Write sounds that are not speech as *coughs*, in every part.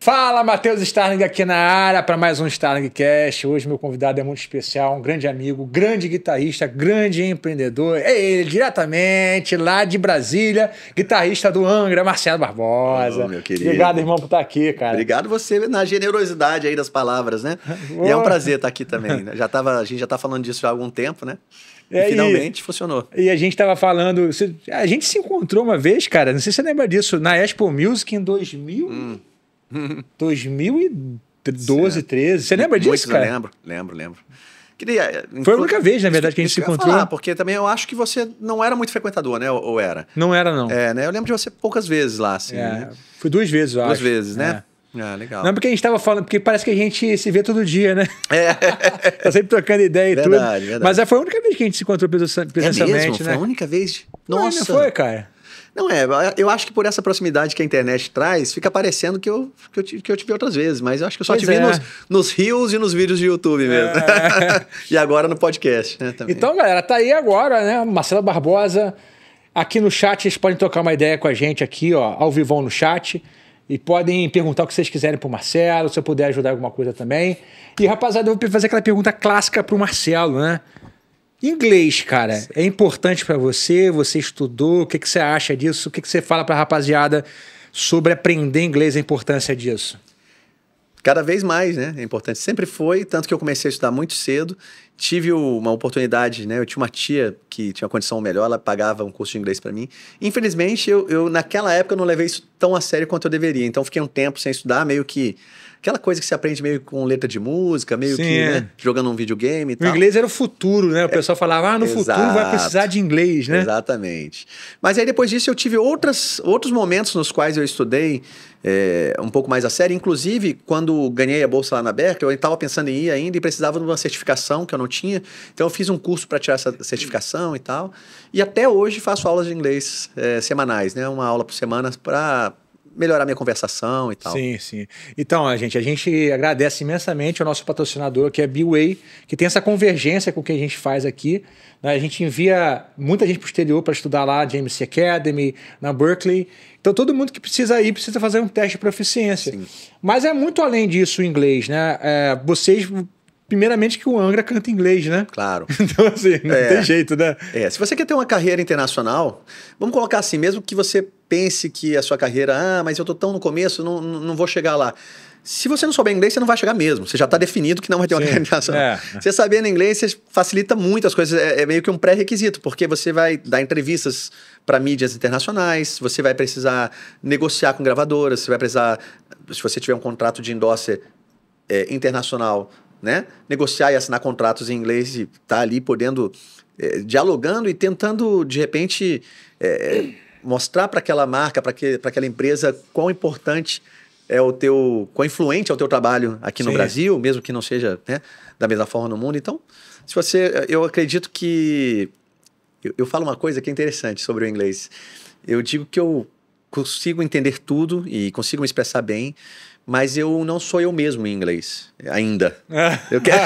Fala, Matheus Starling aqui na área para mais um Starling Cast. Hoje meu convidado é muito especial, um grande amigo, grande guitarrista, grande empreendedor. É ele, diretamente lá de Brasília, guitarrista do Angra, Marcelo Barbosa. Oh, meu querido. Obrigado, irmão, por estar tá aqui, cara. Obrigado você na generosidade aí das palavras, né? E é um prazer estar tá aqui também. Né? Já tava, a gente já tá falando disso há algum tempo, né? É, finalmente e, funcionou. E a gente estava falando. A gente se encontrou uma vez, cara. Não sei se você lembra disso. Na Expo Music em 2000. Hum. 2012, certo. 13. Você lembra disso, cara? Lembro, lembro, lembro. Queria, Foi a única vez, na verdade, que a gente se encontrou. Falar, porque também eu acho que você não era muito frequentador, né? Ou, era? Não era, não. É, né? Eu lembro de você poucas vezes lá, assim. É, né? duas vezes, eu duas acho. Duas vezes, né? É. Ah, legal. Não, é porque a gente estava falando, porque parece que a gente se vê todo dia, né? É. *laughs* tá sempre trocando ideia e verdade, tudo. Verdade. Mas é, foi a única vez que a gente se encontrou presencialmente, é mesmo? né? Foi a né? única vez. Nossa. Não, não foi, cara. Não é, eu acho que por essa proximidade que a internet traz, fica parecendo que eu, que eu, te, que eu tive vi outras vezes, mas eu acho que eu só pois te é. vi nos, rios e nos vídeos de YouTube mesmo. É. *laughs* e agora no podcast, né? Então, galera, tá aí agora, né? Marcela Barbosa. Aqui no chat, vocês podem trocar uma ideia com a gente aqui, ó, ao vivo no chat. E podem perguntar o que vocês quiserem pro Marcelo, se eu puder ajudar alguma coisa também. E, rapaziada, eu vou fazer aquela pergunta clássica pro Marcelo, né? Inglês, cara, Sim. é importante para você? Você estudou? O que, que você acha disso? O que, que você fala pra rapaziada sobre aprender inglês, a importância disso? Cada vez mais, né? É importante. Sempre foi, tanto que eu comecei a estudar muito cedo tive uma oportunidade, né? Eu tinha uma tia que tinha uma condição melhor, ela pagava um curso de inglês para mim. Infelizmente, eu, eu naquela época eu não levei isso tão a sério quanto eu deveria. Então, fiquei um tempo sem estudar, meio que Aquela coisa que se aprende meio com letra de música, meio Sim, que, né, é. né? Jogando um videogame e tal. O inglês era o futuro, né? O pessoal é, falava, ah, no exato, futuro vai precisar de inglês, né? Exatamente. Mas aí depois disso eu tive outras, outros momentos nos quais eu estudei é, um pouco mais a sério. Inclusive, quando ganhei a bolsa lá na Berkeley, eu estava pensando em ir ainda e precisava de uma certificação que eu não tinha. Então, eu fiz um curso para tirar essa certificação e tal. E até hoje faço aulas de inglês é, semanais, né? Uma aula por semana para melhorar minha conversação e tal. Sim, sim. Então, gente, a gente agradece imensamente ao nosso patrocinador, que é Way, que tem essa convergência com o que a gente faz aqui. Né? A gente envia muita gente para o exterior para estudar lá, James Academy, na Berkeley. Então, todo mundo que precisa ir precisa fazer um teste de proficiência. Sim. Mas é muito além disso o inglês, né? É, vocês primeiramente que o Angra canta inglês, né? Claro. *laughs* Então, assim, não é, tem jeito, né? É, se você quer ter uma carreira internacional, vamos colocar assim, mesmo que você pense que a sua carreira, ah, mas eu estou tão no começo, não, não vou chegar lá. Se você não souber inglês, você não vai chegar mesmo. Você já está definido que não vai ter Sim, uma *laughs* realização. É. Né? Você sabendo inglês, você facilita muito as coisas. É, é meio que um pré-requisito, porque você vai dar entrevistas para mídias internacionais, você vai precisar negociar com gravadoras, você vai precisar, se você tiver um contrato de endosser é, internacional, né? Negociar e assinar contratos em inglês e estar tá ali podendo, é, dialogando e tentando, de repente é, mostrar para aquela marca, para aquela empresa, quão importante é o teu, quão influente é o teu trabalho aqui Sim. no Brasil, mesmo que não seja né, da mesma forma no mundo. Então, se você, eu acredito que eu, eu, falo uma coisa que é interessante sobre o inglês. Eu digo que eu consigo entender tudo e consigo me expressar bem, mas eu não sou eu mesmo em inglês ainda. *laughs* Eu, quero,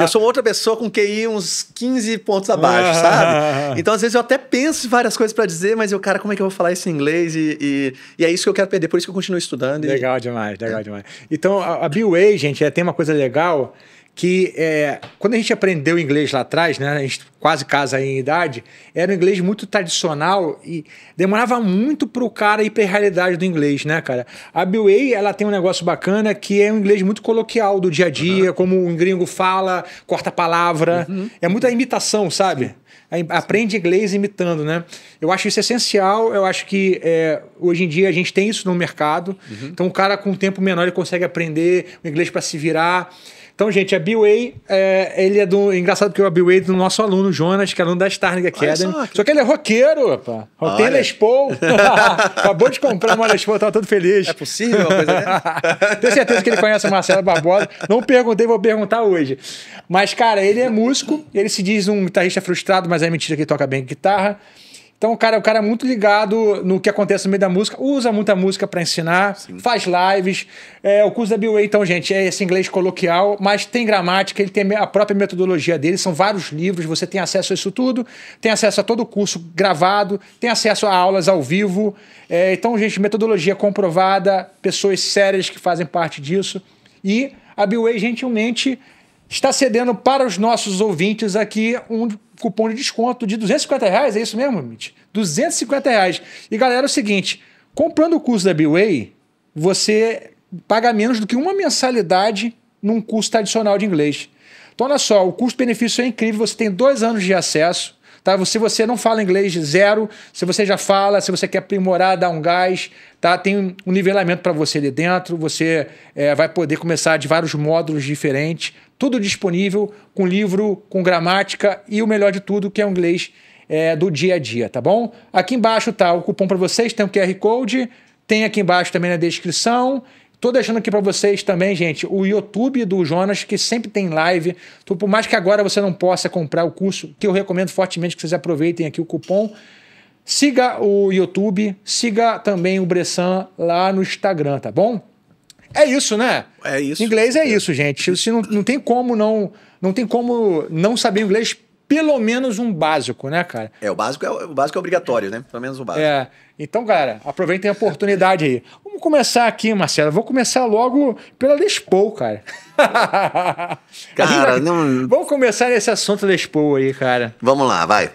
eu sou outra pessoa com QI uns 15 pontos abaixo, sabe? *laughs* Então, às vezes, eu até penso várias coisas para dizer, mas eu, cara, como é que eu vou falar isso em inglês? E, e, e, é isso que eu quero perder, por isso que eu continuo estudando. Legal demais, legal é. demais. Então, a, a B-Way, gente, é, tem uma coisa legal que é, quando a gente aprendeu inglês lá atrás, né, a gente quase casa em idade, era um inglês muito tradicional e demorava muito para o cara ir para a realidade do inglês, né, cara? A Bilway, ela tem um negócio bacana que é um inglês muito coloquial do dia a dia, uhum. como um gringo fala, corta palavra, uhum. é muita imitação, sabe? Aprende inglês imitando, né? Eu acho isso essencial, eu acho que é, hoje em dia a gente tem isso no mercado, uhum. então o cara com um tempo menor ele consegue aprender o inglês para se virar. Então, gente, a B-Way, é, ele é do. Engraçado que o B-Way é do nosso aluno, Jonas, que é aluno da Starling Academy. Só, só, que ele é roqueiro, rapaz. Tem Les Paul. Acabou de comprar uma Les Paul, tava todo feliz. É possível, coisa *laughs* Tenho certeza que ele conhece o Marcelo Barbosa. Não perguntei, vou perguntar hoje. Mas, cara, ele é músico, ele se diz um guitarrista frustrado, mas é mentira que ele toca bem guitarra. Então, cara, o cara é muito ligado no que acontece no meio da música, usa muita música para ensinar, Sim. faz lives. É, o curso da BWay, então, gente, é esse inglês coloquial, mas tem gramática, ele tem a própria metodologia dele, são vários livros, você tem acesso a isso tudo, tem acesso a todo o curso gravado, tem acesso a aulas ao vivo. É, então, gente, metodologia comprovada, pessoas sérias que fazem parte disso. E a BWay gentilmente está cedendo para os nossos ouvintes aqui um cupom de desconto de 250 reais, é isso mesmo, Mitch? 250 reais. E galera, é o seguinte, comprando o curso da B-Way, você paga menos do que uma mensalidade num curso tradicional de inglês. Então, olha só, o custo-benefício é incrível, você tem dois anos de acesso, tá? Se você não fala inglês, zero. Se você já fala, se você quer aprimorar, dar um gás, tá? Tem um nivelamento para você ali dentro. Você é, vai poder começar de vários módulos diferentes, tudo disponível com livro, com gramática e o melhor de tudo, que é o inglês é, do dia a dia, tá bom? Aqui embaixo tá o cupom para vocês, tem o QR Code, tem aqui embaixo também na descrição. Tô deixando aqui para vocês também, gente, o YouTube do Jonas, que sempre tem live. Então, por mais que agora você não possa comprar o curso, que eu recomendo fortemente que vocês aproveitem aqui o cupom. Siga o YouTube, siga também o Bressan lá no Instagram, tá bom? É isso, né? É isso. Inglês é, é. isso, gente. Você não, não tem como não não tem como não saber inglês pelo menos um básico, né, cara? É, o básico é o básico é obrigatório, né? Pelo menos o um básico. É. Então, cara, aproveitem a oportunidade aí. Vamos começar aqui, Marcelo. Vou começar logo pela Lespo, cara. *laughs* Cara, não. Vamos começar esse assunto Lespo aí, cara. Vamos lá, vai.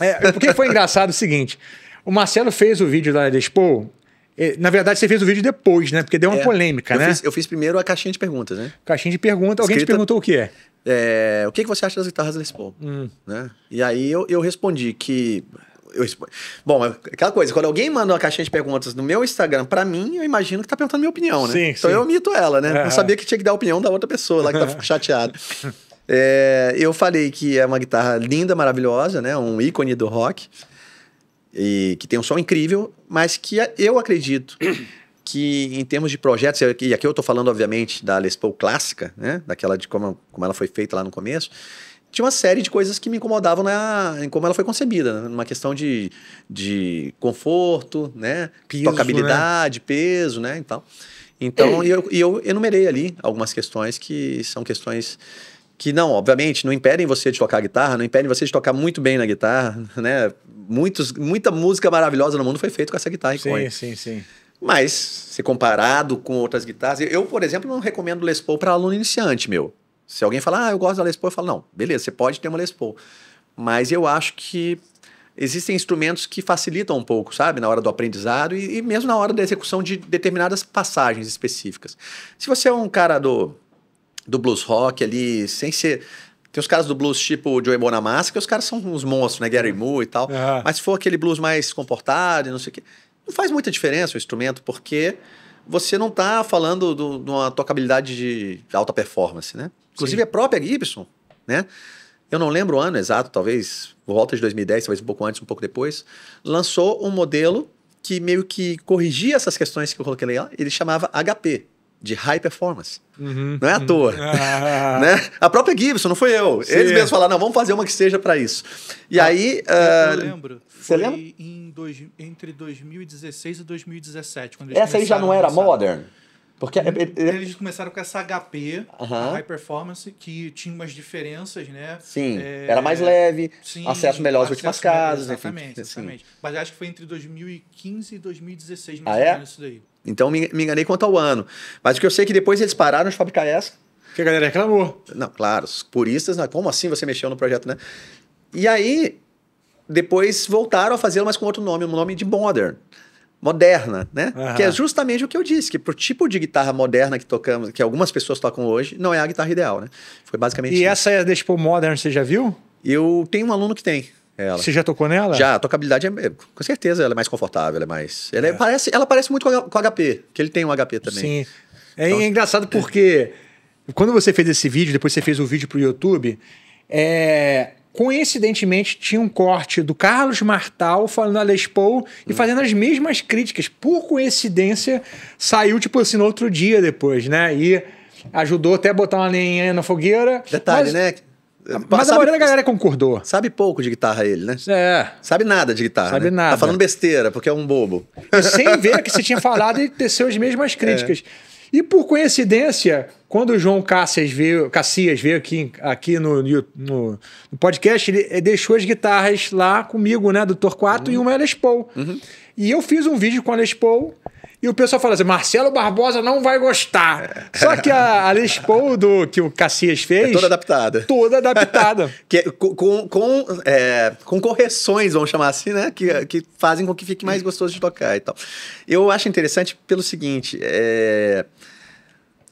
É, porque foi engraçado o seguinte. O Marcelo fez o vídeo da Lespo é, na verdade, você fez o vídeo depois, né? Porque deu uma é, polêmica, eu né? Fiz, eu fiz primeiro a caixinha de perguntas, né? Caixinha de perguntas. Alguém te perguntou o que é? é o que, que você acha das guitarras Les Paul? Hum. Né? E aí eu, eu respondi que... Eu, bom, é aquela coisa, quando alguém manda uma caixinha de perguntas no meu Instagram para mim, eu imagino que tá perguntando minha opinião, né? Sim, então sim. eu omito ela, né? É. Não sabia que tinha que dar a opinião da outra pessoa lá que tá *laughs* chateada. É, eu falei que é uma guitarra linda, maravilhosa, né? Um ícone do rock e que tem um som incrível, mas que eu acredito *clears throat* que em termos de projetos, e aqui eu estou falando obviamente da Les Paul clássica, né, daquela de como, como ela foi feita lá no começo, tinha uma série de coisas que me incomodavam na, em como ela foi concebida, né? numa questão de, de conforto, né? Peso, tocabilidade, né? peso, né? Então, então *clears throat* e eu, eu enumerei ali algumas questões que são questões que não, obviamente, não impedem você de tocar guitarra, não impedem você de tocar muito bem na guitarra, né? Muitos, muita música maravilhosa no mundo foi feita com essa guitarra Sim, Coin. sim, sim. Mas, se comparado com outras guitarras, eu, por exemplo, não recomendo Les Paul para aluno iniciante, meu. Se alguém falar, ah, eu gosto da Les Paul, eu falo, não, beleza, você pode ter uma Les Paul. Mas eu acho que existem instrumentos que facilitam um pouco, sabe, na hora do aprendizado e, e mesmo na hora da execução de determinadas passagens específicas. Se você é um cara do do blues rock ali, sem ser. Tem os caras do blues tipo Joey Bonamassa, que os caras são uns monstros, né? Gary é. Moore e tal. É. Mas se for aquele blues mais comportado e não sei o quê, não faz muita diferença o instrumento, porque você não está falando do, de uma tocabilidade de alta performance, né? Inclusive Sim. a própria Gibson, né? Eu não lembro o ano exato, talvez volta de 2010, talvez um pouco antes, um pouco depois, lançou um modelo que meio que corrigia essas questões que eu coloquei lá, ele chamava HP, de high performance. Uhum, não é à uhum. toa. *laughs* Ah. né? A própria Gibson, não foi eu. Sim. Eles mesmos falaram, não, vamos fazer uma que seja para isso. E ah, aí... Eu, uh... lembro. Você lembra? Em dois, entre 2016 e 2017. Quando Essa aí já não era modern? Porque é, é, é- eles começaram com essa HP, uhum. high performance, que tinha umas diferenças, né? Sim. É... Era mais leve, Sim, acesso melhor às acesso últimas casas. Exatamente, enfim. exatamente. exatamente. Mas acho que foi entre 2015 e 2016, mais ah, é? isso daí. Então me, enganei quanto ao ano. Mas o que eu sei é que depois eles pararam de fabricar essa. Que a galera reclamou. Não, claro, os puristas, né? como assim você mexeu no projeto, né? E aí, depois voltaram a fazê-lo, mas com outro nome, um nome de modern. Moderna, né? Que é justamente o que eu disse, que pro tipo de guitarra moderna que tocamos, que algumas pessoas tocam hoje, não é a guitarra ideal, né? Foi basicamente E isso. essa é a tipo Modern, você já viu? Eu tenho um aluno que tem. Ela. Você já tocou nela? Já, a tocabilidade é, com certeza ela é mais confortável, ela é mais. Ela, é. é. parece, ela parece muito com, o HP, que ele tem um HP também. Sim. É, então, é engraçado é. porque quando você fez esse vídeo, depois você fez o vídeo vídeo pro YouTube, é, coincidentemente tinha um corte do Carlos Martal falando a Les Paul e hum. fazendo as mesmas críticas. Por coincidência, saiu tipo assim no outro dia depois, né? E ajudou até a botar uma lenha na fogueira. Detalhe, mas... né? Mas sabe, a maioria da galera é concordou. Sabe pouco de guitarra ele, né? É. Sabe nada de guitarra. Sabe né? Tá nada. Tá falando besteira, porque é um bobo. E sem ver que você tinha falado e teceu as mesmas *laughs* é. críticas. É. E por coincidência, quando o João Cassias veio, Cassias veio aqui, aqui no, no, no podcast, ele deixou as guitarras lá comigo, né? Do Torquato uhum. e uma é Les Paul. Uhum. E eu fiz um vídeo com a Les Paul e o pessoal fala assim: Marcelo Barbosa não vai gostar. É. Só que a, a Les do, que o Cassias é fez. É toda adaptada. Toda adaptada. *laughs* que, é, com, com, é, com correções, vamos chamar assim, né? Que, que fazem com que fique mais gostoso de tocar e tal. Eu acho interessante pelo seguinte. É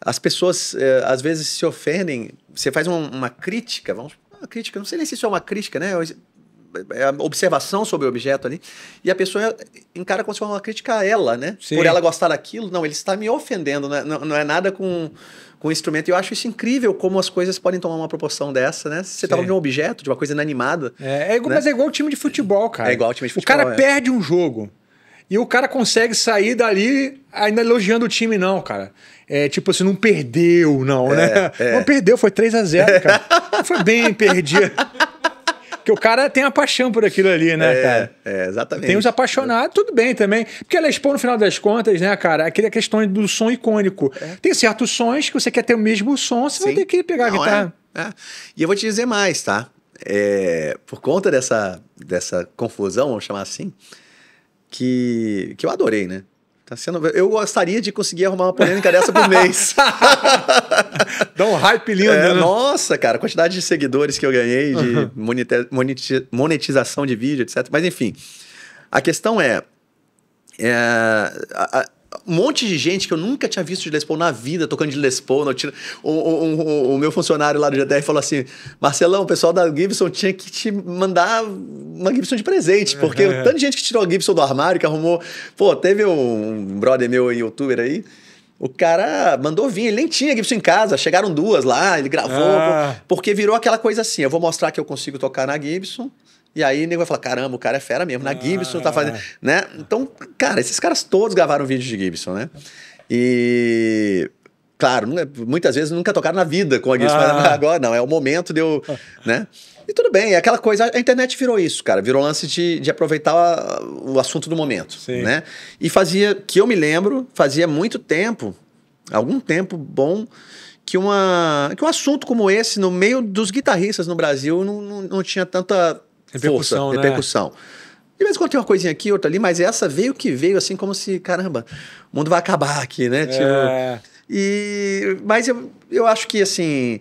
as pessoas às vezes se ofendem. Você faz uma, uma crítica, vamos, uma crítica, não sei nem se isso é uma crítica, né? É, é a observação sobre o objeto ali, e a pessoa encara como se fosse uma crítica a ela, né? Sim. Por ela gostar daquilo, não, ele está me ofendendo, não é, não, não é nada com, com o instrumento. E eu acho isso incrível como as coisas podem tomar uma proporção dessa, né? Você tá Sim. tá falando de um objeto, de uma coisa inanimada. É, é igual, né? mas é igual o time de futebol, cara. É igual o time de futebol. O cara é. perde um jogo. E o cara consegue sair dali ainda elogiando o time, não, cara. É tipo assim, não perdeu, não, é, né? É. Não perdeu, foi 3 a 0 cara. *laughs* foi bem perdido. Porque o cara tem a paixão por aquilo ali, né, é, cara? É, exatamente. Tem os apaixonados, tudo bem também. Porque ela é expõe, no final das contas, né, cara, aquela é questão do som icônico. É. Tem certos sons que você quer ter o mesmo som, você Sim. vai ter que pegar Não, a é. guitarra. É, e eu vou te dizer mais, tá? por conta dessa, dessa confusão, vamos chamar assim, que, que eu adorei, né? Tá sendo... Eu gostaria de conseguir arrumar uma polêmica dessa por mês. *laughs* Dá um hype lindo, é, né? Nossa, cara, a quantidade de seguidores que eu ganhei, de uhum. monetização de vídeo, etc. Mas enfim, a questão é, é a, a, um monte de gente que eu nunca tinha visto de Les Paul na vida, tocando de Les Paul. O, o, o, o, meu funcionário lá do GDR falou assim, Marcelão, o pessoal da Gibson tinha que te mandar uma Gibson de presente, porque uhum. É. tanta gente que tirou a Gibson do armário, que arrumou... Pô, teve um brother meu aí, youtuber aí, o cara mandou vir, ele nem tinha Gibson em casa, chegaram duas lá, ele gravou, ah. porque virou aquela coisa assim, eu vou mostrar que eu consigo tocar na Gibson, e aí o nego vai falar: caramba, o cara é fera mesmo, na né? ah. Gibson tá fazendo. Ah. Né? Então, cara, esses caras todos gravaram vídeos de Gibson, né? E. Claro, muitas vezes nunca tocaram na vida com a Gibson, ah. mas agora não, é o momento de eu. *laughs* Né? E tudo bem, é aquela coisa. A internet virou isso, cara. Virou lance de, de aproveitar a, o assunto do momento. Sim. né? E fazia, que eu me lembro, fazia muito tempo, algum tempo bom, que, uma, que um assunto como esse, no meio dos guitarristas no Brasil, não, não, não tinha tanta repercussão, força, né? repercussão. De vez em quando tem uma coisinha aqui, outra ali, mas essa veio que veio, assim, como se, caramba, o mundo vai acabar aqui, né? Tipo, é. e, mas eu, eu acho que, assim,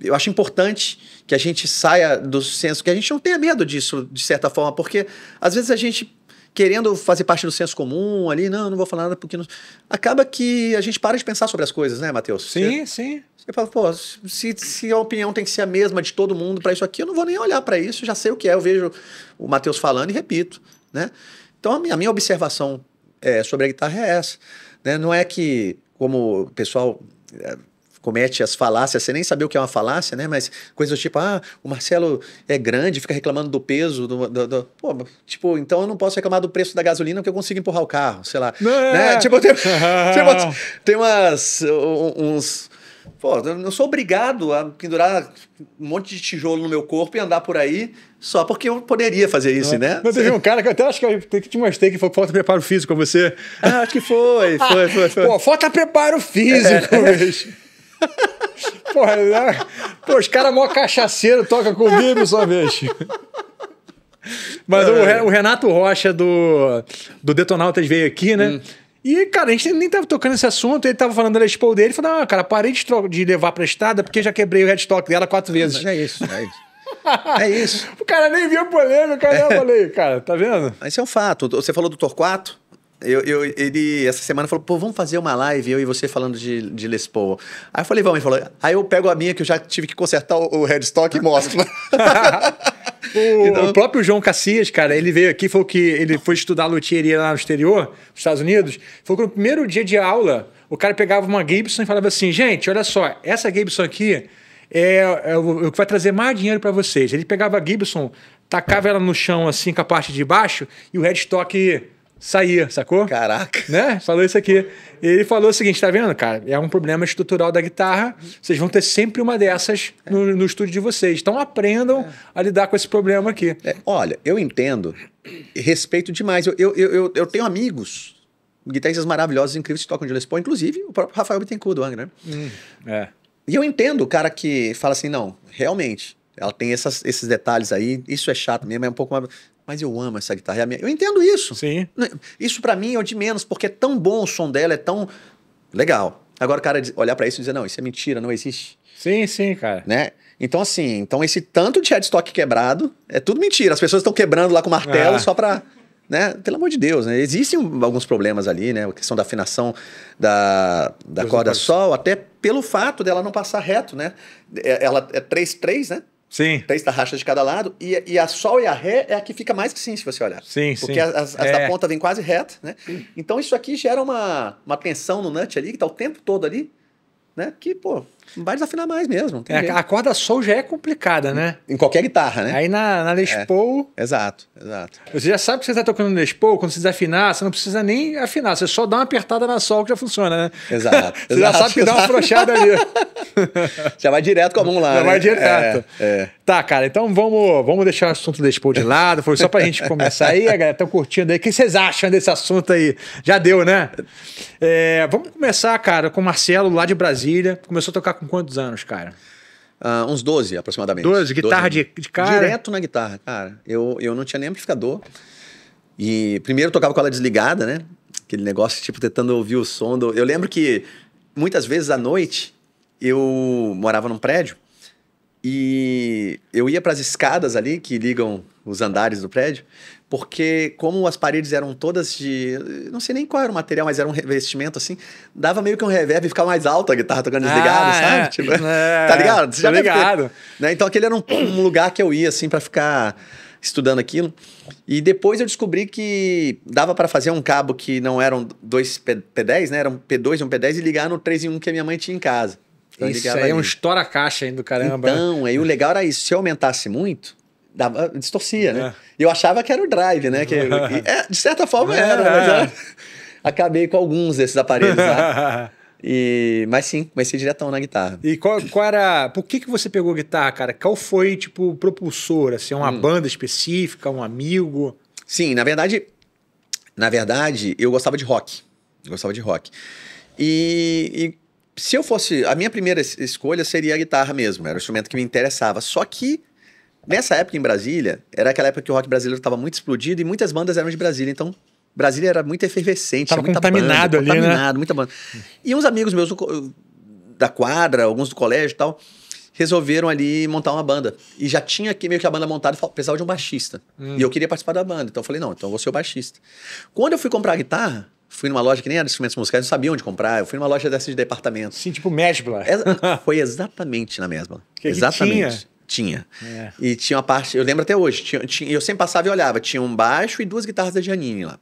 eu acho importante que a gente saia do senso, que a gente não tenha medo disso, de certa forma, porque às vezes a gente querendo fazer parte do senso comum ali, não, não vou falar nada porque não... acaba que a gente para de pensar sobre as coisas, né, Matheus? Sim, Você... sim. Eu falo, pô, se, se a opinião tem que ser a mesma de todo mundo para isso aqui, eu não vou nem olhar para isso, já sei o que é. Eu vejo o Matheus falando e repito, né? Então, a minha, a minha observação é, sobre a guitarra é essa. Né? Não é que, como o pessoal... É, comete as falácias, sem nem saber o que é uma falácia, né? Mas coisas tipo, ah, o Marcelo é grande, fica reclamando do peso, do, do, do... Pô, tipo, então eu não posso reclamar do preço da gasolina porque eu consigo empurrar o carro, sei lá. Não, é. né? É. Tipo, tem, *laughs* tipo, tem umas, uns, Pô, eu não sou obrigado a pendurar um monte de tijolo no meu corpo e andar por aí só porque eu poderia fazer isso, é. né? Mas teve um cara que eu até acho que eu te mostrei que foi falta de preparo físico com você. Ah, acho que foi, foi, foi. foi. Pô, falta preparo físico, é. Né? Pô, os caras mó cachaceiro toca comigo só vez. Mas é. o, Renato Rocha do, do Detonautas veio aqui, né? Hum. E, cara, a gente nem tava tocando esse assunto, ele tava falando da Les Paul dele, falou, ah, cara, parei de, de levar prestada porque já quebrei o headstock dela quatro vezes. É isso, é isso. *laughs* É isso. o cara nem viu polêmica, né? Eu falei, cara, tá vendo? Esse é um fato. Você falou do Torquato? Eu, eu, ele, essa semana, falou, pô, vamos fazer uma live, eu e você falando de, de Les Paul. Aí eu falei, vamos. Ele falou, aí eu pego a minha que eu já tive que consertar o, o headstock e mostro. *laughs* O, então... o, próprio João Cassias, cara, ele veio aqui, falou que ele foi estudar loteria lá no exterior, nos Estados Unidos. Foi que no primeiro dia de aula, o cara pegava uma Gibson e falava assim: gente, olha só, essa Gibson aqui é, é o, que vai trazer mais dinheiro para vocês. Ele pegava a Gibson, tacava ela no chão assim com a parte de baixo e o headstock saía, sacou? Caraca. Né? Falou isso aqui. Ele falou o seguinte: tá vendo, cara? É um problema estrutural da guitarra. Vocês vão ter sempre uma dessas no, no, estúdio de vocês. Então aprendam é. a lidar com esse problema aqui. É. olha, eu entendo, respeito demais. Eu, eu, eu, eu tenho amigos, guitarristas maravilhosos, incríveis que tocam de Les Paul, inclusive o próprio Rafael Bittencourt do Angra, né? Hum. é. E eu entendo o cara que fala assim: não, realmente, ela tem essas, esses detalhes aí, isso é chato mesmo, é um pouco mais mas eu amo essa guitarra. É minha... Eu entendo isso. Sim. Né, isso para mim é o de menos, porque é tão bom o som dela, é tão legal. Agora o cara olhar para isso e dizer, não, isso é mentira, não existe. Sim, sim, cara. Né? Então, assim, então esse tanto de headstock quebrado é tudo mentira. As pessoas estão quebrando lá com martelo ah. só pra. Né? Pelo amor de Deus, né? Existem alguns problemas ali, né? A questão da afinação da, da corda sol, até pelo fato dela não passar reto, né? É, ela é 3-3, né? Sim. Três tarraxas de cada lado. E, e a sol e a ré é a que fica mais que sim, se você olhar. Sim, Porque sim. Porque as, as é. da ponta vem quase reta, né? Sim. Então isso aqui gera uma, uma tensão no nut ali, que tá o tempo todo ali, né? Que, pô, vai desafinar mais mesmo. É, a corda sol já é complicada, né? Em qualquer guitarra, né? Aí na, na Les é. Paul... É. Exato, exato. Você já sabe que você está tocando Les Paul, quando você desafinar, você não precisa nem afinar, você só dá uma apertada na sol que já funciona, né? Exato. *laughs* você exato, já sabe que exato. dá uma afrouxada ali. *laughs* já vai direto com a mão lá, Já né? vai direto. É, é, tá, cara, então vamos, vamos deixar o assunto Les Paul de lado, foi só pra gente começar aí, a galera tá curtindo aí. O que vocês acham desse assunto aí? Já deu, né? É, vamos começar, cara, com o Marcelo lá de Brasília, começou a tocar com quantos anos, cara? Uh, uns 12 aproximadamente. 12, guitarra 12 de, de cara? Direto na guitarra, cara. Eu, eu não tinha nem amplificador. E primeiro tocava com ela desligada, né? Aquele negócio, tipo, tentando ouvir o som. Do... Eu lembro que muitas vezes à noite eu morava num prédio e eu ia para as escadas ali que ligam os andares do prédio porque como as paredes eram todas de. Não sei nem qual era o material, mas era um revestimento assim, dava meio que um reverb e ficava mais alto a guitarra tocando desligada, ah, sabe? É. Tipo, *laughs* é, tá ligado? Você já ligado. Ter, né? Então aquele era um, um, lugar que eu ia assim para ficar estudando aquilo. E depois eu descobri que dava para fazer um cabo que não eram dois P, P10, né? Era um P2 e um P10 e ligar no 3 em 1 que a minha mãe tinha em casa. Então, isso aí é um estoura-caixa ainda do caramba. Então, né? aí o legal era isso. Se eu aumentasse muito, dava, distorcia, né? É. Eu achava que era o drive, né? Que, *laughs* é, de certa forma é, era, mas é. era... *laughs* acabei com alguns desses aparelhos né? lá. *laughs* E, mas sim, comecei diretão na guitarra. E qual, qual, era. Por que, que você pegou guitarra, cara? Qual foi, tipo, propulsor? Assim, uma hum. banda específica, um amigo? Sim, na verdade. Na verdade, eu gostava de rock. gostava de rock. E, e se eu fosse. A minha primeira escolha seria a guitarra mesmo. Era o instrumento que me interessava. Só que Nessa época em Brasília, era aquela época que o rock brasileiro estava muito explodido e muitas bandas eram de Brasília, então Brasília era muito efervescente. Tava contaminado banda, ali, né? contaminado, né? muita banda. E uns amigos meus da quadra, alguns do colégio e tal, resolveram ali montar uma banda. E já tinha aqui meio que a banda montada, precisava de um baixista. Hum. E eu queria participar da banda, então eu falei, não, então eu vou ser o baixista. Quando eu fui comprar guitarra, fui numa loja que nem era de instrumentos musicais, não sabia onde comprar. Eu fui numa loja desses de departamento. Sim, tipo Mesbla. *laughs* Foi exatamente na Mesbla. Que exatamente. Que tinha? Tinha. É. E tinha uma parte, eu lembro até hoje, tinha, tinha, eu sempre passava e olhava, tinha um baixo e duas guitarras da Janine lá.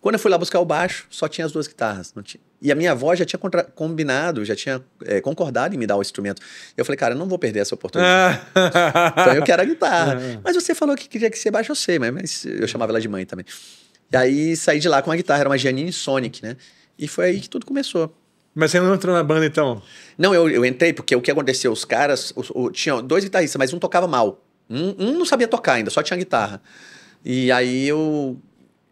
Quando eu fui lá buscar o baixo, só tinha as duas guitarras. Não tinha, e a minha avó já tinha contra, combinado, já tinha é, concordado em me dar o instrumento. Eu falei, cara, eu não vou perder essa oportunidade. *laughs* então eu quero a guitarra. É. mas você falou que queria que ser baixo, eu sei, mas, mas eu chamava ela de mãe também. E aí saí de lá com a guitarra, era uma Janine Sonic, né? E foi aí que tudo começou. Mas você não entrou na banda então? Não, eu, eu entrei, porque o que aconteceu? Os caras. O, o, tinham dois guitarristas, mas um tocava mal. Um, um não sabia tocar ainda, só tinha guitarra. E aí eu,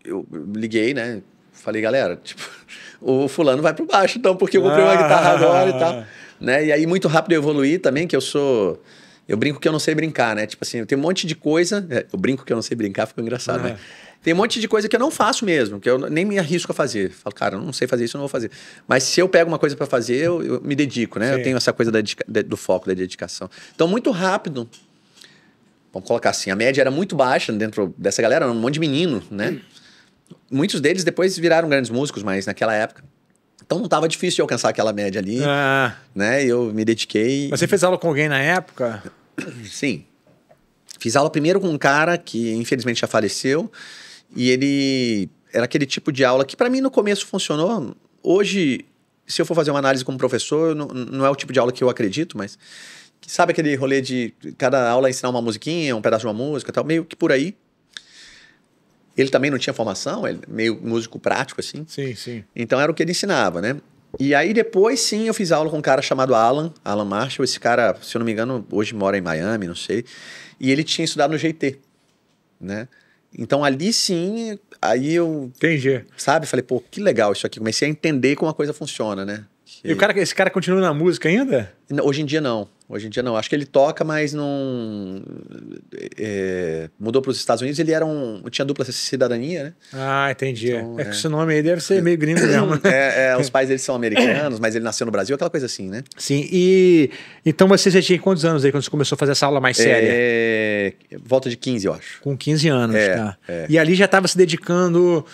eu liguei, né? Falei, galera, tipo, *laughs* o fulano vai pro baixo, então, porque eu comprei uma ah. guitarra agora e tal. *laughs* Né? E aí, muito rápido eu evoluí também, que eu sou. Eu brinco que eu não sei brincar, né? Tipo assim, eu tenho um monte de coisa. É, eu brinco que eu não sei brincar, ficou engraçado, ah. né? Tem um monte de coisa que eu não faço mesmo, que eu nem me arrisco a fazer. Falo, cara, eu não sei fazer isso, eu não vou fazer. Mas se eu pego uma coisa para fazer, eu, eu, me dedico, né? Sim. Eu tenho essa coisa da, do foco, da dedicação. Então, muito rápido. Vamos colocar assim, a média era muito baixa dentro dessa galera, um monte de menino, né? Hum. Muitos deles depois viraram grandes músicos, mas naquela época. Então não estava difícil de alcançar aquela média ali, ah. né? Eu me dediquei. Mas você fez aula com alguém na época? Sim. Fiz aula primeiro com um cara que infelizmente já faleceu, e ele era aquele tipo de aula que para mim no começo funcionou. Hoje, se eu for fazer uma análise como professor, não, não é o tipo de aula que eu acredito, mas sabe aquele rolê de cada aula ensinar uma musiquinha, um pedaço de uma música, tal, meio que por aí. Ele também não tinha formação, ele meio músico prático assim. Sim, sim. Então era o que ele ensinava, né? E aí depois sim eu fiz aula com um cara chamado Alan, Alan Marshall, esse cara, se eu não me engano, hoje mora em Miami, não sei. E ele tinha estudado no GT, né? Então ali sim, aí eu. Entendi. Sabe? Falei, pô, que legal isso aqui. Comecei a entender como a coisa funciona, né? E o cara, esse cara continua na música ainda? Hoje em dia não. Hoje em dia não. Acho que ele toca, mas não. É... é mudou para os Estados Unidos. Ele era um. Tinha dupla cidadania, né? Ah, entendi. Então, é, é, que esse nome aí deve ser meio gringo mesmo. Né? é, é, os pais dele são americanos, mas ele nasceu no Brasil, aquela coisa assim, né? Sim. E então você já tinha quantos anos aí quando você começou a fazer essa aula mais é, séria? É... Volta de 15, eu acho. Com 15 anos, é, tá? E ali já estava se dedicando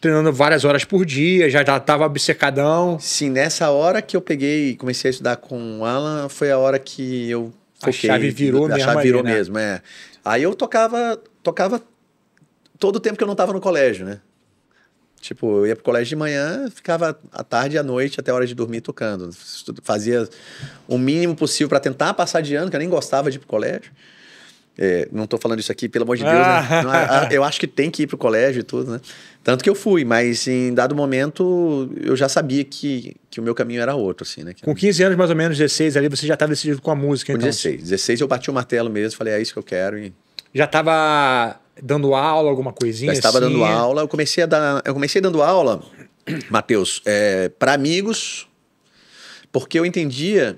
treinando várias horas por dia, já estava obcecadão. Sim, nessa hora que eu peguei comecei a estudar com o Alan, foi a hora que eu foquei. A chave virou mesmo. A chave virou mesmo né? mesmo, é. Aí eu tocava, tocava todo o tempo que eu não estava no colégio, né? Tipo, eu ia pro colégio de manhã, ficava à tarde e à noite até a hora de dormir tocando. Fazia o mínimo possível para tentar passar de ano, que eu nem gostava de ir pro colégio. É, não estou falando isso aqui, pelo amor de Deus, né? Ah. É, ah, eu acho que tem que ir pro colégio e tudo, né? Tanto que eu fui, mas em dado momento eu já sabia que, que o meu caminho era outro, assim, né? Com 15 anos, mais ou menos, 16 ali, você já estava decidido com a música, com então? 16. 16 eu bati o martelo mesmo, falei, é isso que eu quero e... Já estava dando aula, alguma coisinha Já estava assim? dando aula, eu comecei a dar... Eu comecei dando aula, *clears throat* Matheus, é, para amigos, porque eu entendia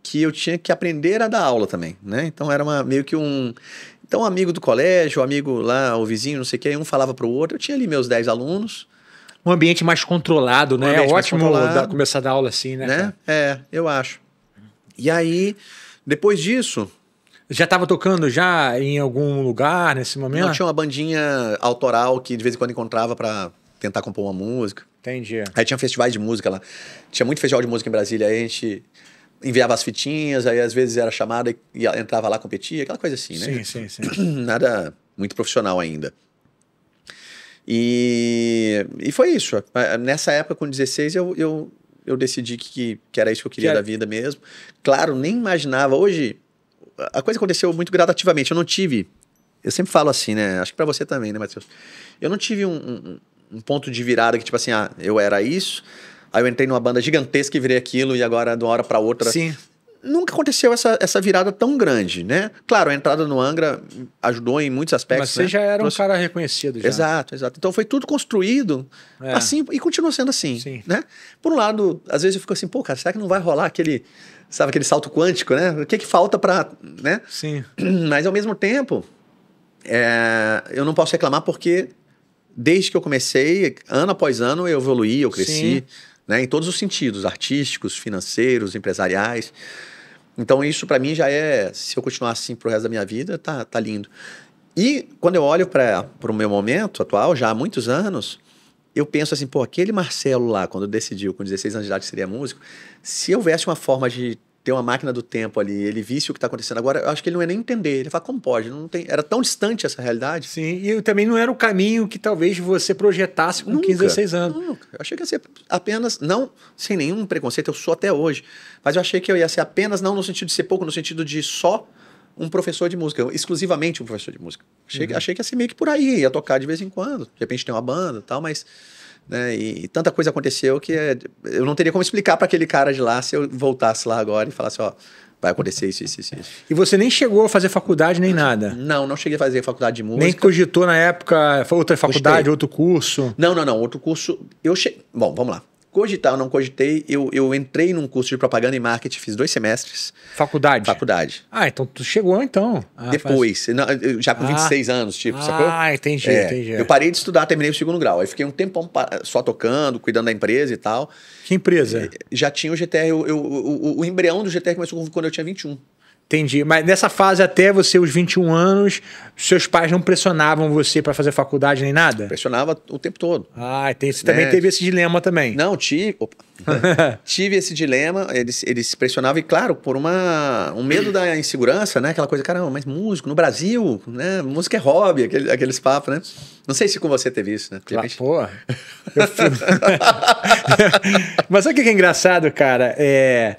que eu tinha que aprender a dar aula também, né? Então era uma, meio que um... Então, um amigo do colégio, o amigo lá, o vizinho, não sei o quê, um falava para o outro. Eu tinha ali meus 10 alunos. Um ambiente mais controlado, né? Um é ótimo dar, começar a dar aula assim, né? né? É, eu acho. E aí, depois disso, já estava tocando já em algum lugar nesse momento? Não, tinha uma bandinha autoral que de vez em quando encontrava para tentar compor uma música. Entendi. Aí tinha festivais de música lá. Tinha muito festival de música em Brasília. Aí a gente enviava as fitinhas, aí às vezes era chamada e entrava lá, competia, aquela coisa assim, né? Sim, sim, sim. *clears throat* Nada muito profissional ainda. E, e foi isso. É, nessa época, com 16, eu, eu, eu decidi que, que era isso que eu queria que da vida mesmo. Claro, nem imaginava. Hoje, a coisa aconteceu muito gradativamente. Eu não tive. Eu sempre falo assim, né? Acho que para você também, né, Matheus? Eu não tive um, um, um ponto de virada que, tipo assim, ah, eu era isso Aí eu entrei numa banda gigantesca e virei aquilo, e agora de uma hora para outra. Sim. Nunca aconteceu essa, essa virada tão grande, né? Claro, a entrada no Angra ajudou em muitos aspectos. Mas você né? já era um cara reconhecido, já. Exato, exato. Então foi tudo construído é. assim e continua sendo assim, Sim. né? Por um lado, às vezes eu fico assim, pô, cara, será que não vai rolar aquele, sabe, aquele salto quântico, né? O que que falta para, né? Sim. *clears throat* Mas ao mesmo tempo, é, eu não posso reclamar porque desde que eu comecei, ano após ano, eu evoluí, eu cresci, Sim né? em todos os sentidos, artísticos, financeiros, empresariais. Então isso para mim já é, se eu continuar assim o resto da minha vida, tá, tá lindo. E quando eu olho para o meu momento atual, já há muitos anos, eu penso assim, pô, aquele Marcelo lá, quando decidiu com 16 anos de idade que seria músico, se houvesse uma forma de ter uma máquina do tempo ali, ele visse o que está acontecendo agora, eu acho que ele não ia é nem entender. Ele fala, como pode? Não tem... Era tão distante essa realidade. Sim, e também não era o caminho que talvez você projetasse com nunca, 15, 16 anos. Nunca. Eu achei que ia ser apenas, não, sem nenhum preconceito, eu sou até hoje, mas eu achei que eu ia ser apenas, não no sentido de ser pouco, no sentido de só um professor de música, exclusivamente um professor de música. Achei, uhum. achei que ia ser meio que por aí, ia tocar de vez em quando, de repente tem uma banda e tal, mas né? E, e, tanta coisa aconteceu que é, eu não teria como explicar para aquele cara de lá se eu voltasse lá agora e falasse, ó, vai acontecer isso, isso, isso, isso. E você nem chegou a fazer faculdade nem nada? Não, não cheguei a fazer faculdade de música. Nem cogitou na época outra faculdade, outro curso? Não, não, não. Outro curso. Eu che... Bom, vamos lá cogitar ou não cogitei, eu, eu entrei num curso de propaganda e marketing, fiz dois semestres. Faculdade? Faculdade. Ah, então tu chegou então. Ah, Depois, faz... não, já com ah, 26 anos, tipo, ah, sacou? Ah, entendi, é, entendi. Eu é. parei de estudar, terminei o segundo grau. Aí fiquei um tempão só tocando, cuidando da empresa e tal. Que empresa? É, já tinha o GTR, eu, eu, o, o embrião do GTR começou quando eu tinha 21. Entendi. Mas nessa fase até você, os 21 anos, seus pais não pressionavam você para fazer faculdade nem nada? Pressionava o tempo todo. Ah, tem, então você né? também é. teve esse dilema também. Não, tive. *laughs* tive esse dilema, eles, eles pressionavam, e claro, por uma, um medo da insegurança, né? Aquela coisa, caramba, mas músico no Brasil, né? Música é hobby, aquele, aqueles papos, né? Não sei se com você teve isso, né? Claro, porra. Eu... *laughs* *laughs* mas sabe o que é engraçado, cara? É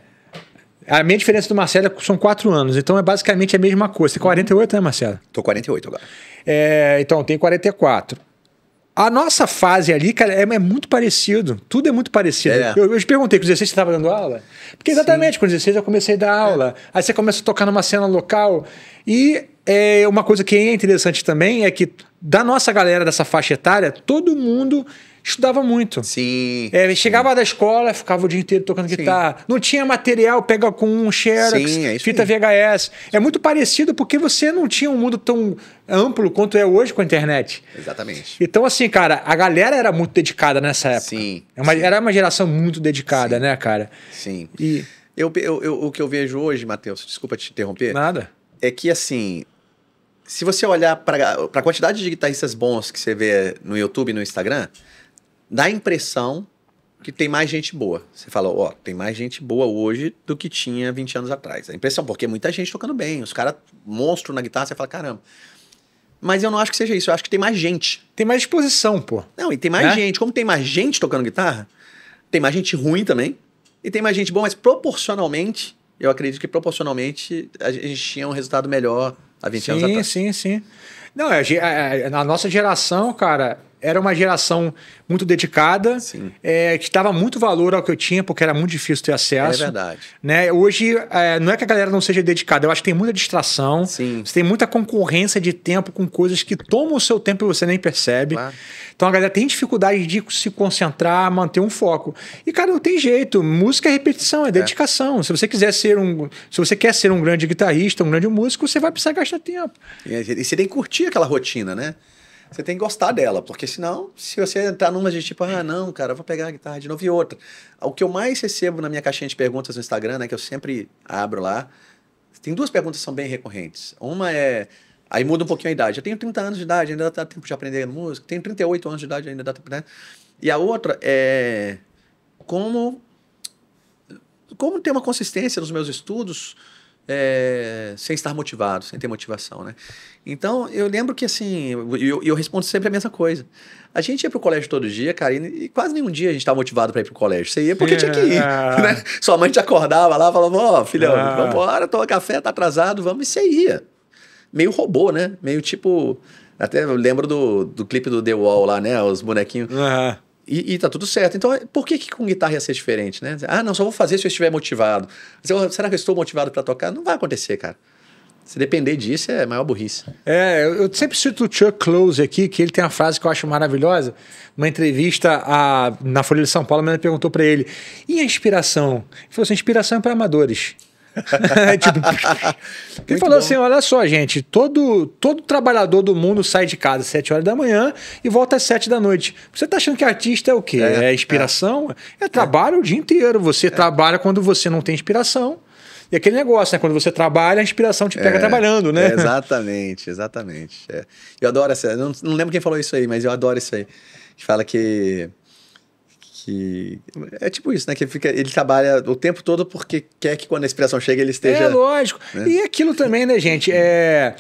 a minha diferença do Marcelo é são quatro anos, então é basicamente a mesma coisa. Você tem 48, né, Marcelo? Tô 48 agora. É, então, tem 44. A nossa fase ali, cara, é, é muito parecido. Tudo é muito parecido. É. Eu, eu te perguntei, com 16 você estava dando aula? Porque exatamente, Sim. com 16 eu comecei a dar aula. É. Aí você começa a tocar numa cena local. E é, uma coisa que é interessante também é que da nossa galera dessa faixa etária, todo mundo estudava muito. Sim. É, chegava sim. da escola, ficava o dia inteiro tocando guitarra. Sim. Não tinha material, pega com um Xerox, sim, é fita VHS. É muito parecido porque você não tinha um mundo tão amplo quanto é hoje com a internet. Exatamente. Então, assim, cara, a galera era muito dedicada nessa época. Sim. É uma, era uma geração muito dedicada, né, cara? Sim. E. Eu, eu, eu, o que eu vejo hoje, Matheus, desculpa te interromper. Nada. É que, assim, se você olhar para a quantidade de guitarristas bons que você vê no YouTube e no Instagram, dá a impressão que tem mais gente boa. Você fala, ó, oh, tem mais gente boa hoje do que tinha 20 anos atrás. A impressão, porque é muita gente tocando bem, os caras monstro na guitarra, você fala, caramba. Mas eu não acho que seja isso, eu acho que tem mais gente. Tem mais disposição, pô. Não, e tem mais né? gente. Como tem mais gente tocando guitarra, tem mais gente ruim também. E tem mais gente boa, mas proporcionalmente, eu acredito que proporcionalmente a gente tinha um resultado melhor há 20 sim, anos atrás. Sim, sim, sim. Não, a, a, a, nossa geração, cara, era uma geração muito dedicada, é, que dava muito valor ao que eu tinha, porque era muito difícil ter acesso. É verdade. Né? Hoje, é, não é que a galera não seja dedicada, eu acho que tem muita distração, Sim. você tem muita concorrência de tempo com coisas que tomam o seu tempo e você nem percebe. Claro. Então a galera tem dificuldade de se concentrar, manter um foco. E, cara, não tem jeito. Música é repetição, é, é. dedicação. É. Se você quiser ser um. Se você quer ser um grande guitarrista, um grande músico, você vai precisar gastar tempo. E, e você tem que curtir aquela rotina, né? você tem que gostar dela, porque senão, se você entrar numa de tipo, ah, não, cara, vou pegar a guitarra de novo e outra. O que eu mais recebo na minha caixinha de perguntas no Instagram, né, que eu sempre abro lá, tem duas perguntas que são bem recorrentes. Uma é, aí muda um pouquinho a idade. Eu tenho 30 anos de idade, ainda dá tempo de aprender música. Tenho 38 anos de idade, ainda dá tempo, né? E a outra é, como, como ter uma consistência nos meus estudos é, sem estar motivado, sem ter motivação, né? Então, eu lembro que, assim, eu, eu respondo sempre a mesma coisa. A gente ia pro colégio todo dia, cara, e, e quase nenhum dia a gente estava motivado para ir pro colégio. Você ia porque é. tinha que ir, *laughs* é. né? Sua mãe te acordava lá, falava, ó, oh, filhão, é. vambora, toma café, tá atrasado, vamos, e você ia. Meio robô, né? Meio tipo... Até eu lembro do, do clipe do The Wall lá, né? Os bonequinhos. Uhum. E, e tá tudo certo. Então, é, por que, que com guitarra ia ser diferente, né? Ah, não, só vou fazer se eu estiver motivado. Mas, será que eu estou motivado para tocar? Não vai acontecer, cara. Se depender disso, é maior burrice. É, eu sempre cito o Chuck Close aqui, que ele tem uma frase que eu acho maravilhosa. Uma entrevista a, na Folha de São Paulo, a menina perguntou para ele: e a inspiração? Ele falou assim: inspiração é para amadores. *laughs* tipo, *laughs* falou bom. assim: olha só, gente, todo, todo trabalhador do mundo sai de casa às 7 horas da manhã e volta às 7 da noite. Você tá achando que artista é o quê? É, é, é. inspiração? É, é trabalho é. o dia inteiro. Você é. trabalha quando você não tem inspiração. E aquele negócio, né? Quando você trabalha, a inspiração te pega é, trabalhando, né? É, exatamente, exatamente. É. Eu adoro essa. Não, não, lembro quem falou isso aí, mas eu adoro isso aí. Que fala que que. É tipo isso, né? Que fica, ele trabalha o tempo todo porque quer que quando a inspiração chega ele esteja. É lógico. Né? E aquilo também, né, gente? É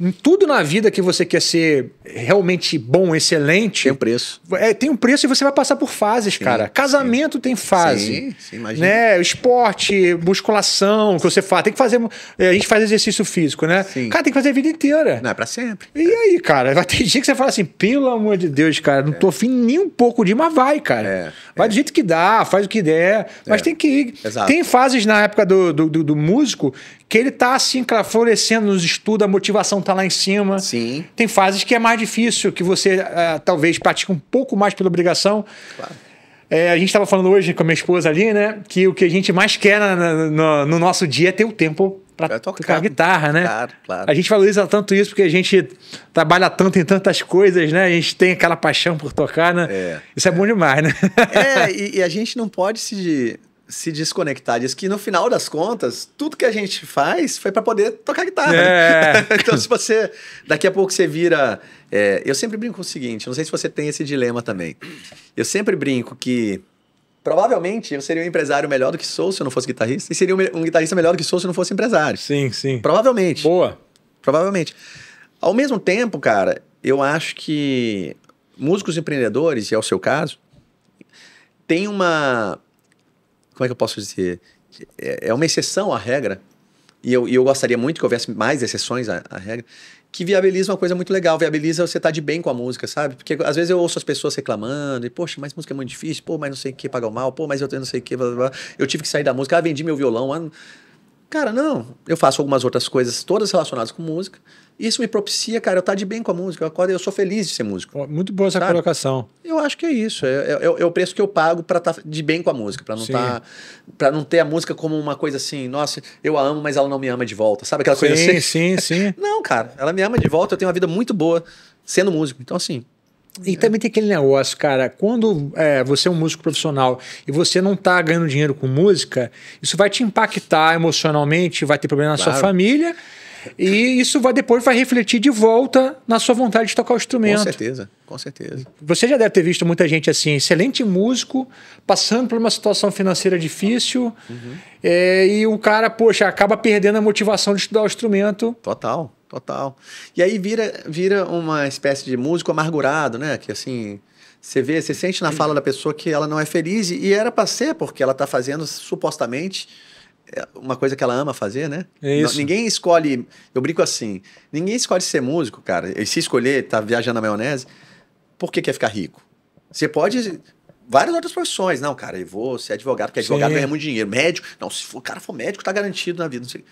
em tudo na vida que você quer ser realmente bom, excelente. Tem um preço. É, tem um preço e você vai passar por fases, sim, cara. Casamento sim. tem fase. Sim, sim, imagina. Né? Esporte, musculação, que você faz. Tem que fazer. É, a gente faz exercício físico, né? Sim. Cara, tem que fazer a vida inteira. Não, é pra sempre. E aí, cara, vai ter dia que você fala assim, pelo amor de Deus, cara, não é. tô afim nem um pouco de, mas vai, cara. É. Vai é. do jeito que dá, faz o que der. Mas é. tem que ir. Exato. Tem fases na época do, do, do, do músico que ele tá assim, cara, florescendo nos estudos, a motivação está lá em cima. Sim. Tem fases que é mais difícil, que você uh, talvez pratique um pouco mais pela obrigação. Claro. É, a gente estava falando hoje com a minha esposa ali, né? Que o que a gente mais quer no, nosso dia é ter o tempo para tocar guitarra, né? Claro, claro. A gente valoriza tanto isso porque a gente trabalha tanto em tantas coisas, né? A gente tem aquela paixão por tocar, né? É, isso é, é bom demais, né? É, *laughs* e, e, a gente não pode se se desconectar disso, que no final das contas, tudo que a gente faz foi para poder tocar guitarra. Né? É. *laughs* então, se você. Daqui a pouco você vira. É, eu sempre brinco com o seguinte: não sei se você tem esse dilema também. Eu sempre brinco que. Provavelmente eu seria um empresário melhor do que sou se eu não fosse guitarrista, e seria um, um guitarrista melhor do que sou se eu não fosse empresário. Sim, sim. Provavelmente. Boa. Provavelmente. Ao mesmo tempo, cara, eu acho que músicos empreendedores, e é o seu caso, tem uma como é que eu posso dizer? É, é uma exceção à regra, e eu, e eu gostaria muito que houvesse mais exceções à, à regra, que viabiliza uma coisa muito legal, viabiliza você estar tá de bem com a música, sabe? Porque às vezes eu ouço as pessoas reclamando, e poxa, mas música é muito difícil, pô, mas não sei o que pagar o mal, pô, mas eu tenho não sei o que, blá, blá, blá. eu tive que sair da música, ah, vendi meu violão. Ah, cara, não, eu faço algumas outras coisas, todas relacionadas com música, isso me propicia, cara, eu estar tá de bem com a música. Eu acordo eu sou feliz de ser músico. Muito boa essa sabe? colocação. Eu acho que é isso. É, é, é, é o preço que eu pago para estar tá de bem com a música, para não tá, para não ter a música como uma coisa assim, nossa, eu a amo, mas ela não me ama de volta. Sabe aquela sim, coisa assim? Sim, sim, *laughs* sim. Não, cara, ela me ama de volta, eu tenho uma vida muito boa sendo músico. Então, assim, e é. também tem aquele negócio, cara, quando é, você é um músico profissional e você não tá ganhando dinheiro com música, isso vai te impactar emocionalmente, vai ter problema na claro. sua família e isso vai depois vai refletir de volta na sua vontade de tocar o instrumento. Com certeza, com certeza. Você já deve ter visto muita gente assim, excelente músico, passando por uma situação financeira difícil, uhum. é, e o cara, poxa, acaba perdendo a motivação de estudar o instrumento. Total, total. E aí vira, vira uma espécie de músico amargurado, né? Que assim. Você vê, você sente na fala da pessoa que ela não é feliz e era para ser, porque ela está fazendo supostamente uma coisa que ela ama fazer, né? É isso. Ninguém escolhe. Eu brinco assim: ninguém escolhe ser músico, cara. E se escolher, tá viajando na maionese, por que quer ficar rico? Você pode. Várias outras profissões. Não, cara, eu vou ser advogado, porque advogado Sim. ganha muito dinheiro. Médico. Não, se for, o cara for médico, tá garantido na vida. Não sei.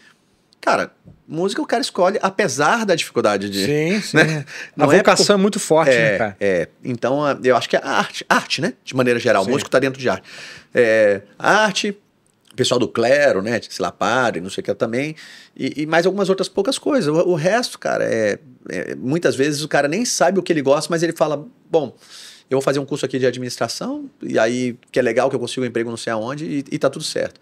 Cara, música o cara escolhe apesar da dificuldade de. Sim, né? sim. *laughs* Né? a é vocação é por... é, muito forte, né, é, né, cara? É. Então, eu acho que a é arte, arte, né? De maneira geral, sim. músico está dentro de arte. É, arte, pessoal do clero, né? Sei lá, padre, não sei o que também. E, e mais algumas outras poucas coisas. O, o resto, cara, é, é, Muitas vezes o cara nem sabe o que ele gosta, mas ele fala: bom, eu vou fazer um curso aqui de administração, e aí que é legal que eu consigo um emprego não sei aonde, e, e tá tudo certo.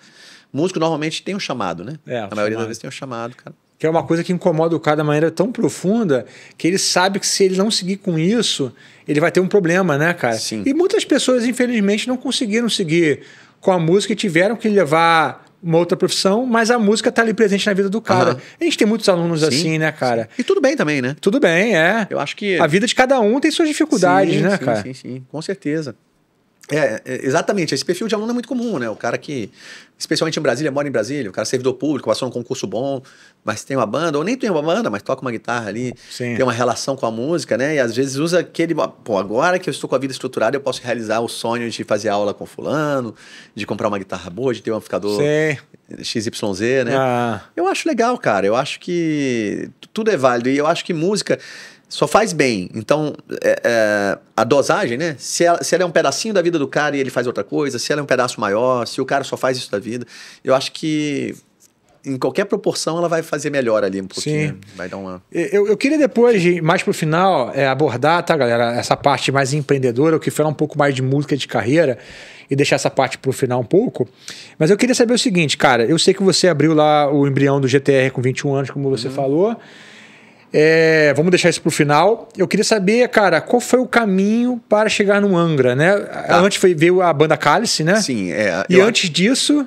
Músico normalmente tem um chamado, né? É, a maioria das vezes tem um chamado, cara que é uma coisa que incomoda o cara da maneira tão profunda que ele sabe que se ele não seguir com isso, ele vai ter um problema, né, cara? Sim. E muitas pessoas, infelizmente, não conseguiram seguir com a música e tiveram que levar uma outra profissão, mas a música tá ali presente na vida do cara. Uhum. A gente tem muitos alunos sim, assim, né, cara? Sim. E tudo bem também, né? Tudo bem, é. Eu acho que. A vida de cada um tem suas dificuldades, sim, né, cara? Sim, sim, sim, com certeza. É, é, exatamente. Esse perfil de aluno é muito comum, né? O cara que, especialmente em Brasília, mora em Brasília, o cara é servidor público, passou num concurso bom, mas tem uma banda, ou nem tem uma banda, mas toca uma guitarra ali, Sim. tem uma relação com a música, né? E às vezes usa aquele. Pô, agora que eu estou com a vida estruturada, eu posso realizar o sonho de fazer aula com Fulano, de comprar uma guitarra boa, de ter um amplificador Sim. XYZ, né? Ah. Eu acho legal, cara. Eu acho que tudo é válido. E eu acho que música só faz bem. Então, é, é, a dosagem, né? Se ela, se ela é um pedacinho da vida do cara e ele faz outra coisa, se ela é um pedaço maior, se o cara só faz isso da vida, eu acho que em qualquer proporção ela vai fazer melhor ali um pouquinho. Sim. Né? Vai dar uma. Eu, eu queria depois, mais pro final, é, abordar, tá, galera, essa parte mais empreendedora, o que falar um pouco mais de música de carreira e deixar essa parte pro final um pouco. Mas eu queria saber o seguinte, cara, eu sei que você abriu lá o embrião do GTR com 21 anos, como você uhum. falou. É, vamos deixar isso para o final. Eu queria saber, cara, qual foi o caminho para chegar no Angra, né? Ah. Antes foi, veio a banda Cálice, né? Sim, é. E antes acho... disso.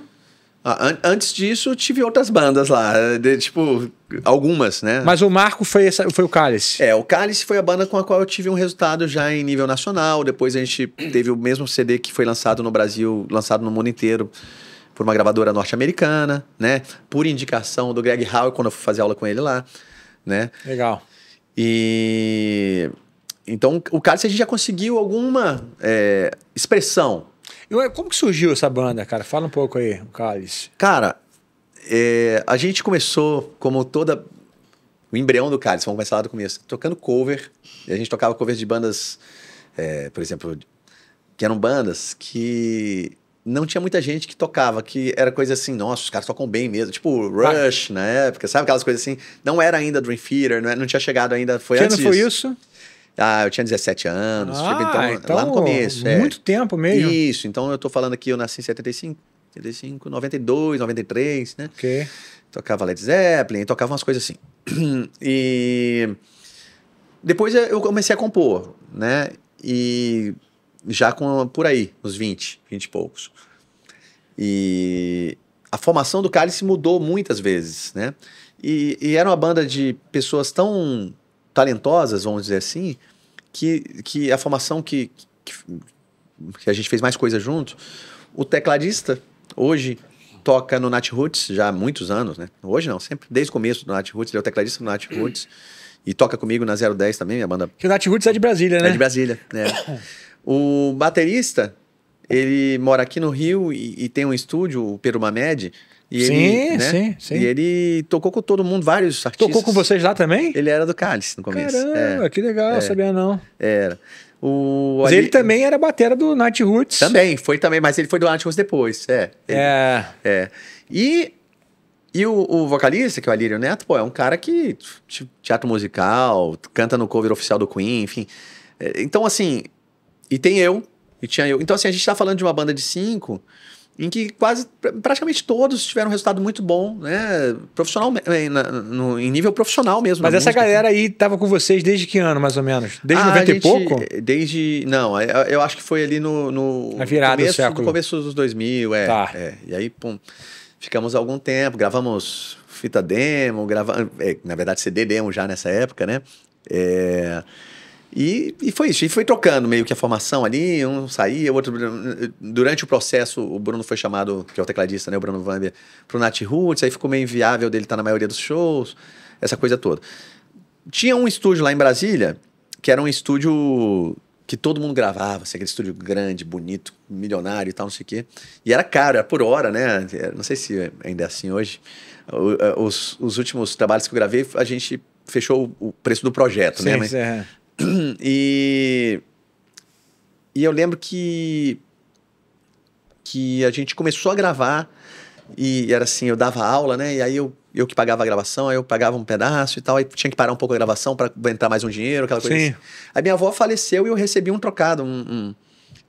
Ah, an antes disso, tive outras bandas lá, de, tipo, algumas, né? Mas o marco foi, essa, foi o Cálice. É, o Cálice foi a banda com a qual eu tive um resultado já em nível nacional. Depois a gente teve o mesmo CD que foi lançado no Brasil, lançado no mundo inteiro por uma gravadora norte-americana, né? Por indicação do Greg Howe, quando eu fui fazer aula com ele lá né? Legal. E então o Cálice a gente já conseguiu alguma é, expressão. como que surgiu essa banda, cara? Fala um pouco aí, o Cálice. Cara, é, a gente começou como toda o embrião do Carlos vamos começar lá do começo, tocando cover. a gente tocava covers de bandas, é, por exemplo, que eram bandas que não tinha muita gente que tocava, que era coisa assim, nossa, os caras tocam bem mesmo. Tipo Rush tá. na época, sabe? Aquelas coisas assim. Não era ainda Dream Theater, não, era, é, não tinha chegado ainda, foi que antes ano foi isso? Ah, eu tinha 17 anos, tipo, ah, tipo, então, então, lá no começo. É. Muito é. tempo mesmo. Isso, então eu tô falando aqui, eu nasci em 75, 75, 92, 93, né? Ok. Tocava Led Zeppelin, tocava umas coisas assim. *clears throat* e depois eu comecei a compor, né? E já com por aí, uns 20, 20 e poucos. E a formação do Cálice mudou muitas vezes, né? E, e, era uma banda de pessoas tão talentosas, vamos dizer assim, que, que a formação que, que, que a gente fez mais coisa junto, o tecladista hoje toca no Nat Roots já há muitos anos, né? Hoje não, sempre, desde o começo do Nat Roots, ele é o tecladista do Nat Roots e toca comigo na 010 também, minha banda. Que o Nat Roots é de Brasília, né? É de Brasília, né? *coughs* O baterista, ele mora aqui no Rio e, e tem um estúdio, o Perumamed. E sim, ele, né? sim, sim. E ele tocou com todo mundo, vários artistas. Tocou com vocês lá também? Ele era do Cálice no começo. Caramba, é, que legal, é, sabia não. Era. O, mas ali, ele também era batera do Night Roots. Também, foi também, mas ele foi do Night Roots depois, é. Ele, é. É. E, e o, o, vocalista, que é o Alírio Neto, pô, é um cara que... Tipo, teatro musical, canta no cover oficial do Queen, enfim. É, então, assim, e tem eu. E tinha eu. Então, assim, a gente está falando de uma banda de cinco em que quase praticamente todos tiveram um resultado muito bom, né? Profissional, eh, na, no, em nível profissional mesmo. Mas essa música. Assim. galera aí tava com vocês desde que ano, mais ou menos? Desde ah, 90 gente, e pouco? Desde. Não, eu acho que foi ali no. no Na virada começo, do século. No começo dos 2000, é, tá. é. E aí, pum. Ficamos algum tempo, gravamos fita demo, gravamos. É, eh, na verdade, CD demo já nessa época, né? É. E, e foi isso. E foi trocando meio que a formação ali, um saía, o outro. Durante o processo, o Bruno foi chamado, que é o tecladista, né? O Bruno Vambia, pro Nat Roots, aí ficou meio inviável dele estar tá na maioria dos shows, essa coisa toda. Tinha um estúdio lá em Brasília, que era um estúdio que todo mundo gravava, assim, aquele estúdio grande, bonito, milionário e tal, não sei o quê. E era caro, era por hora, né? Não sei se ainda é assim hoje. Eh, os, os últimos trabalhos que eu gravei, a gente fechou o preço do projeto, né, Sim, né? Mas, é. *clears throat* E, e eu lembro que, que a gente começou a gravar e era assim, eu dava aula, né? E aí eu, eu que pagava a gravação, aí eu pagava um pedaço e tal, aí tinha que parar um pouco a gravação para entrar mais um dinheiro, aquela coisa. Sim. Assim. Aí minha avó faleceu e eu recebi um trocado, um, um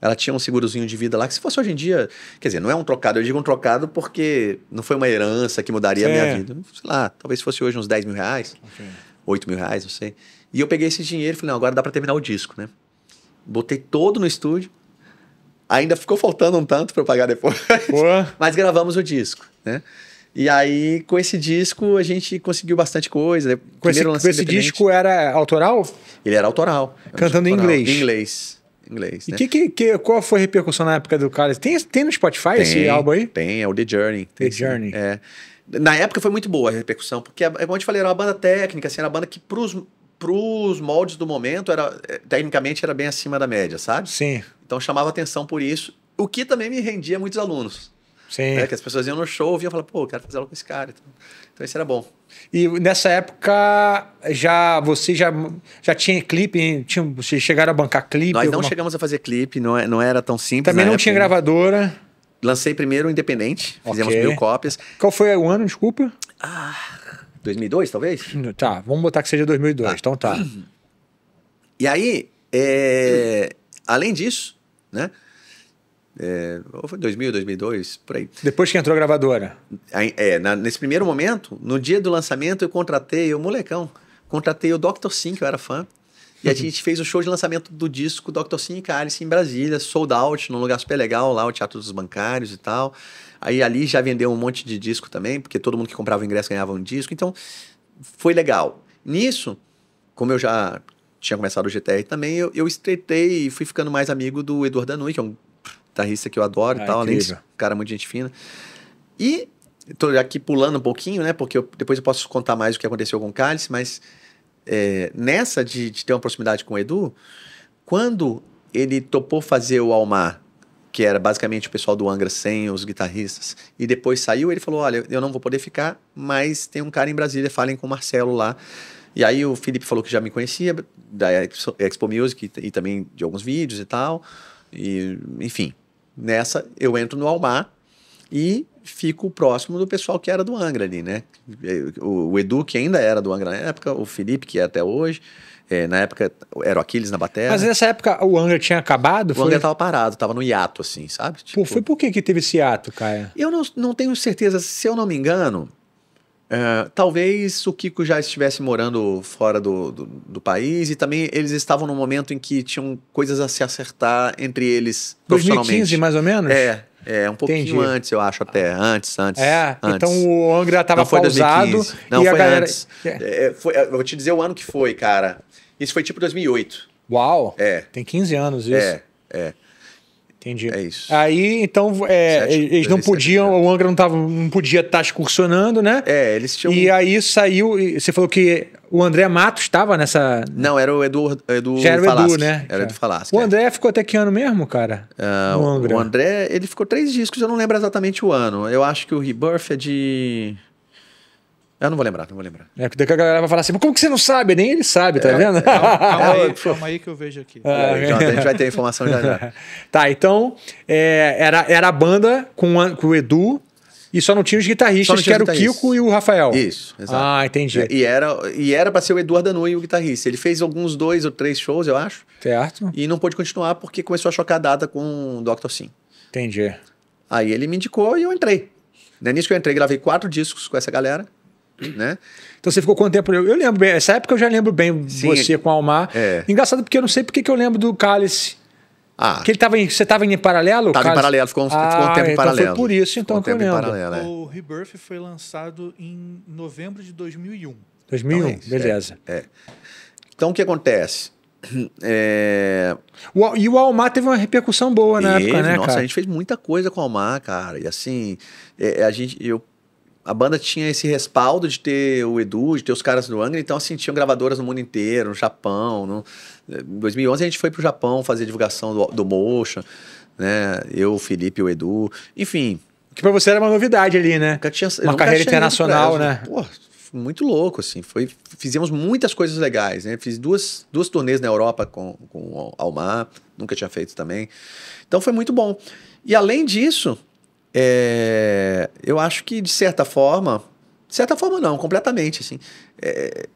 ela tinha um segurozinho de vida lá, que se fosse hoje em dia, quer dizer, não é um trocado, eu digo um trocado porque não foi uma herança que mudaria Sim. a minha é. vida. Sei lá, talvez fosse hoje uns 10 mil reais, okay. 8 mil reais, não sei. E eu peguei esse dinheiro e falei, não, agora dá para terminar o disco, né? Botei todo no estúdio. Ainda ficou faltando um tanto para pagar depois. *laughs* Mas gravamos o disco, né? E aí, com esse disco, a gente conseguiu bastante coisa. Com Primeiro esse, com esse disco era autoral? Ele era autoral. Cantando em inglês. Em inglês. Inglês, e né? que, que, que, qual foi a repercussão na época do Carlos Tem, tem no Spotify tem, esse álbum aí? Tem, é o The Journey. The esse, Journey. É. Na época foi muito boa a repercussão, porque, é, como eu te falei, era uma banda técnica, assim, era uma banda que pros, pros moldes do momento, era eh, tecnicamente era bem acima da média, sabe? Sim. Então chamava atenção por isso, o que também me rendia muitos alunos. Sim. Né? Que as pessoas iam no show, ouviam e falavam, pô, eu quero fazer aula com esse cara. Então, então isso era bom. E nessa época, já você já, já tinha clipe? Tinha, vocês chegaram a bancar clipe? Nós alguma... não chegamos a fazer clipe, não, é, não era tão simples. Também não época. tinha gravadora. Lancei primeiro o Independente, fizemos okay. mil cópias. Qual foi o ano, desculpa? Ah, 2002, talvez? *laughs* Tá, vamos botar que seja 2002, tá. então tá. E aí, é, além disso, né? É, ou foi 2000, 2002, por aí. Depois que entrou a gravadora? É, na, nesse primeiro momento, no dia do lançamento, eu contratei o molecão, contratei o Dr. Sim, que eu era fã, e a *laughs* gente fez o show de lançamento do disco Dr. Sim e Cálice em Brasília, sold out, num lugar super legal lá, o Teatro dos Bancários e tal. Aí ali já vendeu um monte de disco também, porque todo mundo que comprava o ingresso ganhava um disco. Então, foi legal. Nisso, como eu já tinha começado o GTR também, eu, eu estreitei e fui ficando mais amigo do Eduardo Danui, que é um guitarrista que eu adoro ah, e tal, além disso, cara muito gente fina. E tô aqui pulando um pouquinho, né? Porque eu, depois eu posso contar mais o que aconteceu com o Cálice, mas é, nessa de, de, ter uma proximidade com o Edu, quando ele topou fazer o Almar que era basicamente o pessoal do Angra sem os guitarristas. E depois saiu, ele falou: "Olha, eu não vou poder ficar, mas tem um cara em Brasília, falem com o Marcelo lá". E aí o Felipe falou que já me conhecia da Expo Music e, e também de alguns vídeos e tal. E enfim, nessa eu entro no Almar e fico próximo do pessoal que era do Angra ali, né? O, o Edu que ainda era do Angra na época, o Felipe que é até hoje. É, na época era o Aquiles na bateria. Mas nessa época o Angra tinha acabado? O foi? Angra tava parado, tava no hiato, assim, sabe? Tipo... Pô, foi por que, que teve esse hiato, Caia Eu não, não tenho certeza, se eu não me engano, é, talvez o Kiko já estivesse morando fora do, do, do, país e também eles estavam num momento em que tinham coisas a se acertar entre eles 2015, mais ou menos? É, é um pouquinho Entendi. antes, eu acho, até. Antes, antes. É, antes. então o Angra estava pausado. 2015. Não, e foi a galera... antes. É. É, foi, eu vou te dizer o ano que foi, cara. Isso foi tipo 2008. Uau! É. Tem 15 anos isso. É, é. Entendi. É isso. Aí, então, é, sete, eles não podiam, né? o Angra não, tava, não podia estar tá excursionando, né? É, eles tinham. E aí saiu, você falou que o André Matos estava nessa. Não, era o Edu, Edu Já era o Edu, né? Era o Edu Falaschi, O é. André é. ficou até que ano mesmo, cara? Uh, o O André, ele ficou três discos, eu não lembro exatamente o ano. Eu acho que o Rebirth é de. Eu não vou lembrar, não vou lembrar. É, porque daqui a galera vai falar assim, mas como que você não sabe? Nem ele sabe, tá é, vendo? Calma, calma, aí, calma, aí, que eu vejo aqui. Ah, é, é. Jonathan, a gente vai ter informação já já. *laughs* tá, então é, era, era a banda com, a, com o Edu e só não tinha os guitarristas, tinha que era o Kiko e o Rafael. Isso, exato. Ah, entendi. É, e era, e era pra ser o Eduardo Anui o guitarrista. Ele fez alguns dois ou três shows, eu acho. Certo. E não pôde continuar porque começou a chocar a data com o Dr. Sim. Entendi. Aí ele me indicou e eu entrei. É nisso que eu entrei, gravei quatro discos com essa galera né? Então você ficou quanto tempo? Eu lembro bem, essa época eu já lembro bem Sim, você com o Almar. É. Engraçado porque eu não sei porque que eu lembro do Cálice. Ah. Que ele tava em, você estava em paralelo? Estava em paralelo, ficou, um, ah, um tempo em então paralelo. Foi por isso então que eu lembro. É. O Rebirth foi lançado em novembro de 2001. 2001, então, beleza. É, Então o que acontece? *clears throat* É... O, e o Almar teve uma repercussão boa na época, né, Nossa, cara? a gente fez muita coisa com o Almar, cara. E assim, é, a gente, eu a banda tinha esse respaldo de ter o Edu, de ter os caras do Angra, então assim, tinham gravadoras no mundo inteiro, no Japão. No... Em 2011 a gente foi pro Japão fazer divulgação do, do Motion, né? Eu, o Felipe, o Edu, enfim. Que para você era uma novidade ali, né? Tinha, uma carreira internacional, né? Pô, muito louco, assim. Foi, fizemos muitas coisas legais, né? Fiz duas, duas turnês na Europa com, com o Almar, nunca tinha feito também. Então foi muito bom. E além disso, é, eu acho que, de certa forma, de certa forma não, completamente, assim, é,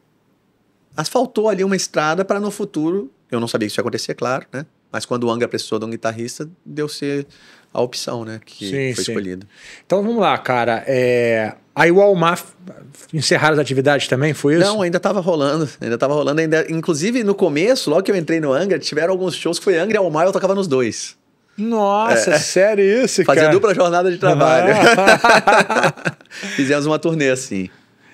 asfaltou ali uma estrada para no futuro, eu não sabia que isso ia acontecer, claro, né? Mas quando o Angra precisou de um guitarrista, deu ser a opção, né? Que sim, foi sim. escolhida. Então vamos lá, cara. É... Aí o Almar encerraram as atividades também, foi isso? Não, ainda estava rolando. Ainda estava rolando. Ainda... Inclusive, no começo, logo que eu entrei no Angra, tiveram alguns shows que foi Angra e Almar, eu tocava nos dois. Nossa, é, sério isso, fazia cara? Fazia dupla jornada de trabalho. Ah. *laughs* *laughs* Fizemos uma turnê assim.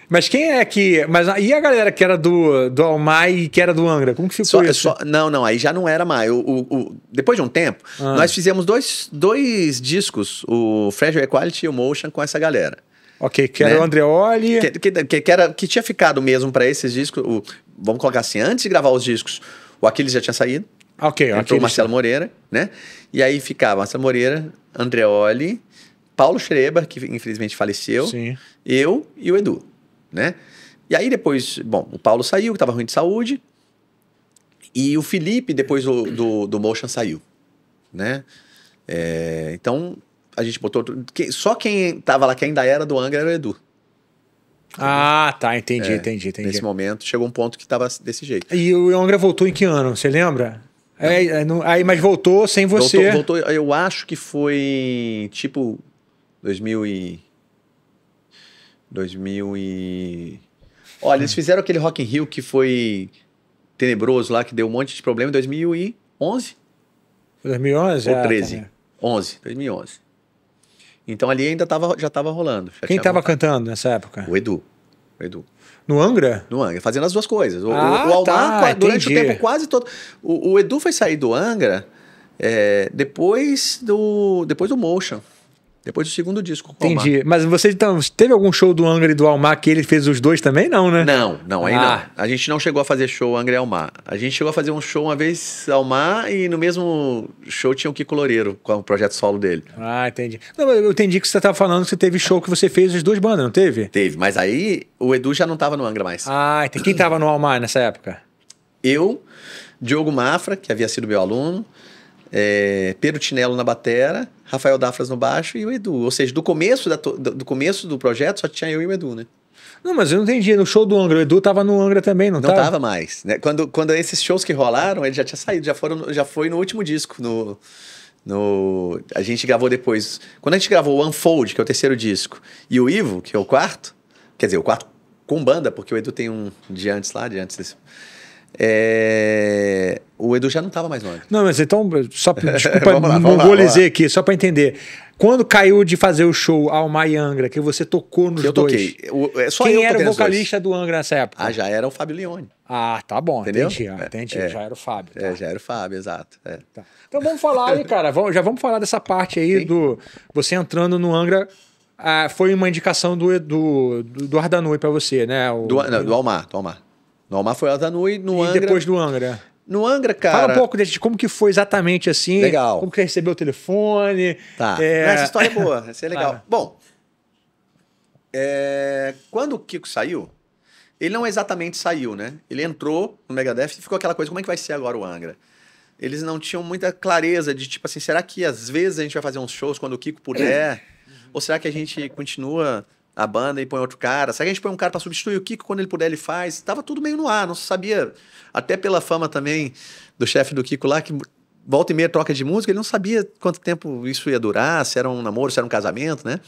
Mas quem é que. Mas e a galera que era do, do Almai e que era do Angra? Como que ficou só, isso? Só, não, não, aí já não era mais. O, o, o depois de um tempo, ah. nós fizemos dois, dois discos, o Fragile Equality e o Motion, com essa galera. Ok, que era né? o Andreoli. Que, que, que, era, que tinha ficado mesmo para esses discos. O, vamos colocar assim, antes de gravar os discos, o Aquiles já tinha saído. Ok, ok. Entrou o Marcelo tá. Moreira, né? E aí ficava Márcia Moreira, Andreoli, Paulo Schreber, que infelizmente faleceu, Sim. eu e o Edu, né? E aí depois, bom, o Paulo saiu, que estava ruim de saúde, e o Felipe, depois do, do, do Motion, saiu, né? É, então, a gente botou... Só quem estava lá, que ainda era do Angra, era o Edu. Ah, tá, entendi, é, entendi, entendi. Nesse momento, chegou um ponto que estava desse jeito. E o Angra voltou em que ano, você lembra? É, é, não, aí, mas voltou sem você. Voltou, voltou, eu acho que foi tipo 2000 e... 2000 e... Olha, eles fizeram aquele Rock in Rio que foi tenebroso lá, que deu um monte de problema em 2011. 2011? Ou 13. Ah, tá. 11, né. 2011. Então ali ainda tava, já tava rolando. Já Quem tava cantando nessa época? O Edu. O Edu. No Angra? No Angra, fazendo as duas coisas. O, ah, o, Almar, tá, durante entendi. o tempo quase todo. O, o Edu foi sair do Angra é, depois, do, depois do Motion. Depois do segundo disco. Entendi. Mas você então, teve algum show do Angra e do Almar que ele fez os dois também? Não, né? Não, não, aí ah. não. A gente não chegou a fazer show Angra e Almar. A gente chegou a fazer um show uma vez Almar e no mesmo show tinha o Kiko Loureiro com o projeto solo dele. Ah, entendi. Não, eu entendi que você estava falando que você teve show que você fez os dois bandas, não teve? Teve, mas aí o Edu já não estava no Angra mais. Ah, entendi. Quem estava no Almar nessa época? Eu, Diogo Mafra, que havia sido meu aluno, é, Pedro Tinello na batera Rafael Dafras no baixo e o Edu. Ou seja, do começo, da, do, começo do projeto só tinha eu e o Edu, né? Não, mas eu não entendi. No show do Angra, o Edu tava no Angra também, não, não tava? Não tava mais. Né? Quando, quando esses shows que rolaram, ele já tinha saído, já, foram, já foi no último disco, no, no... A gente gravou depois. Quando a gente gravou o Unfold, que é o terceiro disco, e o Ivo, que é o quarto, quer dizer, o quarto com banda, porque o Edu tem um de antes lá, de antes desse. É... O Edu já não estava mais longe. Não, mas então, só *laughs* desculpa, lá, mongolizei aqui, só para entender. Quando caiu de fazer o show Alma e Angra, que você tocou nos eu dois. Eu toquei. É só Quem eu era o vocalista do Angra nessa época? Ah, já era o Fábio Leone. Ah, tá bom. Entendeu? Entendi, ah, é, entendi. É, já era o Fábio. É, tá. É, já era o Fábio, exato. É. Tá. Então vamos falar aí, cara. Vamos, já vamos falar dessa parte aí Sim. do você entrando no Angra. Ah, foi uma indicação do, do, do Ardanui para você, né? O, do, não, do Almar, do Almar. No Almar foi Alta Nui, no e Angra. E depois do Angra. É. No Angra, cara. Fala um pouco de como que foi exatamente assim. Legal. Como que recebeu o telefone. Tá. É... Essa história é boa, *laughs* essa é legal. Bom, é... quando o Kiko saiu, ele não exatamente saiu, né? Ele entrou no Megadeth e ficou aquela coisa, como é que vai ser agora o Angra? Eles não tinham muita clareza de, tipo assim, será que às vezes a gente vai fazer uns shows quando o Kiko puder? *clears throat* Ou será que a gente continua a banda e põe outro cara. Será que a gente põe um cara para substituir o Kiko quando ele puder ele faz? Tava tudo meio no ar, não sabia. Até pela fama também do chefe do Kiko lá, que volta e meia troca de música, ele não sabia quanto tempo isso ia durar, se era um namoro, se era um casamento, né?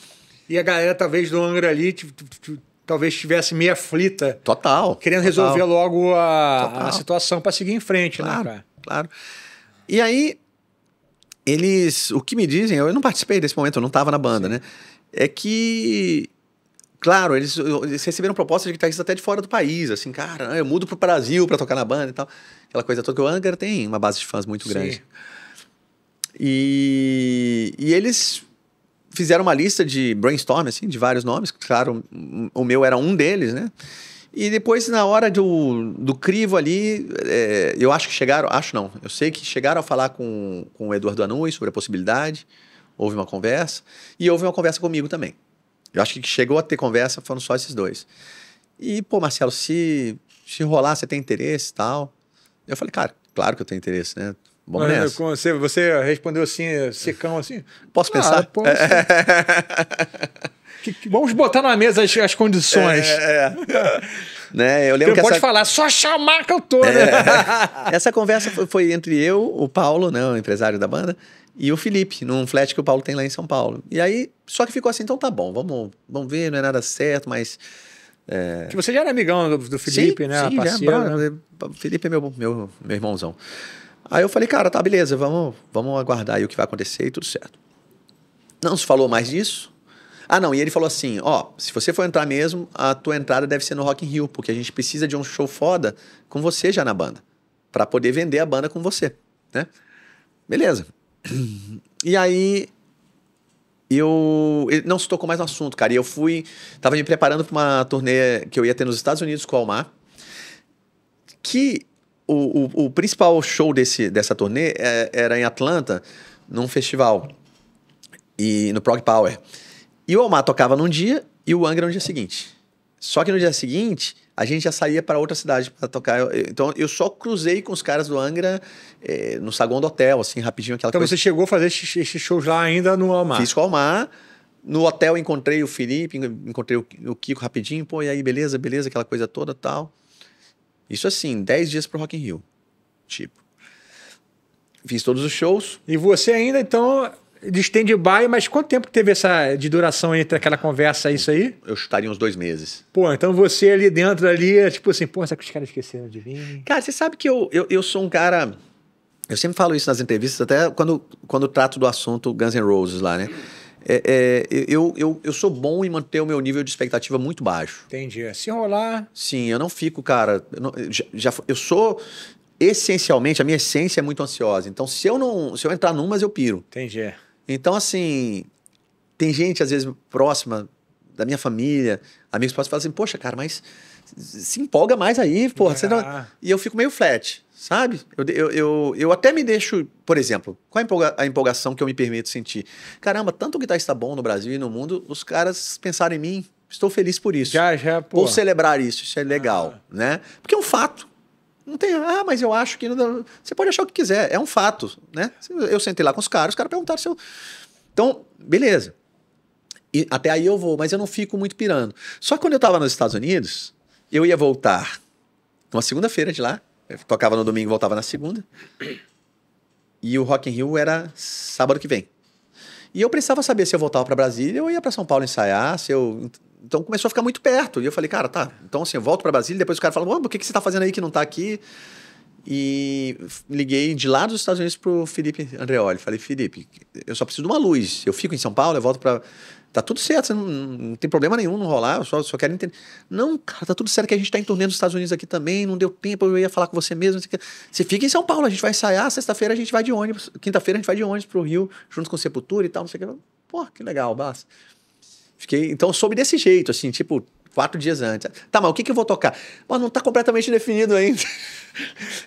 E a galera talvez do Angra ali talvez estivesse meio aflita. Total. Querendo total. resolver logo a, a situação para seguir em frente, né, claro, né, cara? Claro. E aí, eles. O que me dizem, eu não participei desse momento, eu não estava na banda, Sim. né? É que Claro, eles, eles receberam propostas de guitarristas até de fora do país, assim, cara, eu mudo pro Brasil para tocar na banda e tal. Aquela coisa toda, que o Angra tem uma base de fãs muito Sim. grande. E, e eles fizeram uma lista de brainstorm, assim, de vários nomes, claro, o meu era um deles, né? E depois, na hora do, do crivo ali, é, eu acho que chegaram, acho não, eu sei que chegaram a falar com, com o Eduardo Anui sobre a possibilidade, houve uma conversa, e houve uma conversa comigo também. Eu acho que chegou a ter conversa, foram só esses dois. E, pô, Marcelo, se, se rolar, você tem interesse e tal? Eu falei, cara, claro que eu tenho interesse, né? bom Não, nessa. Você, você respondeu assim, secão assim? Posso ah, pensar? Posso. *laughs* que, que, vamos botar na mesa as, as condições. É, é. *laughs* né? Eu lembro que pode essa... falar, só chamar que eu tô, né? É. *laughs* essa conversa foi, foi entre eu, o Paulo, né, o empresário da banda, e o Felipe, num flat que o Paulo tem lá em São Paulo. E aí, só que ficou assim, então tá bom, vamos, vamos ver, não é nada certo, mas. É... Que você já era amigão do, do Felipe, sim, né? Sim, Passeio, já, né? Felipe é meu, meu, meu irmãozão. Aí eu falei, cara, tá, beleza, vamos, vamos aguardar aí o que vai acontecer e tudo certo. Não se falou mais disso. Ah, não, e ele falou assim, ó, se você for entrar mesmo, a tua entrada deve ser no Rock in Rio, porque a gente precisa de um show foda com você já na banda, para poder vender a banda com você, né? Beleza. E aí eu ele não se tocou mais no assunto, cara. E eu fui, tava me preparando para uma turnê que eu ia ter nos Estados Unidos com o Almar, que o, o, o principal show desse, dessa turnê é, era em Atlanta, num festival e no Prog Power. E o Almar tocava num dia e o Angra no dia seguinte. Só que no dia seguinte a gente já saía para outra cidade para tocar. Então eu só cruzei com os caras do Angra é, no saguão do hotel, assim, rapidinho aquela então coisa. Então você chegou a fazer esse show já ainda no Almar? Fiz com o Almar. No hotel encontrei o Felipe, encontrei o Kiko rapidinho, pô, e aí beleza, beleza, aquela coisa toda tal. Isso assim, 10 dias pro Rock in Rio. Tipo. Fiz todos os shows. E você ainda, então, de stand-by, mas quanto tempo teve essa de duração entre aquela conversa e isso aí? Eu chutaria uns dois meses. Pô, então você ali dentro ali, é tipo assim, pô, será que os caras esqueceram de mim? Cara, você sabe que eu, eu, eu sou um cara. Eu sempre falo isso nas entrevistas, até quando, quando trato do assunto Guns N' Roses lá, né? É, é, eu, eu, eu sou bom em manter o meu nível de expectativa muito baixo. Entendi. É, se enrolar. Sim, eu não fico, cara. Eu, não, já, já, eu sou essencialmente, a minha essência é muito ansiosa. Então, se eu não. Se eu entrar numas, eu piro. Entendi. É. Então, assim, tem gente, às vezes, próxima da minha família, amigos próximos, falam assim, poxa, cara, mas se empolga mais aí, porra. Não... Ah. E eu fico meio flat, sabe? Eu, eu, eu, eu, até me deixo, por exemplo, qual a, empolga, a empolgação que eu me permito sentir? Caramba, tanto que tá está bom no Brasil e no mundo, os caras pensaram em mim, estou feliz por isso. Já, já, pô. Vou celebrar isso, isso é legal, ah. né? Porque é um fato. Não tem, ah, mas eu acho que. Não... Você pode achar o que quiser, é um fato, né? Eu sentei lá com os caras, os caras perguntaram se eu. Então, beleza. E até aí eu vou, mas eu não fico muito pirando. Só que quando eu estava nos Estados Unidos, eu ia voltar numa segunda-feira de lá, eu tocava no domingo voltava na segunda, e o Rock in Rio era sábado que vem. E eu precisava saber se eu voltava para Brasília ou ia para São Paulo ensaiar, se eu então começou a ficar muito perto. E eu falei, cara, tá. Então assim, eu volto para Brasília. Depois o cara fala, por que, que você tá fazendo aí que não tá aqui? E liguei de lá dos Estados Unidos pro Felipe Andreoli. Falei, Felipe, eu só preciso de uma luz. Eu fico em São Paulo, eu volto para Tá tudo certo, não, não, tem problema nenhum não rolar, eu só, só quero entender. Não, cara, tá tudo certo que a gente tá em turnê nos Estados Unidos aqui também, não deu tempo, eu ia falar com você mesmo. Você fica em São Paulo, a gente vai ensaiar, sexta-feira a gente vai de ônibus, quinta-feira a gente vai de ônibus pro Rio, junto com Sepultura e tal, não sei o que. Pô, que legal, basta. Fiquei, então soube desse jeito, assim, tipo, quatro dias antes. Tá, mas o que, que eu vou tocar? Mas não tá completamente definido ainda. *laughs*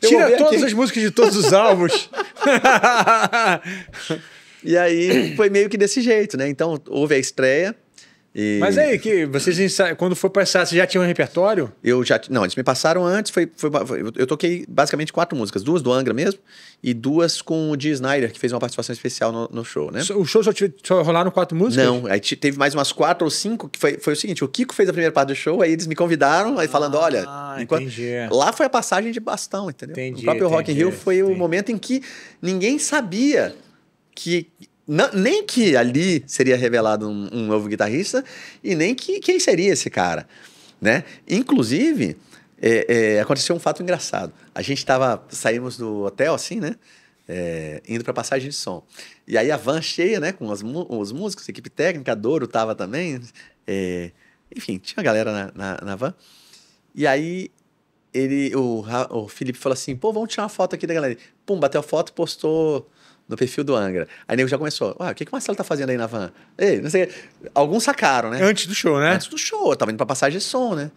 Eu Tira todas aqui. as músicas de todos os álbuns. *laughs* e aí foi meio que desse jeito, né? Então houve a estreia e... Mas aí, que vocês ensa... quando foi passar, você já tinha um repertório? Eu já. Não, eles me passaram antes, foi, foi, eu toquei basicamente quatro músicas, duas do Angra mesmo, e duas com o Dee Snyder, que fez uma participação especial no, no show, né? O show só, tive, só rolaram quatro músicas? Não, aí teve mais umas quatro ou cinco, que foi, foi o seguinte: o Kiko fez a primeira parte do show, aí eles me convidaram, aí falando: ah, olha, enquanto... entendi. É. lá foi a passagem de bastão, entendeu? Entendi, o próprio entendi, Rock in Rio é, foi entendi. o momento em que ninguém sabia que não, nem que ali seria revelado um, um novo guitarrista e nem que quem seria esse cara, né? Inclusive, é, é, aconteceu um fato engraçado. A gente estava saímos do hotel assim, né? É, indo para passagem de som. E aí a van cheia, né? Com as, os músicos, equipe técnica, Douro tava também. É, enfim, tinha uma galera na, na, na, van. E aí ele, o, o Felipe falou assim: pô, vamos tirar uma foto aqui da galera. Pum, bateu a foto, postou no perfil do Angra. Aí nego já começou, o que, que o Marcelo tá fazendo aí na van? Ei, não sei. Alguns sacaram, né? Antes do show, né? Antes do show, eu tava indo pra passagem de som, né?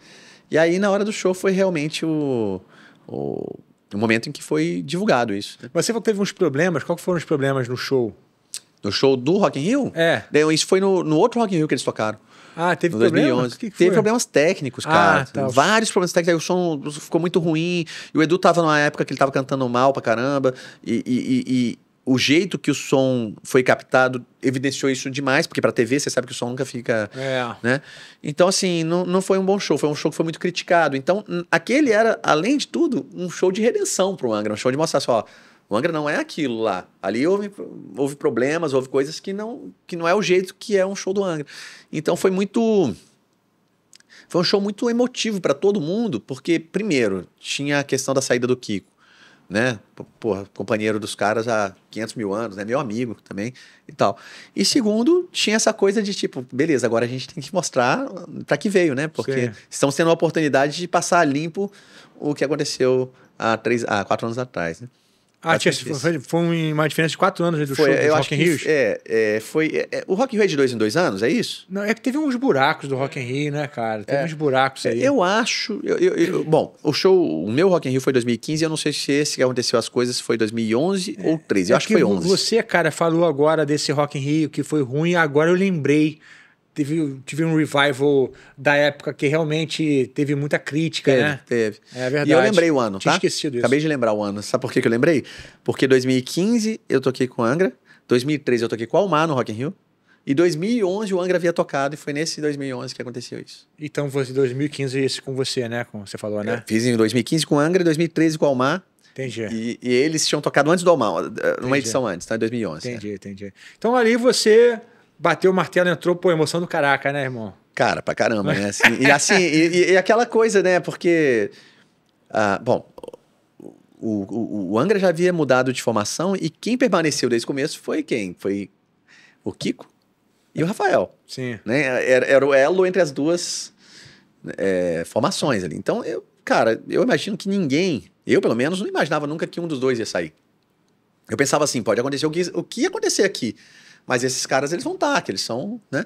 E aí, na hora do show, foi realmente o, o, momento em que foi divulgado isso. Né? Mas você teve uns problemas, qual foram os problemas no show? No show do Rock in Rio? É. Isso foi no, no outro Rock in Rio que eles tocaram. Ah, teve 2011. teve problemas técnicos, cara. Ah, tá. Vários problemas técnicos. O som ficou muito ruim. E o Edu tava numa época que ele tava cantando mal pra caramba. E, e, o jeito que o som foi captado evidenciou isso demais, porque para TV você sabe que o som nunca fica, é. né? Então assim, não, não foi um bom show, foi um show que foi muito criticado. Então, aquele era, além de tudo, um show de redenção para o Angra, um show de mostrar só, o Angra não é aquilo lá. Ali houve, houve problemas, houve coisas que não que não é o jeito que é um show do Angra. Então foi muito foi um show muito emotivo para todo mundo, porque primeiro tinha a questão da saída do Kiko né? Porra, companheiro dos caras há 500 mil anos, né? Meu amigo também e tal. E segundo, tinha essa coisa de tipo, beleza, agora a gente tem que mostrar para que veio, né? Porque Sim. estamos tendo a oportunidade de passar limpo o que aconteceu há, três, há quatro anos atrás, né? Ah, tinha, foi, foi, uma diferença de quatro anos do foi, show do Rock in Rio. É, é, foi, é, é, o Rock in Rio é de dois em dois anos, é isso? Não, é que teve uns buracos do Rock in Rio, né, cara? Teve é, uns buracos é, aí. Eu acho... Eu, eu, eu, bom, o show... O meu Rock in Rio foi em 2015, eu não sei se esse que aconteceu as coisas foi 2011 é, ou 13, eu acho que foi 11. Você, cara, falou agora desse Rock in Rio que foi ruim, agora eu lembrei teve, teve um revival da época que realmente teve muita crítica, teve, né? Teve. É verdade. E eu lembrei o ano, Tinha tá? esquecido isso. Acabei de lembrar o ano. Sabe por que, que eu lembrei? Porque 2015 eu toquei com Angra, 2013 eu toquei com Almar no Rock in Rio. E 2011 o Angra havia tocado e foi nesse 2011 que aconteceu isso. Então, você 2015 esse com você, né? Como você falou, né? Eu fiz em 2015 com o Angra, 2013 com o Almar. Entendi. E, e, eles tinham tocado antes do Almar, numa eh, entendi. edição antes, tá? Em 2011. Né? Entendi, né? entendi. Então ali você bateu o martelo, entrou, pô, emoção do caraca, né, irmão? Cara, pra caramba, né? *laughs* Assim, e assim, e, e, aquela coisa, né? Porque. Uh, bom, o, o, o, Angra já havia mudado de formação e quem permaneceu desde o começo foi quem? Foi o Kiko e o Rafael. Sim. Né? Era, era o elo entre as duas é, formações ali. Então, eu, cara, eu imagino que ninguém, eu pelo menos, não imaginava nunca que um dos dois ia sair. Eu pensava assim: pode acontecer o que, o que ia acontecer aqui. Mas esses caras, eles vão estar, tá, que eles são, né?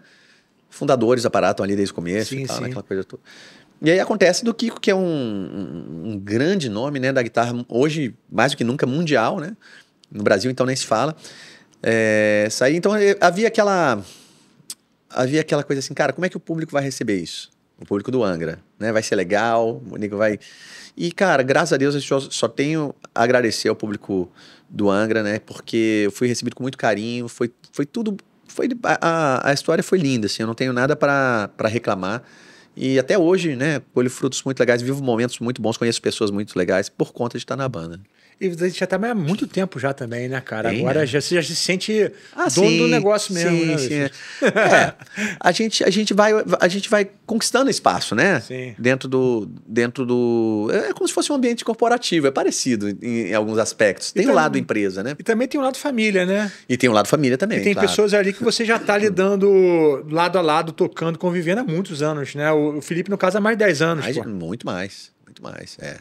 Fundadores da parada, estão ali desde o começo sim, e tal, né, coisa toda. E aí acontece do Kiko, que é um, um, grande nome, né? Da guitarra, hoje, mais do que nunca, mundial, né? No Brasil, então, nem se fala. É, sair, então, eh, havia aquela... Havia aquela coisa assim, cara, como é que o público vai receber isso? o público do Angra, né? Vai ser legal, o Nico vai. E, cara, graças a Deus, eu só tenho a agradecer ao público do Angra, né? Porque eu fui recebido com muito carinho, foi, foi tudo. Foi, a, a história foi linda, assim, eu não tenho nada para reclamar. E até hoje, né, colho frutos muito legais, vivo momentos muito bons, conheço pessoas muito legais por conta de estar na banda. E a gente já tá há muito tempo já também, né, cara? Sim, Agora né? Já, você já se sente ah, dono sim, do negócio mesmo, sim, né? Sim. É. *laughs* é, a, gente, a, gente vai, a gente vai conquistando espaço, né? Sim. Dentro do, dentro do... É, é como se fosse um ambiente corporativo, é parecido em, em alguns aspectos. Tem o um lado empresa, né? E também tem o um lado família, né? E tem o um lado família também, E tem claro. pessoas ali que você já tá lidando lado a lado, tocando, convivendo há muitos anos, né? O, o Felipe, no caso, há mais de 10 anos. Mais, muito mais, muito mais, é.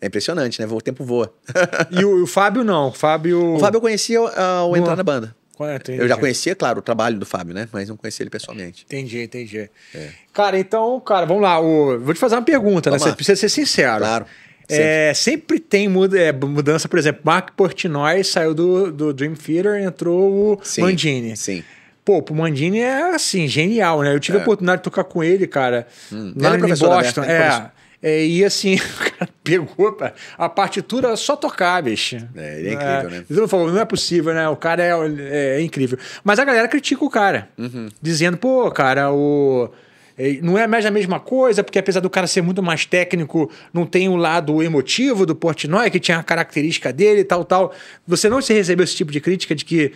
É impressionante, né? O tempo voa. *laughs* e o, o, Fábio não. O Fábio. O Fábio eu conhecia uh, ah, ao entrar na banda. É, eu já conhecia, claro, o trabalho do Fábio, né? Mas não conhecia ele pessoalmente. Entendi, entendi. É. Cara, então, cara, vamos lá. O... Vou te fazer uma pergunta, né? vamos né? Lá. Você precisa ser sincero. Claro. Sempre. É, sempre tem é, mudança, por exemplo, Mark Portnoy saiu do, do Dream Theater e entrou o sim, Mandini. Sim. Pô, o Mandini é assim, genial, né? Eu tive é. a oportunidade de tocar com ele, cara. Hum. Lá ele em né? Boston. Aberta, é, é, e assim, *laughs* o cara pegou a partitura só tocar, bicho. É, ele é incrível, é, né? falou, não é possível, né? O cara é, é, é, incrível. Mas a galera critica o cara, uhum. dizendo, pô, cara, o. É, não é mais a mesma coisa, porque apesar do cara ser muito mais técnico, não tem o lado emotivo do Portnoy, que tinha a característica dele e tal, tal. Você não se recebeu esse tipo de crítica de que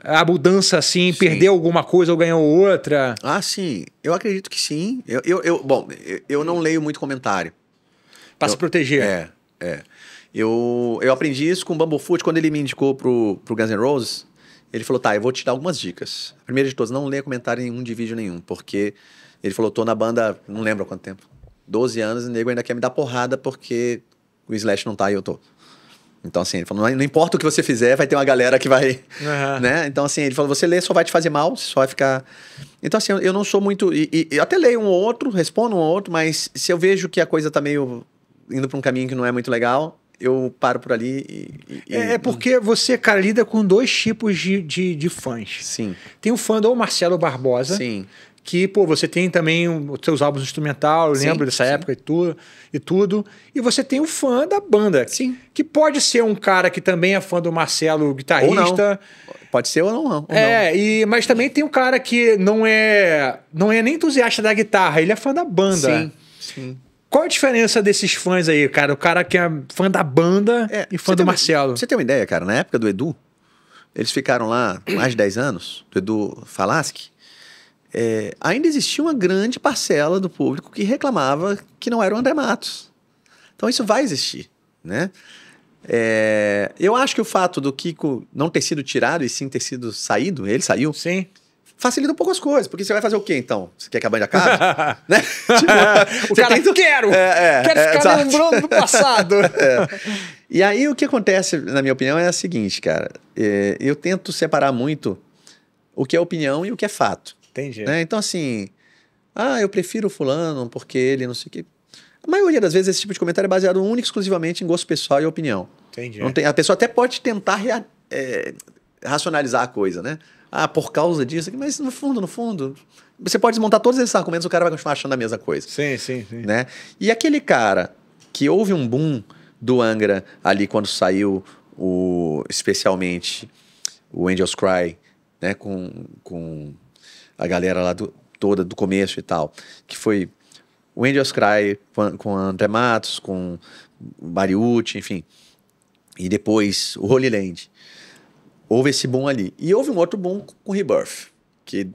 a mudança assim, sim. perdeu alguma coisa ou ganhou outra? Ah, sim. Eu acredito que sim. Eu, eu, eu bom, eu, não leio muito comentário. Para se proteger. É, é. Eu, eu aprendi isso com o Bumblefoot quando ele me indicou pro, pro Guns N' Roses. Ele falou: tá, eu vou te dar algumas dicas. A primeira de todas, não leia comentário nenhum de vídeo nenhum, porque ele falou: tô na banda, não lembro há quanto tempo. 12 anos, e o nego ainda quer me dar porrada porque o Slash não tá e eu tô. Então, assim, ele falou: não, importa o que você fizer, vai ter uma galera que vai. Uhum. Né? Então, assim, ele falou: você ler só vai te fazer mal, só vai ficar. Então, assim, eu, não sou muito. E, e, eu até leio um ou outro, respondo um ou outro, mas se eu vejo que a coisa tá meio indo para um caminho que não é muito legal, eu paro por ali e, e, é, é porque você, cara, lida com dois tipos de, de, de fãs. Sim. Tem o fã do Marcelo Barbosa. Sim que, pô, você tem também os seus álbuns instrumental, eu sim, lembro dessa sim. época e tudo, e tudo. E você tem o fã da banda. Sim. Que pode ser um cara que também é fã do Marcelo, guitarrista. Pode ser ou não, não. Ou é, não. E, mas também tem um cara que não é não é nem entusiasta da guitarra, ele é fã da banda. Sim, sim. Qual a diferença desses fãs aí, cara? O cara que é fã da banda é, e fã do Marcelo. Uma, você tem uma ideia, cara? Na época do Edu, eles ficaram lá mais de 10 anos, do Edu Falaschi é, ainda existia uma grande parcela do público que reclamava que não era o André Matos. Então isso vai existir, né? É, eu acho que o fato do Kiko não ter sido tirado e sim ter sido saído, ele saiu. Sim. Facilita um pouco as coisas, porque você vai fazer o quê então? Você quer que a banda acabe? *laughs* né? *laughs* tipo, o cara, tem... quero! É, é, quero é, ficar exato. lembrando do passado! *laughs* É. E aí o que acontece, na minha opinião, é a seguinte, cara. É, eu tento separar muito o que é opinião e o que é fato. Entendi. Né? Então, assim, ah, eu prefiro fulano porque ele não sei o quê. A maioria das vezes esse tipo de comentário é baseado única e exclusivamente em gosto pessoal e opinião. Entendi. Não tem, a pessoa até pode tentar rea, é, racionalizar a coisa, né? Ah, por causa disso, mas no fundo, no fundo, você pode desmontar todos esses argumentos, o cara vai continuar achando a mesma coisa. Sim, sim, sim. Né? E aquele cara que houve um boom do Angra ali quando saiu o especialmente o Angels Cry, né, com, com a galera lá do, toda do começo e tal, que foi o Andy Oscry com, com André Matos, com Mariucci, enfim, e depois o Holy Land. Houve esse boom ali. E houve um outro boom com Rebirth, que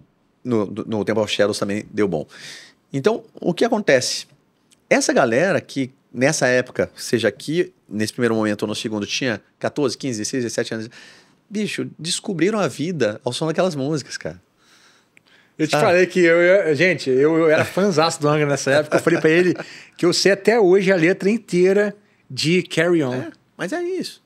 no, no Temple of Shadows também deu bom. Então, o que acontece? Essa galera que nessa época, seja aqui, nesse primeiro momento ou no segundo, tinha 14, 15, 16, 17 anos, bicho, descobriram a vida ao som daquelas músicas, cara. Eu te ah. falei que eu, eu, gente, eu era fanzaço do Angra nessa época. Eu falei para ele que eu sei até hoje a letra inteira de Carry On. É, mas é isso.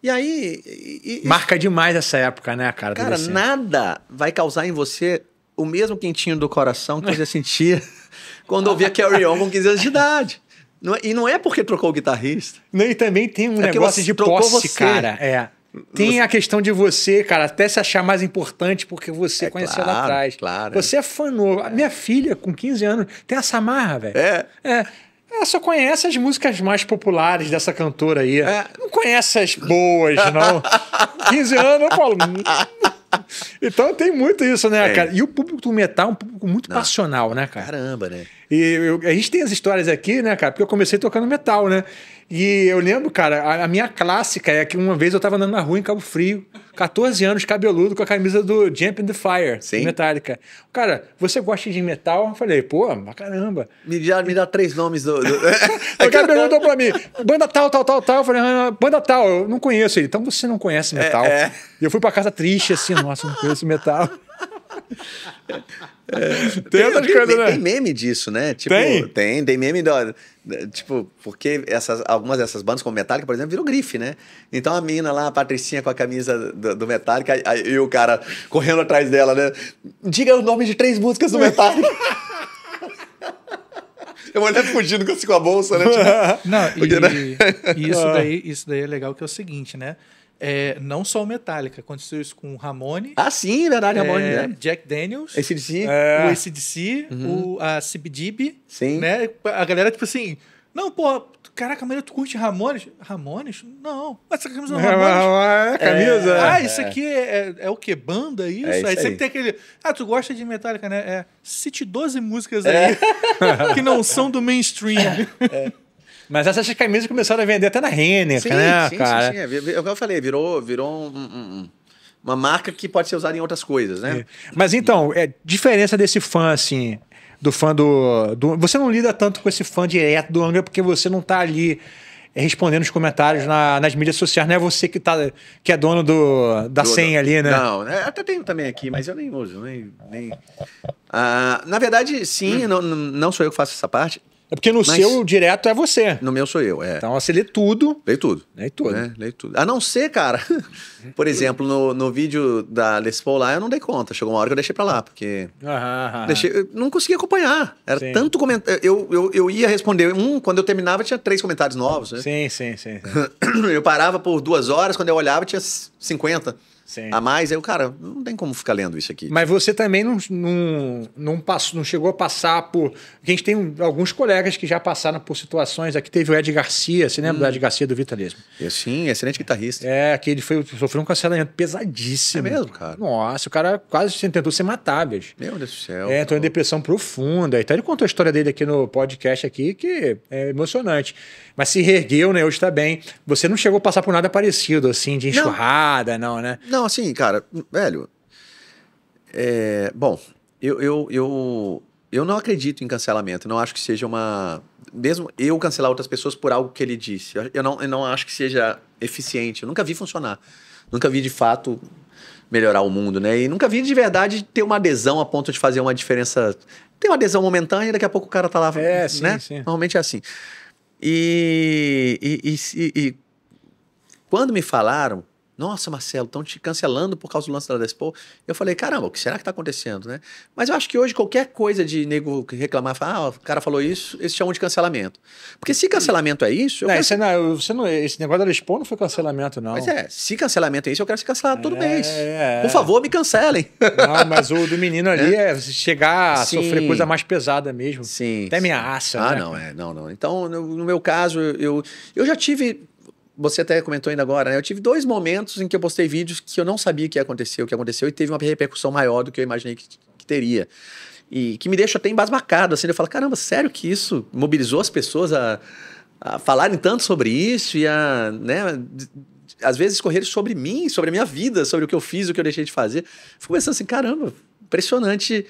E aí. E, e... Marca demais essa época, né, cara? Cara, nada vai causar em você o mesmo quentinho do coração que você sentia *laughs* quando ouvia Carry On com 15 anos de idade. Não, é, e não é porque trocou o guitarrista. Não, e também tem um é negócio de posse, você. cara. É. Tem a questão de você, cara, até se achar mais importante porque você é, conheceu claro, lá atrás. Claro. Você é, é fã novo. É. Minha filha, com 15 anos, tem essa marra velho. É. É. Ela só conhece as músicas mais populares dessa cantora aí. É. Não conhece as boas, não. 15 *laughs* anos, eu falo. Hum. Então tem muito isso, né, é. cara? E o público do metal é um público muito Não. passional, né, cara? Caramba, né? E eu, a gente tem as histórias aqui, né, cara? Porque eu comecei tocando metal, né? E eu lembro, cara, a, a, minha clássica é que uma vez eu tava andando na rua em Cabo Frio, 14 anos, cabeludo, com a camisa do Jump in the Fire, Sim. Cara, você gosta de metal? Eu falei, pô, pra caramba. Me, já, me dá três nomes do. do... *laughs* o cara perguntou pra mim, banda tal, tal, tal, tal. Eu falei, ah, banda tal, eu não conheço ele. Então você não conhece é, metal. É, é. E eu fui pra casa triste, assim, nossa, não conheço metal. *laughs* É, *laughs* tem, tem, tem, né? Tem meme disso, né? Tipo, tem? Tem, tem meme. Da, tipo, porque essas, algumas dessas bandas, como Metallica, por exemplo, viram grife, né? Então a menina lá, a Patricinha com a camisa do, do Metallica, aí, e o cara correndo atrás dela, né? Diga o nome de três músicas do Metallica. *laughs* Eu olhei fugindo com, a bolsa, né? Tipo, *laughs* Não, porque, né? e, né? isso, daí, isso daí é legal que é o seguinte, né? É, não só o Metallica, aconteceu isso com o Ramone. Ah, sim, verdade, é, Ramone, né? Jack Daniels. ACDC. É. O ACDC, uhum. o, a CBDB. Sim. Né? A galera, tipo assim, não, pô, caraca, amanhã tu curte Ramones? Ramones? Não. Mas essa camisa não é *laughs* Ramones? É, é camisa. É, ah, isso aqui é, é, é, o quê? Banda, isso? É isso aí, aí, sempre tem aquele... Ah, tu gosta de Metallica, né? É, cite 12 músicas é. aí *laughs* que não são do mainstream. É. Mas essas camisas começaram a vender até na Renner, sim, né, sim, cara? Sim, sim, é sim. É o que eu falei, virou, virou um, um, uma marca que pode ser usada em outras coisas, né? É. Mas então, é diferença desse fã, assim, do fã do, do, Você não lida tanto com esse fã direto do Angra porque você não tá ali respondendo os comentários na, nas mídias sociais. Não é você que, tá, que é dono do, da do, senha ali, né? Não, né, até tenho também aqui, mas eu nem uso. Nem, nem... Ah, na verdade, sim, hum. não, não sou eu que faço essa parte. É porque no Mas seu direto é você. No meu sou eu, é. Então você assim, lê tudo. Lei tudo. Lei tudo. É, leio tudo. A não ser, cara, *laughs* por exemplo, no, no vídeo da Les Paul lá, eu não dei conta. Chegou uma hora que eu deixei pra lá, porque. Aham, deixei, não conseguia acompanhar. Era sim. tanto comentário. Eu, eu, eu ia responder um, quando eu terminava tinha três comentários novos, né? Sim, sim, sim. sim. *coughs* eu parava por duas horas, quando eu olhava tinha 50. Sim. a mais. Aí o cara, não tem como ficar lendo isso aqui. Mas você também não, não, não, passou, não chegou a passar por. A gente tem um, alguns colegas que já passaram por situações. Aqui teve o Ed Garcia, você lembra hum. do Ed Garcia do Vitalismo? Eu, sim, excelente guitarrista. É, que ele foi, sofreu um cancelamento pesadíssimo. É mesmo, cara? Nossa, o cara quase tentou ser matar, Meu Deus do céu. É, entrou em depressão profunda. Então ele contou a história dele aqui no podcast aqui, que é emocionante. Mas se reergueu, né? Hoje tá bem. Você não chegou a passar por nada parecido, assim, de enxurrada, não, não né? Não, não, assim, cara, velho. É, bom, eu, eu, eu, eu não acredito em cancelamento. Não acho que seja uma. Mesmo eu cancelar outras pessoas por algo que ele disse. Eu não, eu não acho que seja eficiente. Eu nunca vi funcionar. Nunca vi de fato melhorar o mundo, né? E nunca vi de verdade ter uma adesão a ponto de fazer uma diferença. Tem uma adesão momentânea e daqui a pouco o cara tá lá. É, né? sim, sim. Normalmente é assim. E, e, e, e quando me falaram nossa, Marcelo, estão te cancelando por causa do lance da Despo. Eu falei, caramba, o que será que está acontecendo, né? Mas eu acho que hoje qualquer coisa de nego reclamar, falar, ah, o cara falou isso, eles chamam de cancelamento. Porque se cancelamento é isso. não, quero... esse, não, você não, esse negócio da Despo não foi cancelamento, não. Mas é, se cancelamento é isso, eu quero ser cancelado é, todo mês. É, é. Por favor, me cancelem. Não, mas o do menino ali *laughs* é. é, chegar a Sim. sofrer coisa mais pesada mesmo. Sim. Até ameaça. Ah, né? não, é, não, não. Então, no, no meu caso, eu, eu já tive você até comentou ainda agora, né? Eu tive dois momentos em que eu postei vídeos que eu não sabia que ia acontecer, o que aconteceu, e teve uma repercussão maior do que eu imaginei que, que teria. E que me deixa até embasbacado, assim. Né? Eu falo, caramba, sério que isso mobilizou as pessoas a, a falarem tanto sobre isso e a, né, às vezes correr sobre mim, sobre a minha vida, sobre o que eu fiz, o que eu deixei de fazer. Fico pensando assim, caramba, impressionante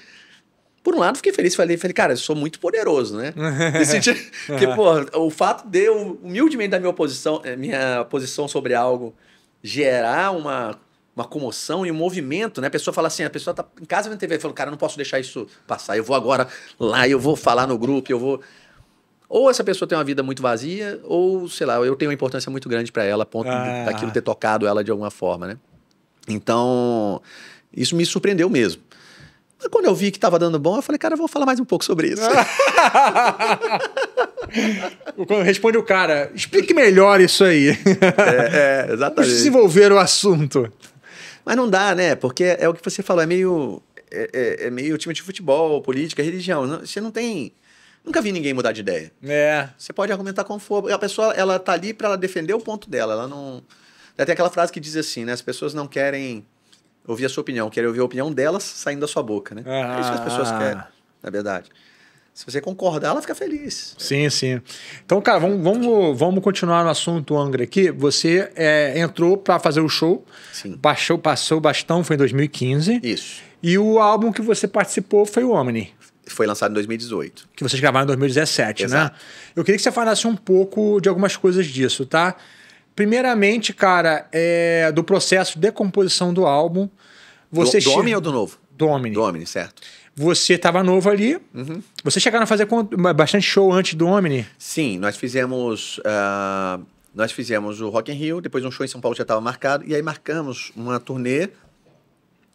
por um lado, fiquei feliz, falei, falei, cara, eu sou muito poderoso, né? senti... *laughs* Porque, pô, o fato de eu humildemente da minha posição, eh, minha posição sobre algo gerar uma, uma comoção e um movimento, né? A pessoa fala assim, a pessoa tá em casa vendo TV, falando, cara, eu não posso deixar isso passar, eu vou agora lá, eu vou falar no grupo, eu vou ou essa pessoa tem uma vida muito vazia, ou sei lá, eu tenho uma importância muito grande para ela, a ponto ah. daquilo ter tocado ela de alguma forma, né? Então, isso me surpreendeu mesmo. Mas quando eu vi que estava dando bom, eu falei, cara, eu vou falar mais um pouco sobre isso. *laughs* quando responde o cara, explique melhor isso aí. É, é exatamente. Vamos desenvolver o assunto. Mas não dá, né? Porque é o que você falou, é meio. É, é, é meio time de futebol, política, religião. Você não tem. Nunca vi ninguém mudar de ideia. É. Você pode argumentar como for. A pessoa, ela tá ali para defender o ponto dela. Ela não. Tem até aquela frase que diz assim, né? As pessoas não querem ouvir a sua opinião, querem ouvir a opinião delas saindo da sua boca, né? Ah. É isso que as pessoas ah. querem, na verdade. Se você concordar, ela fica feliz. Sim, sim. Então, cara, vamos, vamos, vamos continuar no assunto, Angra, aqui. Você é, entrou para fazer o show. Sim. Baixou, passou o bastão, foi em 2015. Isso. E o álbum que você participou foi o Omni. Foi lançado em 2018. Que vocês gravaram em 2017, né? Exato. né? Eu queria que você falasse um pouco de algumas coisas disso, tá? Tá Primeiramente, cara, é do processo de decomposição do álbum. Você do, che... ou do novo? Domini. Domini, certo. Você estava novo ali. Uhum. Vocês chegaram a fazer bastante show antes do Omni? Sim, nós fizemos. Uh, nós fizemos o Rock in Rio, depois um show em São Paulo já estava marcado, e aí marcamos uma turnê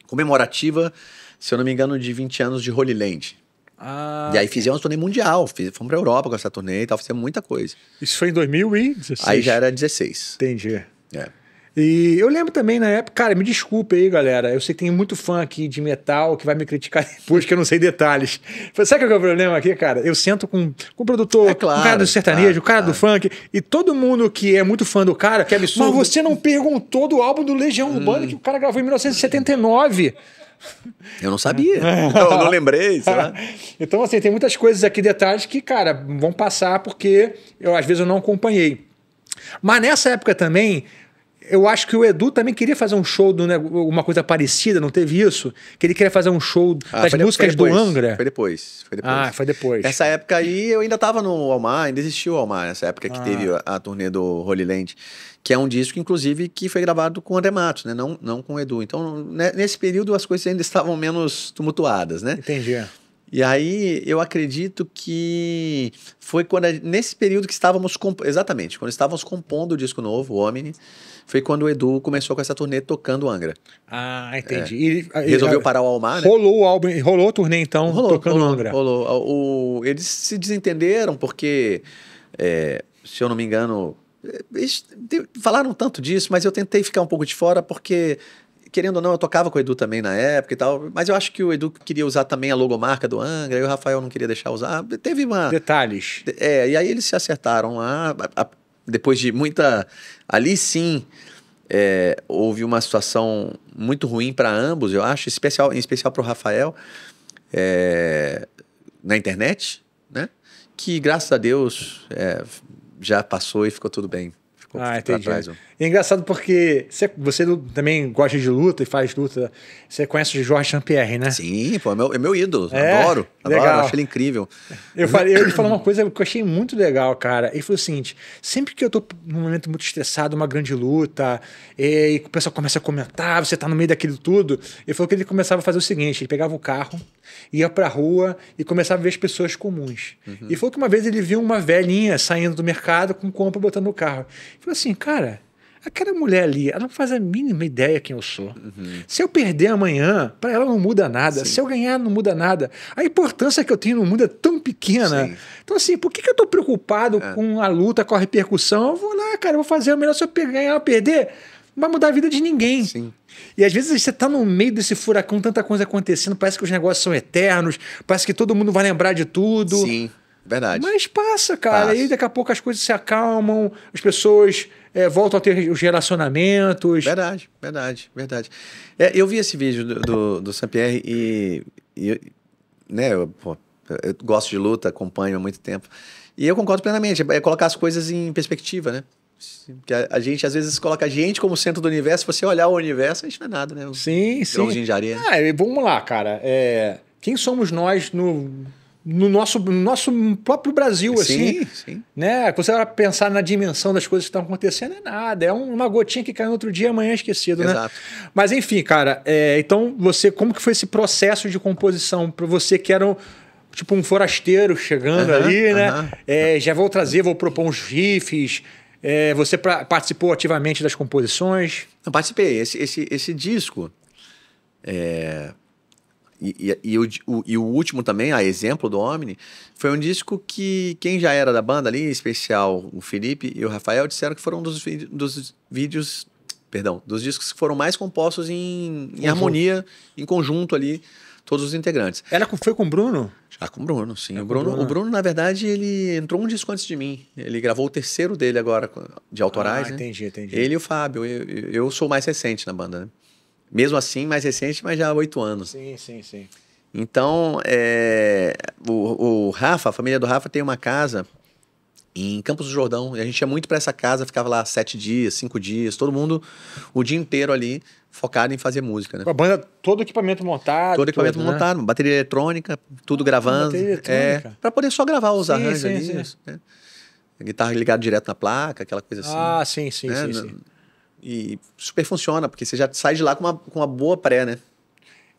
comemorativa, se eu não me engano, de 20 anos de Holy Land. Ah. E aí fizemos turnê mundial, fiz, fomos pra Europa com essa turnê e tal, fizemos muita coisa. Isso foi em 2016? Aí já era 16. Entendi. É. E eu lembro também na época, cara, me desculpe aí, galera. Eu sei que tem muito fã aqui de metal que vai me criticar *laughs* depois, que eu não sei detalhes. Sabe qual é o problema aqui, cara? Eu sento com, com o produtor, é claro, o cara do sertanejo, claro, o cara claro. do funk, e todo mundo que é muito fã do cara. Que absurdo. Mas você não perguntou do álbum do Legião hum. Urbana que o cara gravou em 1979. Eu não sabia. *laughs* É. não, não lembrei, *laughs* Então, assim, tem muitas coisas aqui, detalhes que, cara, vão passar porque eu, às vezes eu não acompanhei. Mas nessa época também, eu acho que o Edu também queria fazer um show, do, né, uma coisa parecida, não teve isso? Que ele queria fazer um show ah, das músicas depois, do Angra? Foi depois, foi depois. Ah, foi depois. Nessa época aí eu ainda tava no Almar, ainda existiu o Almar, nessa época que ah. teve a, a turnê do Holy Land que é um disco, inclusive, que foi gravado com o André Matos, né? Não, não com o Edu. Então, né, nesse período, as coisas ainda estavam menos tumultuadas, né? Entendi. É. E aí, eu acredito que foi quando, nesse período que estávamos, exatamente, quando estávamos compondo o disco novo, o Omni, foi quando o Edu começou com essa turnê tocando Angra. Ah, entendi. É. E, e, Resolveu ah, parar o Almar, né? Rolou o álbum, rolou a turnê então, rolou, tocando rolou, Angra. Rolou. O, o, eles se desentenderam porque, é, se eu não me engano, é, eles falaram tanto disso, mas eu tentei ficar um pouco de fora porque querendo ou não, eu tocava com o Edu também na época e tal, mas eu acho que o Edu queria usar também a logomarca do Angra, e o Rafael não queria deixar usar. Teve uma. Detalhes. É, e aí eles se acertaram lá, depois de muita. Ali sim. É, houve uma situação muito ruim para ambos, eu acho, especial, em especial para o Rafael, é, na internet, né? Que graças a Deus é, já passou e ficou tudo bem. Ficou ah, pra trás. Ó é engraçado porque você, você também gosta de luta e faz luta. Você conhece o Jorge Champierre, né? Sim, pô, é meu, é meu ídolo. É, adoro. Legal. Adoro, acho ele incrível. Eu falei, ele falou uma coisa que eu achei muito legal, cara. Ele falou o seguinte: sempre que eu tô num momento muito estressado, uma grande luta, e, e o pessoal começa a comentar, você tá no meio daquilo tudo. Ele falou que ele começava a fazer o seguinte: ele pegava o carro, ia pra rua e começava a ver as pessoas comuns. Uhum. E falou que uma vez ele viu uma velhinha saindo do mercado com compra botando no carro. Ele falou assim, cara Aquela mulher ali, ela não faz a mínima ideia quem eu sou. Uhum. Se eu perder amanhã, para ela não muda nada. Sim. Se eu ganhar, não muda nada. A importância que eu tenho no mundo é tão pequena. Sim. Então, assim, por que, que eu tô preocupado é. com a luta, com a repercussão? Eu vou lá, cara, eu vou fazer o melhor. Se eu ganhar ou perder, não vai mudar a vida de ninguém. Sim. E às vezes você tá no meio desse furacão, tanta coisa acontecendo, parece que os negócios são eternos, parece que todo mundo vai lembrar de tudo. Sim, verdade. Mas passa, cara. Passa. daqui a pouco as coisas se acalmam, as pessoas é, voltam a ter os relacionamentos. Verdade, verdade, verdade. É, eu vi esse vídeo do, do, do e, e, né, eu, pô, eu gosto de luta, acompanho há muito tempo. E eu concordo plenamente, é, é colocar as coisas em perspectiva, né? porque a, a, gente às vezes coloca a gente como centro do universo. Se você olhar o universo, a gente não é nada, né? Um sim, sim. de areia. Ah, vamos lá, cara. É, quem somos nós no no nosso, no nosso próprio Brasil, sim, assim. Sim. Né? Quando você pensar na dimensão das coisas que estão acontecendo, é nada. É uma gotinha que cai no outro dia, amanhã é esquecido, né? Exato. né? Mas enfim, cara, é, então você, como que foi esse processo de composição para você que era um, tipo um forasteiro chegando uhum, ali, né? Uhum, é, Já vou trazer, vou propor uns riffs. É, você pra, participou ativamente das composições? participei. Esse, esse, esse disco. É, e, e, e, o, e, o, último também, a exemplo do Omni, foi um disco que quem já era da banda ali, em especial o Felipe e o Rafael, disseram que foram um dos, dos vídeos, perdão, dos discos que foram mais compostos em, em harmonia, em conjunto ali, todos os integrantes. Era com, foi com o Bruno? Já ah, com o Bruno, sim. É o, Bruno, Bruno, o Bruno, na verdade, ele entrou um disco antes de mim. Ele gravou o terceiro dele agora, de autorais. Ah, né? entendi, entendi. Ele e o Fábio. Eu, eu sou mais recente na banda, né? Mesmo assim, mais recente, mas já há oito anos. Sim, sim, sim. Então, é, o, o, Rafa, a família do Rafa tem uma casa em Campos do Jordão. E a gente ia muito para essa casa, ficava lá sete dias, cinco dias, todo mundo o dia inteiro ali focado em fazer música, né? Com a banda, todo o equipamento montado. Todo o equipamento tudo, né? montado, né? bateria eletrônica, tudo ah, gravando. Bateria é, eletrônica. É, para poder só gravar os sim, arranjos sim, ali. Sim. Né? A guitarra ligada direto na placa, aquela coisa ah, assim. Ah, sim, sim, né? sim. sim. E super funciona, porque você já sai de lá com uma, com uma boa pré, né?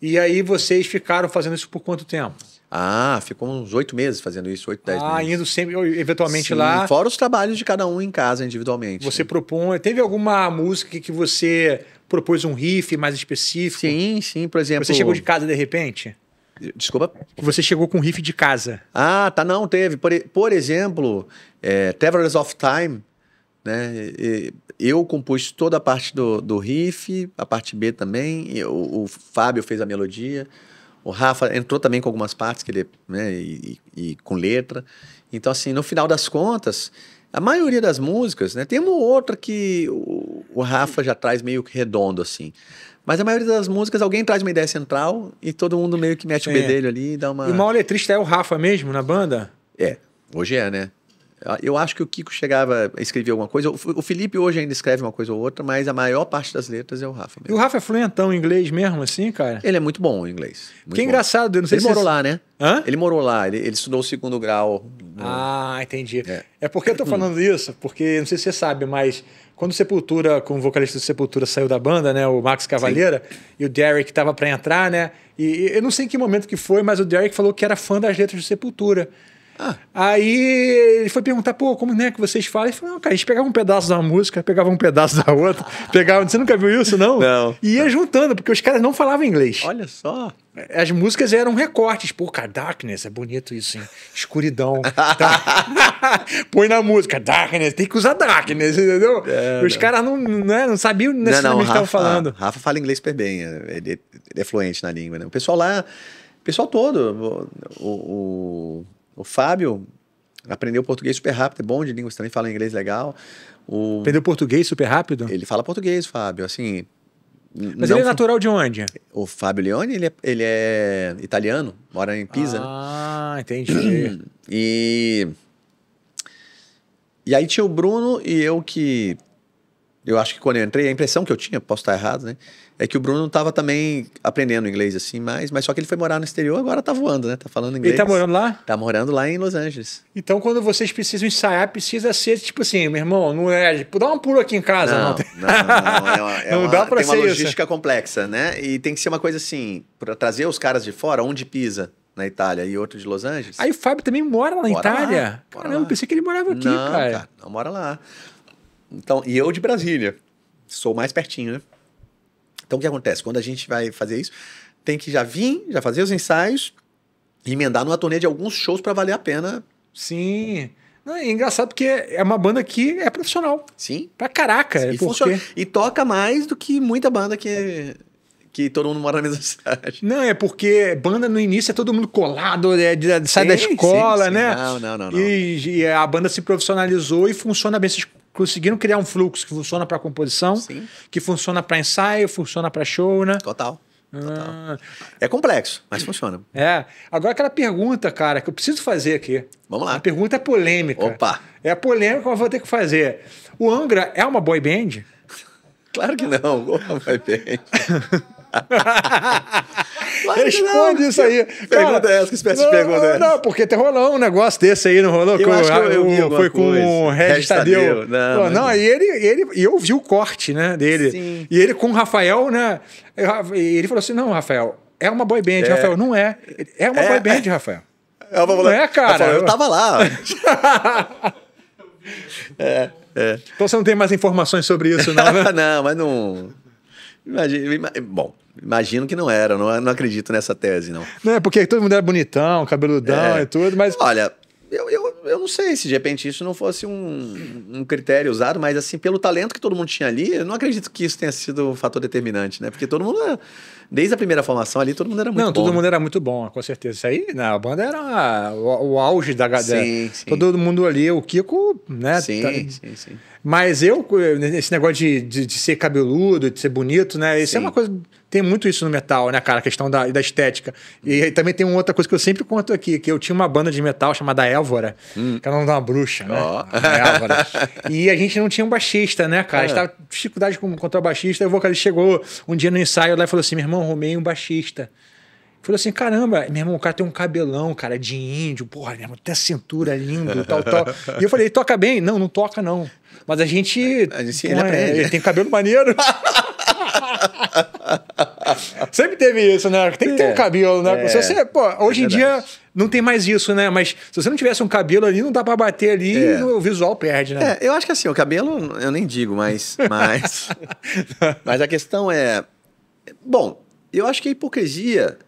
E aí vocês ficaram fazendo isso por quanto tempo? Ah, ficou uns oito meses fazendo isso, oito, dez ah, meses. Ah, indo sempre, eventualmente Sim, lá. Fora os trabalhos de cada um em casa, individualmente. Você né? propõe. Teve alguma música que você propôs um riff mais específico? Sim, sim, por exemplo. Você chegou de casa de repente? Desculpa? Você chegou com um riff de casa. Ah, tá, não, teve. Por, por exemplo, é, of Time né? Eu compus toda a parte do, do riff, a parte B também, eu, o Fábio fez a melodia, o Rafa entrou também com algumas partes que ele, né, e, e, com letra. Então, assim, no final das contas, a maioria das músicas, né, tem uma outra que o, o Rafa já traz meio redondo, assim. Mas a maioria das músicas, alguém traz uma ideia central e todo mundo meio que mete é. o bedelho ali e dá uma. E o maior letrista é o Rafa mesmo na banda? É, hoje é, né? Eu acho que o Kiko chegava a escrever alguma coisa. O Felipe hoje ainda escreve uma coisa ou outra, mas a maior parte das letras é o Rafa. Mesmo. E o Rafa é fluentão em inglês mesmo, assim, cara? Ele é muito bom em inglês. que é engraçado, eu não sei ele se. Ele morou lá, né? Hã? Ele morou lá, ele, ele estudou o segundo grau. No... Ah, entendi. É. é porque eu tô *clears throat* falando isso, porque não sei se você sabe, mas quando Sepultura, com o vocalista do Sepultura saiu da banda, né, o Max Cavalheira, Sim. e o Derek tava para entrar, né? E eu não sei em que momento que foi, mas o Derek falou que era fã das letras do Sepultura. Ah. Aí ele foi perguntar, pô, como é que vocês falam? Ele falou, não, cara, a gente pegava um pedaço da música, pegava um pedaço da outra, *laughs* pegava. Você nunca viu isso, não? Não. E ia juntando, porque os caras não falavam inglês. Olha só. As músicas eram recortes. Pô, cara, darkness, é bonito isso, hein? Escuridão. Tá? *laughs* Põe na música, darkness, tem que usar darkness, entendeu? É, os caras não, né, não sabiam necessariamente o que estavam falando. Rafa fala inglês super bem, é, é, ele, é fluente na língua, né? O pessoal lá pessoal todo. O, o, o Fábio aprendeu português super rápido, é bom de línguas também, fala inglês legal. O... Aprendeu português super rápido? Ele fala português, Fábio, assim... Mas ele é natural de onde? O Fábio Leone, ele é, ele é italiano, mora em Pisa, Ah, né? entendi. e... E aí tinha o Bruno e eu que eu acho que quando eu entrei, a impressão que eu tinha, posso estar errado, né? É que o Bruno estava também aprendendo inglês, assim, mas, mas só que ele foi morar no exterior, agora tá voando, né? Tá falando inglês. Ele tá morando lá? Tá morando lá em Los Angeles. Então, quando vocês precisam ensaiar, precisa ser tipo assim, meu irmão, não é. Tipo, dá um pulo aqui em casa, não. Não, não, não, é uma, *laughs* é não uma, dá pra tem ser. Tem uma logística isso. complexa, né? E tem que ser uma coisa assim, para trazer os caras de fora, onde pisa na Itália e outro de Los Angeles. Aí o Fábio também mora na mora Itália? Lá, Caramba, lá. pensei que ele morava aqui, não, cara. cara. Não, mora lá. Então, e eu de Brasília, sou mais pertinho, né? Então, o que acontece? Quando a gente vai fazer isso, tem que já vir, já fazer os ensaios, emendar numa turnê de alguns shows para valer a pena. Sim. Não, é engraçado porque é uma banda que é profissional. Sim. Pra caraca. E, é porque... funciona, e toca mais do que muita banda que que todo mundo mora na mesma *laughs* cidade. Não, é porque banda no início é todo mundo colado, é, sai sim, da escola, sim, né? sim. né? Não, não, não. não. E, e, a banda se profissionalizou e funciona bem. Vocês conseguiram criar um fluxo que funciona para composição, Sim. que funciona para ensaio, funciona para show, né? Total. Total. Ah. É complexo, mas funciona. É. Agora aquela pergunta, cara, que eu preciso fazer aqui. Vamos lá. A pergunta é polêmica. Opa. É polêmica, mas vou ter que fazer. O Angra é uma boy band? Claro que não. Uma boy band. *laughs* Responde não, isso aí. Pergunta cara, é essa, que espécie não, de pergunta é essa? Não, porque te rolou um negócio desse aí, não rolou? Eu com, acho que eu, eu vi foi com o Regis Tadeu. Não, Pô, não, e ele, ele, eu vi o corte né, dele. Sim. E ele com o Rafael, né? Ele falou assim: não, Rafael, é uma boy band. É. Rafael, não é. É uma é. boy band, Rafael. É não é, cara. eu tava lá. *laughs* é, é. Então você não tem mais informações sobre isso, não, né? *laughs* não, mas não. Imagina, bom, Imagino que não era, não, não acredito nessa tese, não. Não, é porque todo mundo era bonitão, cabeludão é. e tudo, mas. Olha, eu, eu, eu não sei se de repente isso não fosse um, um critério usado, mas assim, pelo talento que todo mundo tinha ali, eu não acredito que isso tenha sido um fator determinante, né? Porque todo mundo, era, desde a primeira formação ali, todo mundo era muito não, bom. Não, né? todo mundo era muito bom, com certeza. Isso aí, na né, banda era o, o, auge da galera. Todo mundo ali, o Kiko, né? Tá sim, tá, sim, sim. Mas eu, esse negócio de, de, de, ser cabeludo, de ser bonito, né? Isso é sim. é uma coisa tem muito isso no metal, né, cara? A questão da, da estética. E, também tem uma outra coisa que eu sempre conto aqui, que eu tinha uma banda de metal chamada Elvora hum. que era o nome de uma bruxa, né? Oh. e a gente não tinha um baixista, né, cara? É. A gente é. tava com dificuldade com contrabaixista. E o vocalista chegou um dia no ensaio lá e falou assim: meu irmão, arrumei um baixista. Falei assim, caramba, meu irmão, o cara tem um cabelão, cara, de índio, porra, é meu irmão, até a cintura lindo, tal, tal. E eu falei, toca bem? Não, não toca não. Mas a gente... A gente pô, ele, é, ele tem cabelo maneiro. *laughs* *laughs* Sempre teve isso, né? Tem que ter é, um cabelo, né? É, se você, pô, hoje é em dia não tem mais isso, né? Mas se você não tivesse um cabelo ali, não dá para bater ali e é. o visual perde, né? É, eu acho que assim, o cabelo eu nem digo, mas. Mas, *laughs* mas a questão é. Bom, eu acho que é hipocrisia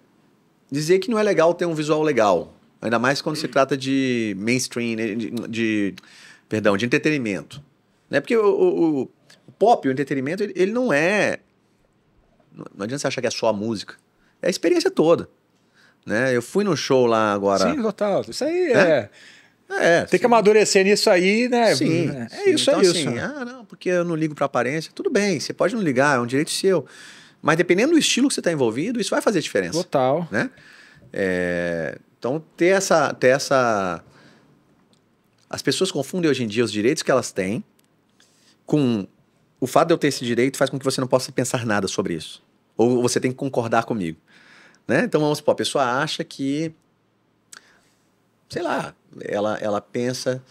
dizer que não é legal ter um visual legal. Ainda mais quando se trata de mainstream, né, de, de perdão, de entretenimento. Né? Porque o, o, o pop, o entretenimento, ele, ele não é não adianta você achar que é só a música. É a experiência toda. Né? Eu fui no show lá agora. Sim, total. Isso aí é. é... é tem sim. que amadurecer nisso aí, né? Sim, é sim. isso, então, é isso. Assim, ah, não, porque eu não ligo para aparência. Tudo bem, você pode não ligar, é um direito seu. Mas dependendo do estilo que você está envolvido, isso vai fazer diferença. Total. Né? É... Então, ter essa, ter essa. As pessoas confundem hoje em dia os direitos que elas têm com o fato de eu ter esse direito faz com que você não possa pensar nada sobre isso. Ou você tem que concordar comigo. Né? Então vamos supor, a pessoa acha que, sei lá, ela, ela pensa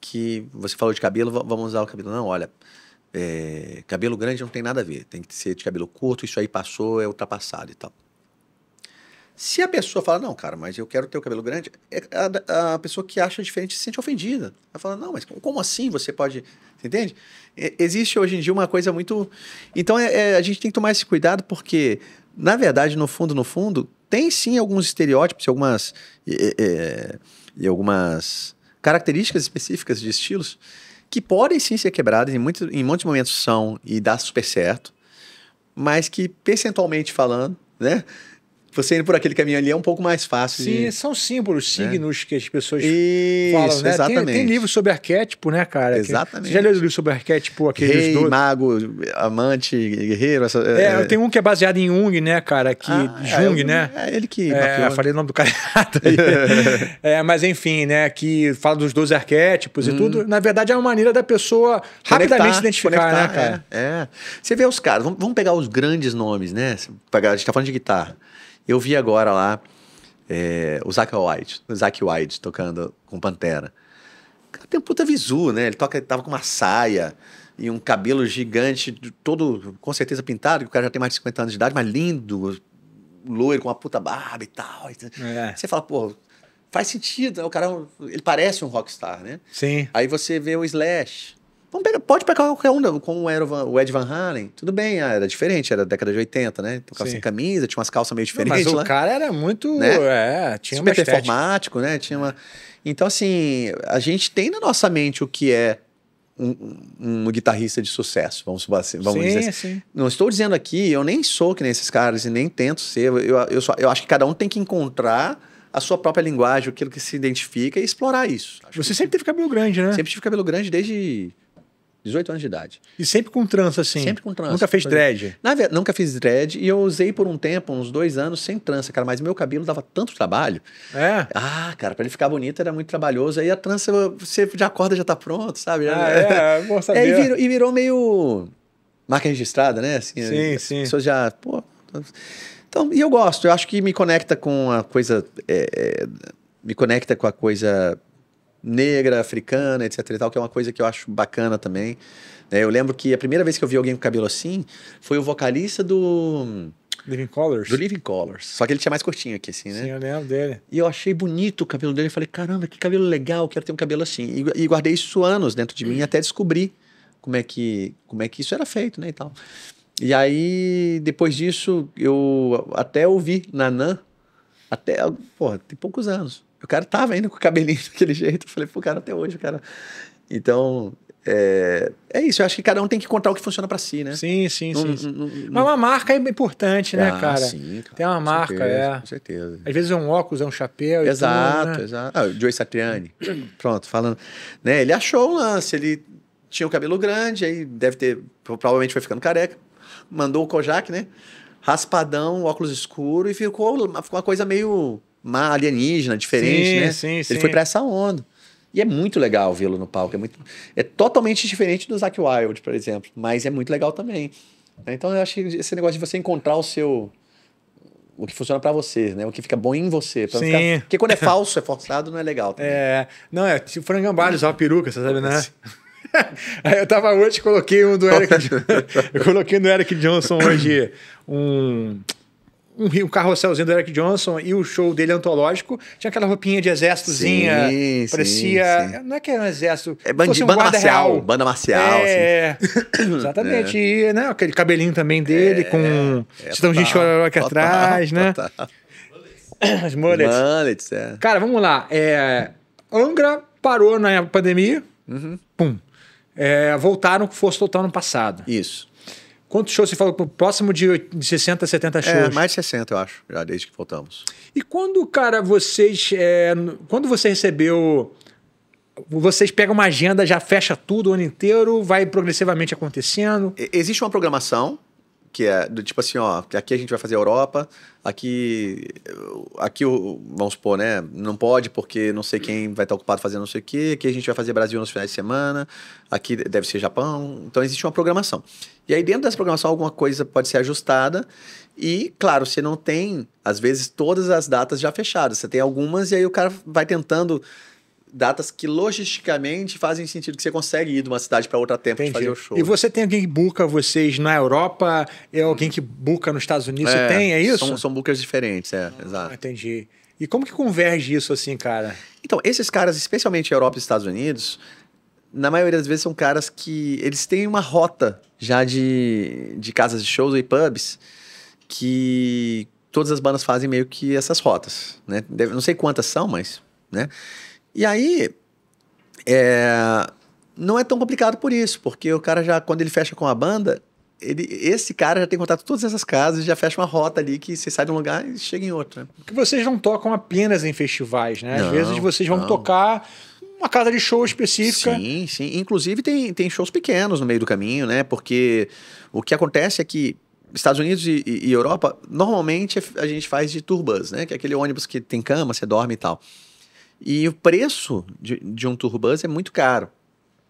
que você falou de cabelo, vamos usar o cabelo. Não, olha, é, cabelo grande não tem nada a ver, tem que ser de cabelo curto, isso aí passou, é ultrapassado e tal. Se a pessoa fala, não, cara, mas eu quero ter o cabelo grande, é, a, a pessoa que acha diferente se sente ofendida. Ela fala, não, mas como assim você pode. Você entende? existe hoje em dia uma coisa muito. Então é, é, a gente tem que tomar esse cuidado, porque, na verdade, no fundo, no fundo, tem sim alguns estereótipos algumas, é, e algumas características específicas de estilos que podem sim ser quebradas, em, muito, em muitos momentos são e dá super certo, mas que percentualmente falando, né? você indo por aquele caminho ali é um pouco mais fácil. Sim, de... são símbolos, né? signos né? que as pessoas Isso, falam, né? Exatamente. Tem, tem livro sobre arquétipo, né, cara? Exatamente. Você já leu livro sobre arquétipo? Aqueles Rei, dois? mago, amante, guerreiro. Essa, é, é... tem um que é baseado em Jung, né, cara? Que, ah, é, Jung, é, né? É ele que é, mapeou. Né? falei o nome do cara *laughs* *laughs* é, mas enfim, né, que fala dos 12 arquétipos hum. e tudo. Na verdade, é uma maneira da pessoa conectar, rapidamente se identificar, né, cara? É, é, Você vê os caras, vamos, vamos pegar os grandes nomes, né? A gente tá falando de guitarra. Eu vi agora lá é, o Zach White, o Zach White tocando com Pantera. Cara, tem um puta visu, né? Ele toca, ele tava com uma saia e um cabelo gigante, todo com certeza pintado, que o cara já tem mais de 50 anos de idade, mas lindo, loiro, com uma puta barba e tal. É. Você fala, pô, faz sentido. Né? O cara, é ele parece um rockstar, né? Sim. Aí você vê o Slash, Pegar, pode pegar qualquer um, como era o Ed Van Halen. Tudo bem, ah, era diferente, era década de 80, né? Tocava então, sem camisa, tinha umas calças meio diferentes. Não, mas lá. o cara era muito. Né? É, tinha Super performático, né? Tinha uma... Então, assim, a gente tem na nossa mente o que é um, um, um guitarrista de sucesso, vamos, assim, vamos sim, dizer assim. Sim. Não estou dizendo aqui, eu nem sou que nem esses caras e nem tento ser. Eu, eu, só, eu acho que cada um tem que encontrar a sua própria linguagem, aquilo que se identifica e explorar isso. Acho Você que... sempre teve cabelo grande, né? Sempre tive cabelo grande desde 18 anos de idade. E sempre com trança, assim? Sempre com trança. Nunca fez dread? Na, nunca fiz dread e eu usei por um tempo, uns dois anos, sem trança, cara. Mas meu cabelo dava tanto trabalho. É? Ah, cara, para ele ficar bonito era muito trabalhoso. Aí a trança, você já acorda, já tá pronto, sabe? Ah, é, é, é bom saber. É, e, virou, e, virou, meio marca registrada, né? Assim, sim, as sim. As pessoas já, pô... Tá. Então, e eu gosto. Eu acho que me conecta com a coisa... É, é me conecta com a coisa negra, africana, etc e tal, que é uma coisa que eu acho bacana também. É, eu lembro que a primeira vez que eu vi alguém com cabelo assim foi o vocalista do... Living Colors? Do Living Colors. Só que ele tinha mais curtinho aqui, assim, né? Sim, eu lembro dele. E eu achei bonito o cabelo dele. Eu falei, caramba, que cabelo legal, quero ter um cabelo assim. E, e guardei isso anos dentro de mim até descobrir como é que, como é que isso era feito, né, e tal. E aí, depois disso, eu até ouvi Nanã, até, porra, tem poucos anos. O cara tava ainda com o cabelinho *laughs* daquele jeito. Eu falei, pô, cara, até hoje, cara. Então, é, é isso, eu acho que cada um tem que contar o que funciona para si, né? Sim, sim, sim. Mas uma marca é importante, né, ah, cara? Sim, cara. Tem uma marca, certeza, é. Com certeza. Às vezes é um óculos, é um chapéu. Exato, tudo, né? exato. Ah, o Joey Satriani, *clears throat* pronto, falando. Né, ele achou um lance, ele tinha o cabelo grande, aí deve ter, provavelmente foi ficando careca. Mandou o Kojak, né? Raspadão, óculos escuro e ficou, ficou uma coisa meio uma alienígena, diferente, sim, né? Sim, sim. Ele foi para essa onda. E é muito legal vê-lo no palco. É, muito, é totalmente diferente do Zack Wild, por exemplo. Mas é muito legal também. Né? Então eu acho que esse negócio de você encontrar o seu. O que funciona para você, né? O que fica bom em você. Sim. Ficar... Porque quando é *laughs* falso, é forçado, não é legal. Também. É. Não, é tipo frangambalho, usar uma peruca, você sabe, né? *laughs* Aí eu tava hoje, coloquei um do Eric. *laughs* eu coloquei no Eric Johnson hoje um um, um carrosselzinho do Eric Johnson e o show dele antológico, tinha aquela roupinha de exércitozinha. Sim, parecia. Sim, sim. Não é que era é um exército. É um banda marcial. Real. Banda marcial. É. Assim. *coughs* Exatamente. É. E né, aquele cabelinho também dele, é, com. É, Estão gente chorando aqui atrás, né? *coughs* As mullets. Mullets, é. Cara, vamos lá. É, Angra parou na pandemia. Uhum. Pum. É, voltaram com força total no passado. Isso. Quantos shows você falou? Próximo de 60, 70 é, shows? É, mais de 60, eu acho, já desde que voltamos. E quando, cara, vocês. É, quando você recebeu. Vocês pegam uma agenda, já fecha tudo o ano inteiro, vai progressivamente acontecendo? Existe uma programação, que é do tipo assim, ó, aqui a gente vai fazer Europa, aqui, aqui vamos supor, né, não pode porque não sei quem vai estar ocupado fazendo não sei o quê, aqui a gente vai fazer Brasil nos finais de semana, aqui deve ser Japão, então existe uma programação. E aí dentro dessa programação alguma coisa pode ser ajustada e, claro, você não tem, às vezes, todas as datas já fechadas, você tem algumas e aí o cara vai tentando datas que logisticamente fazem sentido que você consegue ir de uma cidade para outra tempo Entendi. fazer o show. E você tem alguém que buca vocês na Europa, é alguém que buca nos Estados Unidos, é, você tem, é isso? São, são diferentes, é, ah, exato. Entendi. E como que converge isso assim, cara? Então, esses caras, especialmente Europa e Estados Unidos, na maioria das vezes são caras que eles têm uma rota já de, de casas de shows e pubs que todas as bandas fazem meio que essas rotas, né? Deve, não sei quantas são, mas, né? E aí, é, não é tão complicado por isso, porque o cara já, quando ele fecha com a banda, ele, esse cara já tem contato com todas essas casas, já fecha uma rota ali que você sai de um lugar e chega em outro. Né? Porque vocês não tocam apenas em festivais, né? Não, Às vezes vocês vão não. tocar uma casa de show específica. Sim, sim. Inclusive tem, tem shows pequenos no meio do caminho, né? Porque o que acontece é que Estados Unidos e, e Europa, normalmente a gente faz de turbas, né? Que é aquele ônibus que tem cama, você dorme e tal. E o preço de, de um turbus é muito caro.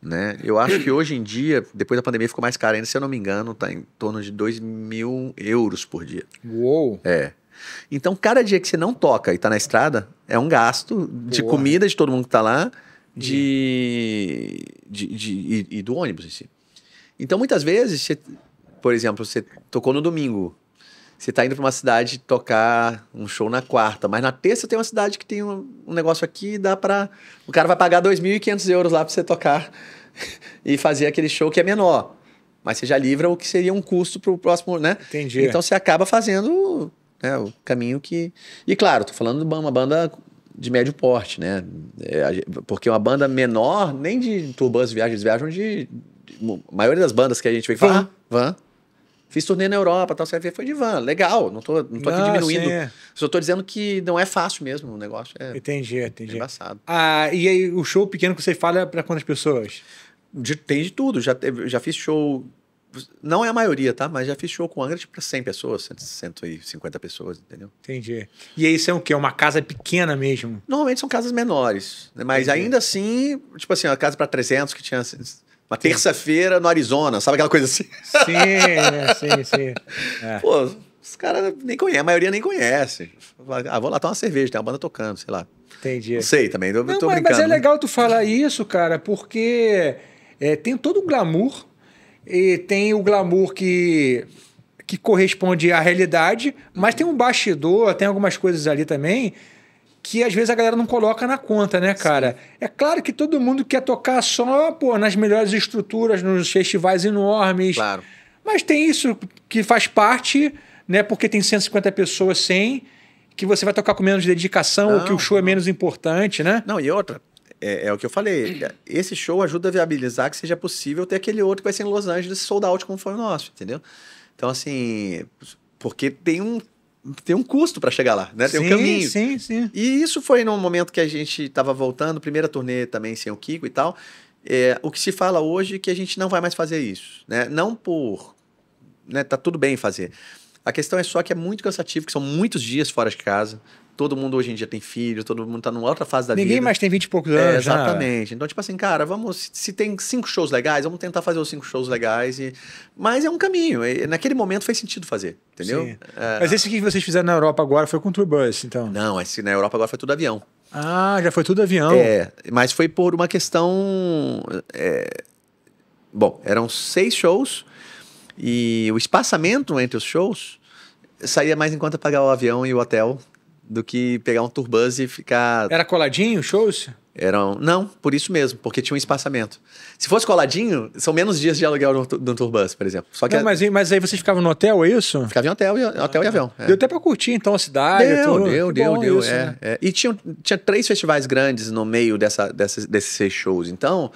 Né? Eu acho que hoje em dia, depois da pandemia, ficou mais caro ainda, se eu não me engano, está em torno de 2 mil euros por dia. Uou! É. Então, cada dia que você não toca e está na estrada, é um gasto de comida de todo mundo que está lá de, de, de, de e, e, do ônibus em si. Então, muitas vezes, você, por exemplo, você tocou no domingo, você está indo para uma cidade tocar um show na quarta, mas na terça tem uma cidade que tem um, um negócio aqui e dá para. O cara vai pagar 2.500 euros lá para você tocar *laughs* e fazer aquele show que é menor. Mas você já livra o que seria um custo para o próximo, né? Entendi. Então você acaba fazendo né, o caminho que. E claro, tô falando de uma banda de médio porte, né? É, porque uma banda menor, nem de turbans viagens, viagens de, de. A maioria das bandas que a gente vem falar, van. van Fiz turnê na Europa, tal, você vai ver, foi de van. Legal, não tô, não tô aqui diminuindo. Sim. É. Só tô dizendo que não é fácil mesmo o negócio. É, entendi, entendi. É embaçado. Ah, e aí, o show pequeno que você fala é para quantas pessoas? De, tem de tudo. Já, teve, já fiz show não é a maioria, tá? Mas já fiz show com Angra para tipo, 100 pessoas, 150 pessoas, entendeu? Entendi. E aí é o quê? Uma casa pequena mesmo? Normalmente são casas menores, né? mas Entendi. ainda assim, tipo assim, a casa para 300 que tinha uma terça-feira no Arizona, sabe aquela coisa assim? Sim, né? sim, sim. *laughs* É. Pô, os caras nem conhecem, a maioria nem conhece. Ah, vou lá tomar uma cerveja, tem uma banda tocando, sei lá. Entendi. Não sei também, eu Não, tô mas, brincando. Mas é legal tu falar isso, cara, porque é, tem todo um glamour, e tem o glamour que que corresponde à realidade, mas tem um bastidor, tem algumas coisas ali também que às vezes a galera não coloca na conta, né, cara? Sim. É claro que todo mundo quer tocar só pô, nas melhores estruturas, nos festivais enormes. Claro. Mas tem isso que faz parte, né? Porque tem 150 pessoas, 100, que você vai tocar com menos dedicação, não, ou que o show é não. é menos importante, né? Não, e outra, é, é, o que eu falei. Esse show ajuda a viabilizar que seja possível ter aquele outro que vai ser em Los Angeles sold out como foi o nosso, entendeu? Então, assim, porque tem um tem um custo para chegar lá, né? Tem sim, um caminho. Sim, sim. E isso foi num momento que a gente estava voltando, primeira turnê também sem o Kiko e tal. É, o que se fala hoje é que a gente não vai mais fazer isso, né? Não por, né? Tá tudo bem fazer. A questão é só que é muito cansativo, que são muitos dias fora de casa, todo mundo hoje em dia tem filhos, todo mundo tá numa outra fase da Ninguém vida. Ninguém mais tem 20 e poucos é, anos. É, exatamente. Já. Então, tipo assim, cara, vamos. Se tem cinco shows legais, vamos tentar fazer os cinco shows legais. E... Mas é um caminho. E, naquele momento fez sentido fazer, entendeu? É... Mas esse que vocês fizeram na Europa agora foi com o Turbus, então? Não, esse na Europa agora foi tudo avião. Ah, já foi tudo avião. É, mas foi por uma questão. É... Bom, eram seis shows e o espaçamento entre os shows saía mais enquanto pagar o avião e o hotel do que pegar um turbus e ficar. Era coladinho shows? Eram. Não, por isso mesmo, porque tinha um espaçamento. Se fosse coladinho, são menos dias de aluguel no, no Turbus, por exemplo. Só que não, a... mas, mas, aí vocês ficavam no hotel, é isso? Ficava em hotel, ah, hotel e avião. É. Deu até pra curtir, então, a cidade. Deu, tudo. deu, deu, deu. Isso, é, né? é. E tinha, tinha três festivais grandes no meio dessa, dessa desses seis shows. Então,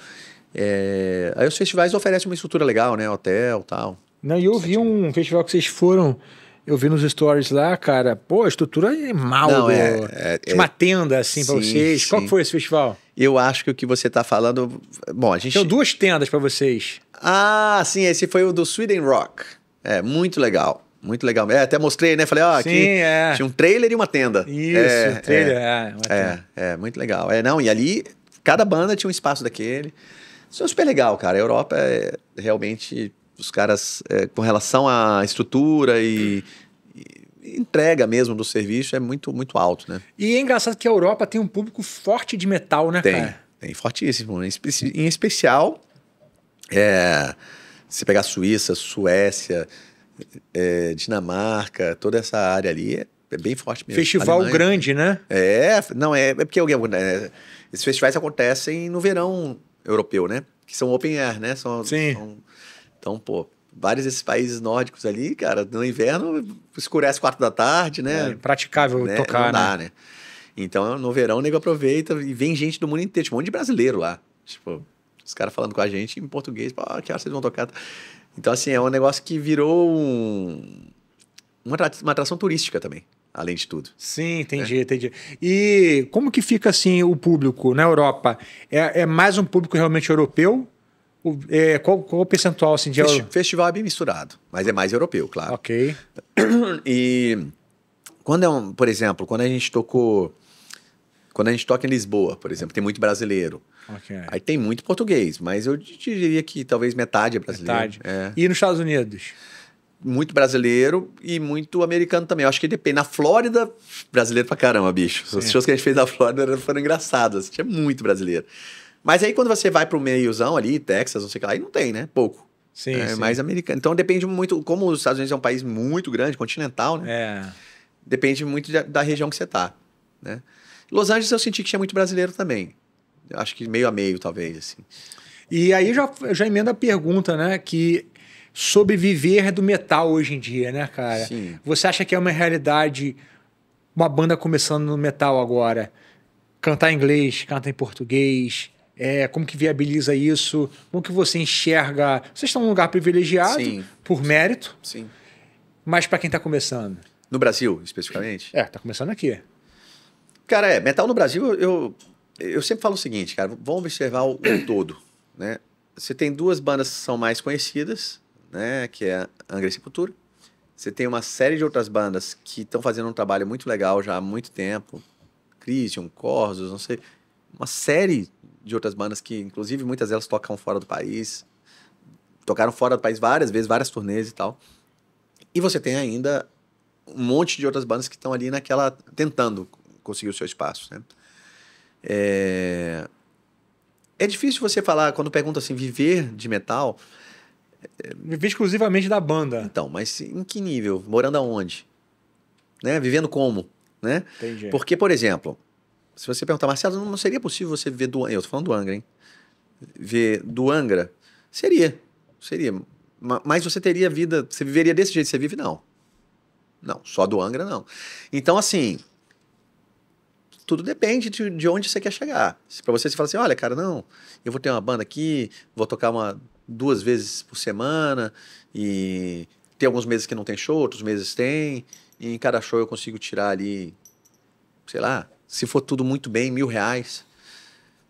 é, aí os festivais oferecem uma estrutura legal, né? Hotel tal. Não, e eu vi um festival que vocês foram eu vi nos stories lá, cara, pô, a estrutura é mal. Não, do, é, é, uma é, tenda, assim, para vocês. Sim. Qual foi esse festival? Eu acho que o que você está falando. Bom, a gente. Tem duas tendas para vocês. Ah, sim, esse foi o do Sweden Rock. É, muito legal. Muito legal. É, até mostrei, né? Falei, ó, oh, Sim, aqui é. tinha um trailer e uma tenda. Isso, é, um trailer, é, é, tenda. É, é, muito legal. É, não, e ali, cada banda tinha um espaço daquele. Isso é super legal, cara. A Europa é realmente os caras, é, com relação à estrutura e, e, entrega mesmo do serviço, é muito, muito alto, né? E é engraçado que a Europa tem um público forte de metal, né, tem, cara? Tem, fortíssimo. Em, em especial, é, se pegar Suíça, Suécia, é, Dinamarca, toda essa área ali é, é bem forte mesmo. Festival Alemanha, grande, né? É, não, é, é porque eu, é, esses festivais acontecem no verão europeu, né? Que são open air, né? São, Sim. São, então, pô, vários desses países nórdicos ali, cara, no inverno escurece quatro da tarde, né? É impraticável né? tocar, Não dá, né? né? Então, no verão, o nego aproveita e vem gente do mundo inteiro, tipo, um monte de brasileiro lá. Tipo, os caras falando com a gente em português, pô, que hora vocês vão tocar? Então, assim, é um negócio que virou um, uma, uma atração turística também além de tudo. Sim, entendi, é. entendi. E como que fica assim o público na Europa? É, é mais um público realmente europeu é, qual, qual o percentual assim, de... Festi festival é bem misturado, mas é mais europeu, claro. Ok. *clears throat* E quando é um, por exemplo, quando a gente tocou, quando a gente toca em Lisboa, por exemplo, tem muito brasileiro. Okay. Aí tem muito português, mas eu diria que talvez metade é brasileiro. Metade. É. E nos Estados Unidos? Muito brasileiro e muito americano também. Eu acho que depende. Na Flórida, brasileiro pra caramba, bicho. Os shows que a gente fez na Flórida foram engraçados. Assim, tinha muito brasileiro. Mas aí quando você vai pro meiozão ali, Texas, não sei o que lá, aí não tem, né? Pouco. Sim, é sim. mais americano. Então depende muito. Como os Estados Unidos é um país muito grande, continental, né? É. Depende muito da, da região que você tá, né? Los Angeles eu senti que tinha muito brasileiro também. Acho que meio a meio, talvez, assim. E aí já, já emenda a pergunta, né? Que sobreviver do metal hoje em dia, né, cara? Sim. Você acha que é uma realidade, uma banda começando no metal agora, cantar em inglês, canta em português, é, como que viabiliza isso? Como que você enxerga? Vocês estão num lugar privilegiado Sim. por mérito. Sim. Mas para quem está começando? No Brasil, especificamente? É, está começando aqui. Cara, é, metal no Brasil, eu, eu sempre falo o seguinte, cara, vamos observar o, o todo, né? Você tem duas bandas que são mais conhecidas, né? Que é Angra e Sepultura. Você tem uma série de outras bandas que estão fazendo um trabalho muito legal já há muito tempo. Christian, Corsos, não sei uma série de outras bandas que, inclusive, muitas delas tocam fora do país. Tocaram fora do país várias vezes, várias turnês e tal. E você tem ainda um monte de outras bandas que estão ali naquela. tentando conseguir o seu espaço. Né? É... é difícil você falar, quando pergunta assim, viver de metal. É, viver exclusivamente da banda. Então, mas em que nível? Morando aonde? Né? Vivendo como? Né? Entendi. Porque, por exemplo, se você perguntar, Marcelo, não seria possível você ver do. Eu tô falando do Angra, hein? Ver do Angra? Seria. Seria. Mas você teria vida. Você viveria desse jeito que você vive? Não. Não, só do Angra não. Então, assim. Tudo depende de, de onde você quer chegar. Se para você se fala assim: olha, cara, não, eu vou ter uma banda aqui, vou tocar uma, duas vezes por semana e tem alguns meses que não tem show, outros meses tem. E em cada show eu consigo tirar ali, sei lá, se for tudo muito bem, mil reais.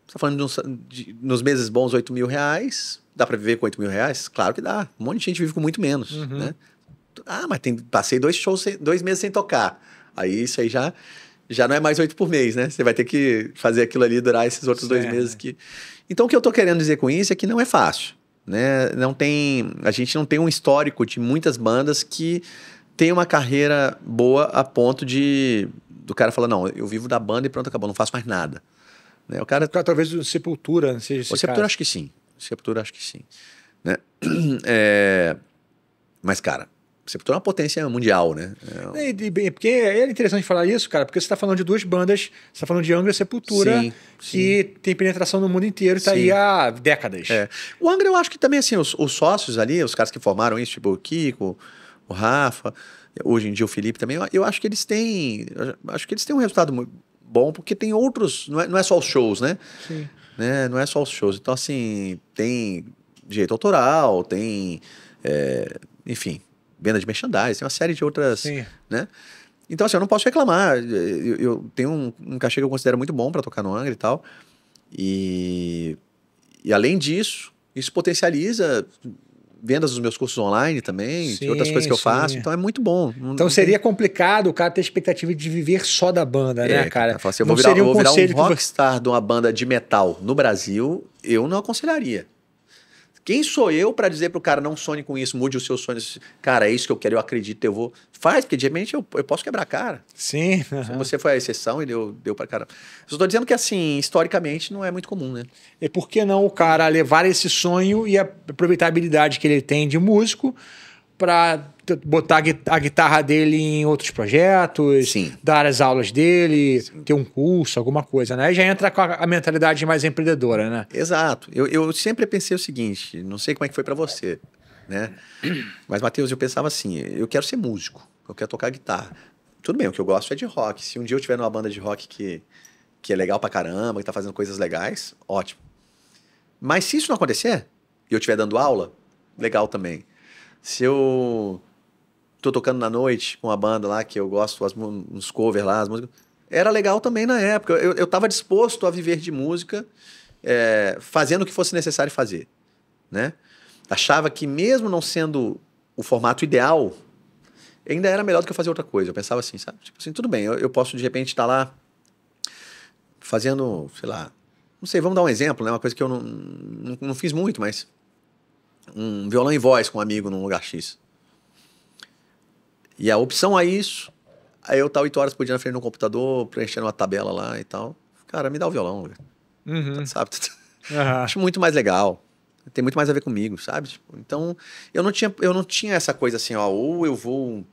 Você tá falando de, de, nos meses bons, oito mil reais. Dá para viver com oito mil reais? Claro que dá. Um monte de gente vive com muito menos, uhum. né? Ah, mas tem, passei dois shows, sem, dois meses sem tocar. Aí isso aí já, já não é mais oito por mês, né? Você vai ter que fazer aquilo ali durar esses outros certo. dois meses que. Então o que eu estou querendo dizer com isso é que não é fácil, né? Não tem, a gente não tem um histórico de muitas bandas que tem uma carreira boa a ponto de do cara falar, não, eu vivo da banda e pronto, acabou, não faço mais nada. Né? O cara... Talvez Sepultura seja esse o Sepultura caso. acho que sim. Sepultura acho que sim. Né? *clears throat* É... Mas, cara, Sepultura é uma potência mundial, né? É... E, e, porque é, é interessante falar isso, cara, porque você está falando de duas bandas, você está falando de Angra e Sepultura, sim, que sim. tem penetração no mundo inteiro e está aí há décadas. É. O Angra, eu acho que também, assim, os, os, sócios ali, os caras que formaram isso, tipo o Kiko, o Rafa, hoje em dia o Felipe também, eu acho que eles têm, acho que eles têm um resultado bom, porque tem outros, não é, não é só os shows, né? Sim. Né? Não é só os shows. Então, assim, tem direito autoral, tem, é, enfim, venda de merchandising, tem uma série de outras, Sim. né? Então, assim, eu não posso reclamar. Eu, eu tenho um, um, cachê que eu considero muito bom para tocar no Angra e tal. E, e além disso, isso potencializa vendas dos meus cursos online também, sim, de outras coisas que eu faço. Então é muito bom. então não seria tem... complicado o cara ter expectativa de viver só da banda, né, é, né, cara? Tá assim, eu vou não virar, seria um, vou virar um rockstar de uma banda de metal no Brasil, eu não aconselharia. Quem sou eu para dizer para o cara, não sonhe com isso, mude os seus sonhos? Cara, é isso que eu quero, eu acredito, eu vou. Faz, porque de repente eu, eu posso quebrar a cara. Sim. Uhum. Você foi a exceção e deu, deu para cara. Só estou dizendo que, assim, historicamente não é muito comum, né? E por que não o cara levar esse sonho e a aproveitabilidade que ele tem de músico para botar a guitarra dele em outros projetos, Sim. dar as aulas dele, ter um curso, alguma coisa, né? Aí já entra com a mentalidade mais empreendedora, né? Exato. Eu, eu sempre pensei o seguinte, não sei como é que foi para você, né? Mas, Matheus, eu pensava assim, eu quero ser músico, eu quero tocar guitarra. Tudo bem, o que eu gosto é de rock. Se um dia eu tiver numa banda de rock que, que é legal pra caramba, que tá fazendo coisas legais, ótimo. Mas se isso não acontecer, e eu estiver dando aula, legal também. Se eu tô tocando na noite com a banda lá, que eu gosto, as, uns covers lá, as músicas. Era legal também na época. Eu, eu tava disposto a viver de música, é, fazendo o que fosse necessário fazer, né? Achava que mesmo não sendo o formato ideal, ainda era melhor do que eu fazer outra coisa. Eu pensava assim, sabe? Tipo assim, tudo bem, eu, eu posso de repente estar tá lá fazendo, sei lá, não sei, vamos dar um exemplo, né? Uma coisa que eu não, não, não fiz muito, mas um violão em voz com um amigo num lugar X. E a opção a é isso, aí eu tava 8 horas por dia na frente do computador, preenchendo uma tabela lá e tal. Cara, me dá o violão, uhum. sabe? Uhum. *laughs* Acho muito mais legal. Tem muito mais a ver comigo, sabe? Então, eu não tinha, eu não tinha essa coisa assim, ó, ou eu vou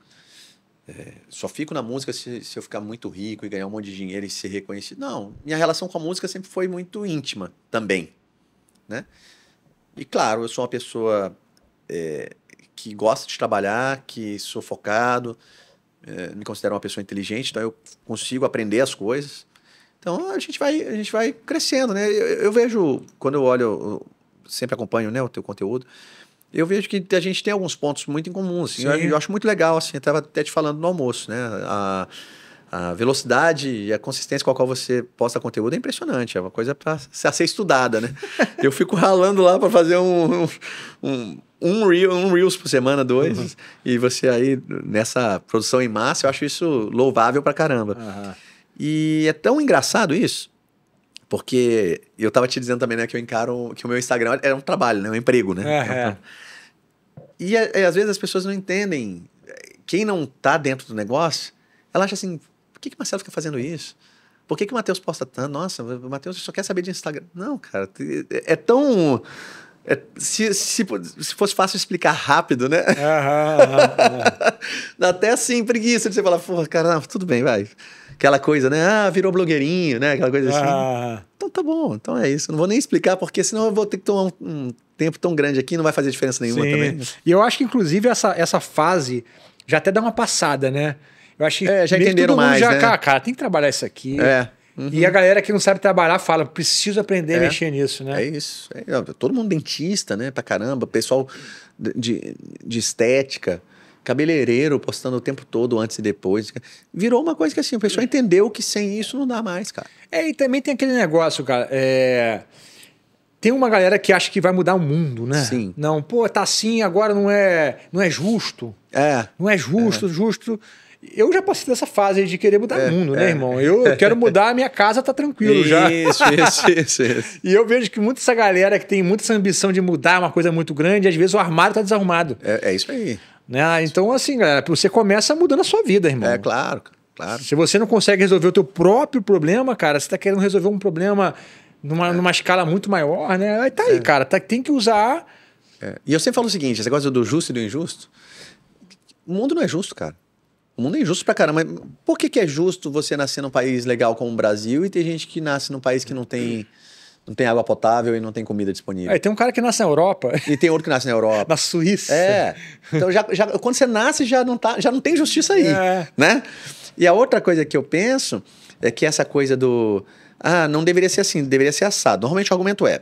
é, só fico na música se, se, eu ficar muito rico e ganhar um monte de dinheiro e ser reconhecido. Não, minha relação com a música sempre foi muito íntima também, né? E claro, eu sou uma pessoa é, que gosta de trabalhar, que sou focado, é, me considero uma pessoa inteligente, então eu consigo aprender as coisas. Então a gente vai, a gente vai crescendo, né? Eu, eu vejo, quando eu olho, eu sempre acompanho né, o teu conteúdo, eu vejo que a gente tem alguns pontos muito em comum. Assim, eu, eu, acho muito legal, assim, eu estava até te falando no almoço, né? A, a velocidade e a consistência com a qual você posta conteúdo é impressionante. É uma coisa para ser estudada, né? *laughs* eu fico ralando lá para fazer um, um, um, reel, um Reels por semana, dois. Uhum. E você aí, nessa produção em massa, eu acho isso louvável para caramba. Uhum. E é tão engraçado isso, porque eu estava te dizendo também, né, que eu encaro que o meu Instagram era um trabalho, né? Um emprego, né? E, e é, é, às vezes as pessoas não entendem. Quem não está dentro do negócio, ela acha assim, por que, que Marcelo fica fazendo isso? Por que, que o Matheus posta tanto? Nossa, o Matheus só quer saber de Instagram. Não, cara, é, é tão. É, se, se, se, fosse fácil explicar rápido, né? Aham, *laughs* Até assim, preguiça de você falar, porra, cara, não, tudo bem, vai. Aquela coisa, né? Ah, virou blogueirinho, né? Aquela coisa assim. Então tá bom, então é isso. Não vou nem explicar, porque senão eu vou ter que tomar um, um tempo tão grande aqui, não vai fazer diferença nenhuma Sim. também. E eu acho que, inclusive, essa, essa fase já até dá uma passada, né? Eu acho que é, já entenderam mais, já, né? Cara, cara, tem que trabalhar isso aqui. É. Uhum. E a uhum. galera que não sabe trabalhar fala, preciso aprender é, a mexer nisso, né? É isso. É, todo mundo dentista, né? Pra caramba. Pessoal de, de estética, cabeleireiro postando o tempo todo, antes e depois. Virou uma coisa que assim, o pessoal entendeu que sem isso não dá mais, cara. É, e também tem aquele negócio, cara. É... Tem uma galera que acha que vai mudar o mundo, né? Sim. Não, pô, tá assim, agora não é, não é justo. É. Não é justo, é. justo eu já passei dessa fase de querer mudar é, o mundo, né, é. irmão? Eu, eu quero mudar, a minha casa tá tranquilo isso, já. Isso, isso, isso, *laughs* E eu vejo que muita essa galera que tem muita essa ambição de mudar uma coisa muito grande, às vezes o armário tá desarrumado. É, é isso aí. Né? Então, assim, galera, você começa mudando a sua vida, irmão. É, claro, claro. Se você não consegue resolver o teu próprio problema, cara, você tá querendo resolver um problema numa, é. numa escala muito maior, né? Aí tá aí, é. cara, tá, tem que usar... E eu sempre falo o seguinte, esse negócio do justo e do injusto, o mundo não é justo, cara. O mundo é injusto pra caramba. Mas por que, que é justo você nascer num país legal como o Brasil e tem gente que nasce num país que não tem não tem água potável e não tem comida disponível. É, tem um cara que nasce na Europa. E tem outro que nasce na Europa. *laughs* na Suíça. É. Então, já, já, quando você nasce, já não, tá, já não tem justiça aí, é. né? E a outra coisa que eu penso é que essa coisa do... Ah, não deveria ser assim, deveria ser assado. Normalmente o argumento é...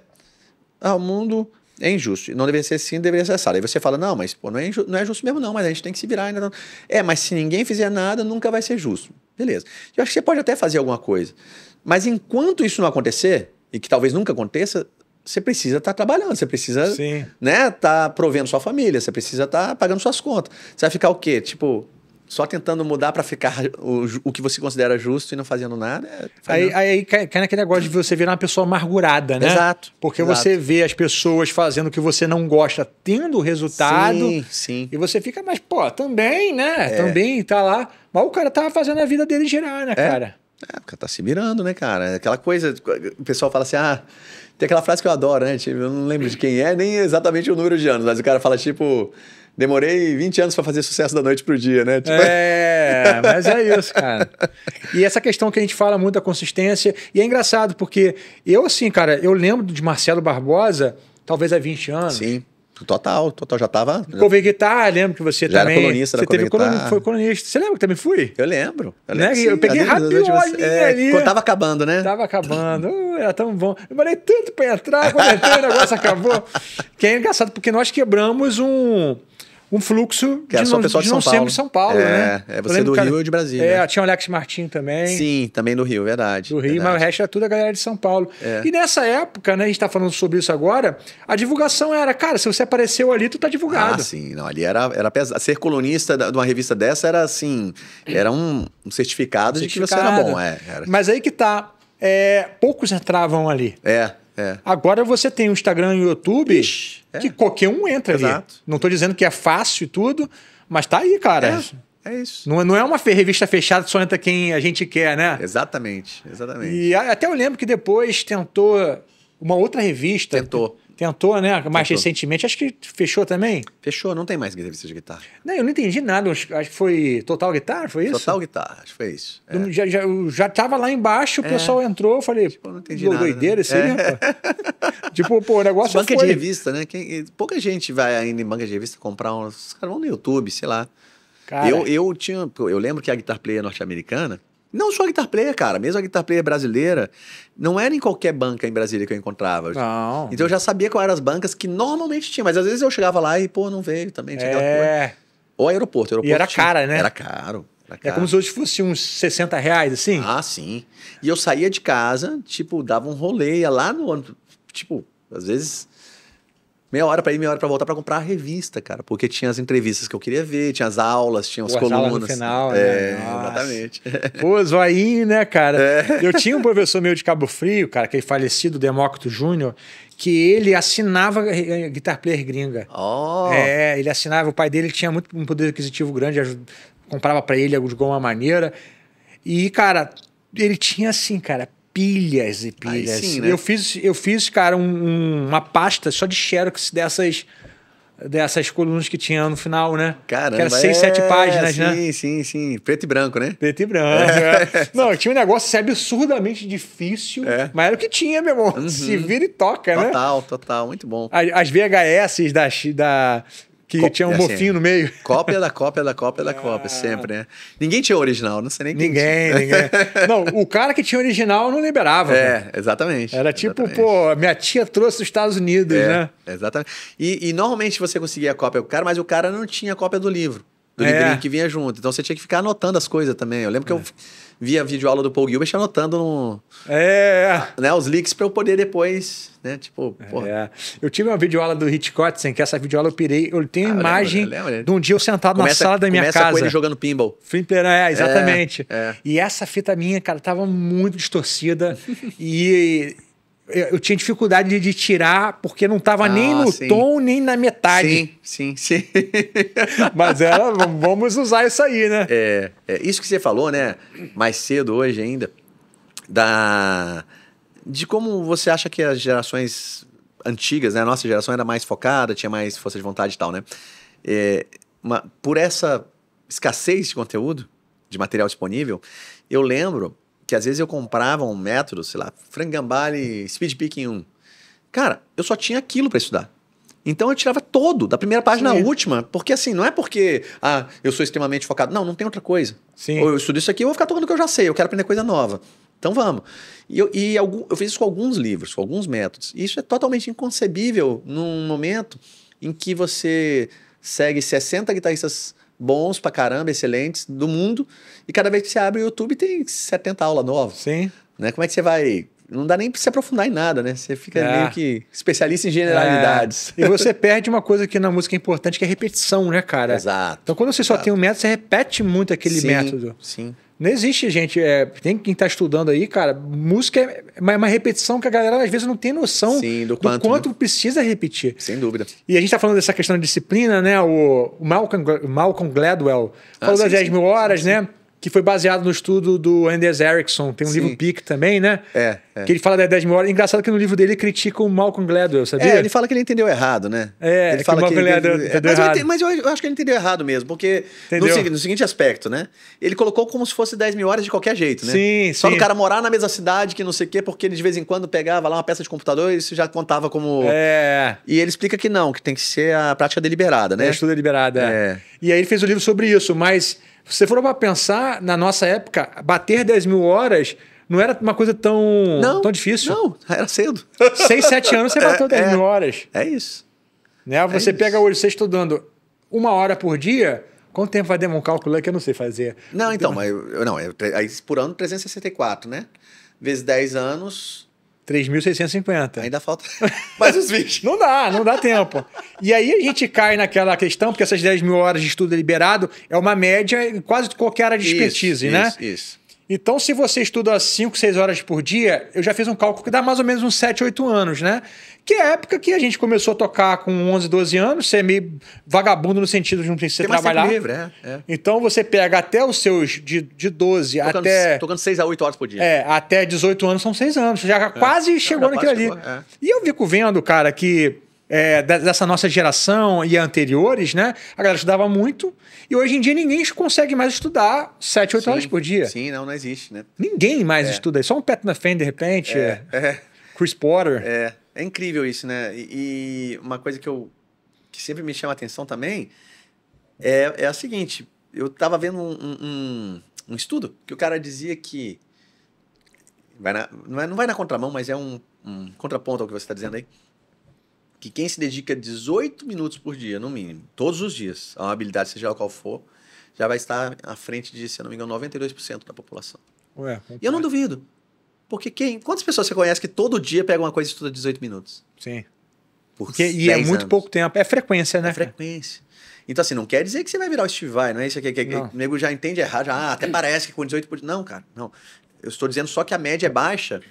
Ah, o mundo é injusto. Não deveria ser assim, deveria ser assado. Aí você fala, não, mas pô, não, é injusto, não é justo mesmo, não, mas a gente tem que se virar ainda. Não. É, mas se ninguém fizer nada, nunca vai ser justo. Beleza. Eu acho que você pode até fazer alguma coisa. Mas enquanto isso não acontecer, e que talvez nunca aconteça, você precisa estar tá trabalhando, você precisa estar né, tá provendo sua família, você precisa estar tá pagando suas contas. Você vai ficar o quê? Tipo, só tentando mudar para ficar o, o, que você considera justo e não fazendo nada. É, aí, aquele aí cai, cai naquele negócio de você virar uma pessoa amargurada, né? Exato. Porque exato. você vê as pessoas fazendo o que você não gosta, tendo resultado. Sim, sim. E você fica, mas, pô, também, né? É. Também tá lá. Mas o cara tava tá fazendo a vida dele girar, né, é. cara? É, porque tá se virando, né, cara? É aquela coisa, o pessoal fala assim, ah, tem aquela frase que eu adoro, né? Tipo, eu não lembro de quem é, nem exatamente o número de anos, mas o cara fala, tipo demorei 20 anos para fazer sucesso da noite pro dia, né? Tipo... É, mas é isso, cara. E essa questão que a gente fala muito da consistência, e é engraçado porque eu assim, cara, eu lembro de Marcelo Barbosa, talvez há 20 anos. Sim. Total, total, já tava. Já... Coveguitar, lembro que você já também. Era colunista, você da teve colunista, foi colunista. Você lembra que também fui? Eu lembro. Eu, né, lembro, né? eu peguei rápido você... É, ali. Quando tava acabando, né? Tava acabando. *laughs* Uh, era tão bom. Eu demorei tanto pra entrar, quando entrei, o negócio acabou. *laughs* Que é engraçado, porque nós quebramos um um fluxo que é de, é só não, pessoal de, de não São sempre São né? Paulo, é, né? É, é você do Rio e de Brasília. É, tinha o Alex Martins também. Sim, também do Rio, verdade. Do Rio, verdade. mas o resto era tudo a galera de São Paulo. É. E nessa época, né, a gente tá falando sobre isso agora, a divulgação era, cara, se você apareceu ali, tu tá divulgado. Ah, sim, não, ali era, era pesado. Ser colunista de uma revista dessa era assim, era um, um certificado, certificado de que você era bom. É, era... Mas aí que tá, é, poucos entravam ali. É, é. Agora você tem o Instagram e o YouTube Ixi, é. que qualquer um entra Exato. ali. Não estou dizendo que é fácil e tudo, mas tá aí, cara. É, é isso. Não, é, não é uma revista fechada que só entra quem a gente quer, né? Exatamente, exatamente. E até eu lembro que depois tentou uma outra revista. Tentou. Que, Tentou, né? Mais Tentou. recentemente, acho que fechou também. Fechou, não tem mais guitarrista de guitarra. Não, eu não entendi nada. Acho que foi Total Guitar, foi isso? Total Guitar, acho que foi isso. É. Do, já, já, já tava lá embaixo, o é. pessoal entrou, eu falei, tipo, não entendi nada, né? doideira né? isso aí, é. Tipo, pô, o negócio Banca foi... de revista, né? Quem, pouca gente vai ainda em banca de revista comprar uns... Os caras vão no YouTube, sei lá. Cara. Eu, eu tinha... Eu lembro que a Guitar Player norte-americana, não só a guitar player, cara. Mesmo a guitar player brasileira, não era em qualquer banca em Brasília que eu encontrava. Não. Então eu já sabia quais eram as bancas que normalmente tinha, mas às vezes eu chegava lá e, pô, não veio também. Tinha é. Ou aeroporto. aeroporto e era tinha. cara, né? Era caro. Era É como se hoje fosse uns 60 reais, assim? Ah, sim. E eu saía de casa, tipo, dava um rolê, ia lá no. Tipo, às vezes meia hora para ir, meia hora para voltar para comprar a revista, cara, porque tinha as entrevistas que eu queria ver, tinha as aulas, tinha as Pô, colunas. Aulas no final, é, né? exatamente. *laughs* Pô, aí né, cara? É. Eu tinha um professor meu de Cabo Frio, cara, que é falecido, Demócrito Júnior, que ele assinava eh, eh, guitar player gringa. Oh. É, ele assinava, o pai dele tinha muito um poder aquisitivo grande, comprava para ele de alguma maneira. E, cara, ele tinha assim, cara, pilhas e pilhas. Sim, né? Eu fiz, eu fiz cara, um, uma pasta só de xerox dessas dessas colunas que tinha no final, né? Caramba, era seis, é, sete páginas, sim, né? Sim, sim, sim. Preto e branco, né? Preto e branco. É. É. Não, tinha um negócio assim, absurdamente difícil, é. mas era o que tinha, meu irmão. Uhum. Se vira e toca, total, né? Total, total. Muito bom. As, as VHS da, da que tinha um assim, mofinho no meio. *laughs* Cópia da cópia da cópia da ah. cópia, sempre, né? Ninguém tinha original, não sei nem quem Ninguém, *laughs* ninguém. Não, o cara que tinha original não liberava. É, exatamente. Era tipo, exatamente. pô, minha tia trouxe dos Estados Unidos, é, né? Exatamente. E, e, normalmente você conseguia a cópia do cara, mas o cara não tinha cópia do livro, do é. livrinho que vinha junto. Então você tinha que ficar anotando as coisas também. Eu lembro que é. eu via videoaula do Paul Gilbert anotando no, é. né, os leaks para eu poder depois, né? Tipo, porra. É. Eu tive uma videoaula do Hitchcock, sem que essa videoaula eu pirei. Eu tenho ah, imagem eu lembro, eu lembro. de um dia eu sentado começa, na sala da minha começa casa. Começa com ele jogando pinball. Flimpera, é, é, exatamente. É, e essa fita minha, cara, tava muito distorcida. *laughs* e eu tinha dificuldade de tirar, porque não estava ah, nem no sim. tom, nem na metade. Sim, sim, sim. *laughs* Mas era, vamos usar isso aí, né? É, é, isso que você falou, né? Mais cedo hoje ainda, da de como você acha que as gerações antigas, né? A nossa geração era mais focada, tinha mais força de vontade e tal, né? É, uma, por essa escassez de conteúdo, de material disponível, eu lembro que às vezes eu comprava um método, sei lá, Gambale Speed Picking 1. Cara, eu só tinha aquilo para estudar. Então eu tirava todo, da primeira página Sim. à última, porque assim, não é porque ah, eu sou extremamente focado. Não, não tem outra coisa. Sim. Ou eu estudo isso aqui, eu vou ficar tocando o que eu já sei, eu quero aprender coisa nova. Então vamos. E, eu, e algum, eu fiz isso com alguns livros, com alguns métodos. E isso é totalmente inconcebível num momento em que você segue 60 guitarristas bons pra caramba, excelentes, do mundo. E cada vez que você abre o YouTube tem 70 aulas novas. Sim. Né? Como é que você vai. Não dá nem pra se aprofundar em nada, né? Você fica é. meio que especialista em generalidades. É. E você perde uma coisa que na música é importante, que é repetição, né, cara? Exato. Então quando você só tem um método, você repete muito aquele sim, método. Sim. Não existe, gente. É, tem quem está estudando aí, cara. Música é, é uma, repetição que a galera às vezes não tem noção Sim, do quanto, do quanto né? precisa repetir. Sem dúvida. E a gente está falando dessa questão de disciplina, né? O Malcolm, Malcolm Gladwell ah, falou ah, das 10 sim. mil horas, sim, né? que foi baseado no estudo do Anders Ericsson. Tem um Sim. livro PIC também, né? É, é, Que ele fala das 10 mil horas. Engraçado que no livro dele ele critica o Malcolm Gladwell, é, sabia? É, ele fala que ele entendeu errado, né? É, ele fala que, que ele entendeu, mas errado. Eu, mas eu acho que ele entendeu errado mesmo, porque no, no, seguinte aspecto, né? Ele colocou como se fosse 10 mil horas de qualquer jeito, né? Sim, Só sim. do cara morar na mesma cidade, que não sei o quê, porque ele de vez em quando pegava lá uma peça de computador e isso já contava como... É. E ele explica que não, que tem que ser a prática deliberada, né? É, estudo deliberada. É. é. E aí ele fez o um livro sobre isso, mas você for para pensar, na nossa época, bater 10 mil horas não era uma coisa tão, não, tão difícil. Não, era cedo. 6, 7 anos você *laughs* é, bateu é, 10 é, mil horas. É isso. Né? É você é pega hoje, você estudando uma hora por dia, quanto tempo vai demorar um cálculo aí que eu não sei fazer? Não, então, mas eu, não, eu, aí por ano 364, né? Vezes 10 anos, 3.650. Ainda falta mais uns 20. não dá, não dá tempo. E aí a gente cai naquela questão, porque essas 10 mil horas de estudo deliberado é uma média em quase qualquer área de expertise, isso, né? Isso, isso. Então, se você estuda 5, 6 horas por dia, eu já fiz um cálculo que dá mais ou menos uns 7, 8 anos, né? que é a época que a gente começou a tocar com 11, 12 anos, você é meio vagabundo no sentido de não precisar trabalhar. Livre, é, é. Então você pega até os seus de, de 12 tocando, até. Tocando 6 a 8 horas por dia. É, até 18 anos são 6 anos. Você já é. quase chegou naquilo ali. Chegou, é. e eu fico vendo, cara, que é, dessa nossa geração e anteriores, né? A galera estudava muito e hoje em dia ninguém consegue mais estudar 7, 8 sim, horas por dia. Sim, não, não existe, né? Ninguém mais é. estuda. É só um pet na fenda, de repente. É. é. Chris Potter. É, é incrível isso, né? E, e uma coisa que eu que sempre me chama a atenção também é, é a seguinte: eu estava vendo um, um, um, estudo que o cara dizia que. Vai na, não, é, não vai na contramão, mas é um, um contraponto ao que você está dizendo aí. Que quem se dedica 18 minutos por dia, no mínimo, todos os dias, a uma habilidade, seja qual for, já vai estar à frente de, se não me engano, 92% da população. Ué, e eu não é. duvido. Porque quem. Quantas pessoas você conhece que todo dia pega uma coisa e estuda 18 minutos? Sim. Por Porque, e é muito pouco tempo. É frequência, né? É frequência. Então, assim, não quer dizer que você vai virar o Steve Vai, não é isso aqui. Que, que, o nego já entende errado, já, ah, até parece que com 18%. Não, cara, não. Eu estou dizendo só que a média é baixa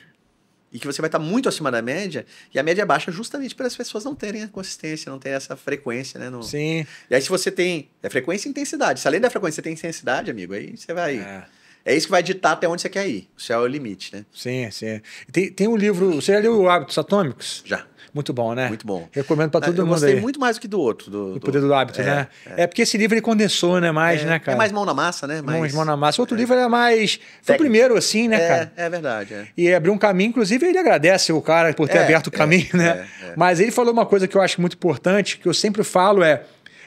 e que você vai estar muito acima da média, e a média é baixa justamente para as pessoas não terem a consistência, não terem essa frequência, né? No... Sim. E aí, se você tem. É frequência e intensidade. Se além da frequência você tem intensidade, amigo, aí você vai. É. É isso que vai ditar até onde você quer ir. O céu é o limite, né? Sim, sim. Tem, tem um livro. Você já leu o Hábitos Atômicos? Já. Muito bom, né? Muito bom. Recomendo para ah, todo eu mundo. Eu gostei aí. muito mais do que do outro. Do, do... Poder do Hábito, é, né? É. é. porque esse livro ele condensou, né? Mais, é, né, é cara? É mais mão na massa, né? Mais, mais mão na massa. O Outro é. livro era mais. Foi o primeiro, assim, né, é, cara? É verdade. E abriu um caminho, inclusive ele agradece o cara por ter aberto o caminho, né? Mas ele falou uma coisa que eu acho muito importante, que eu sempre falo é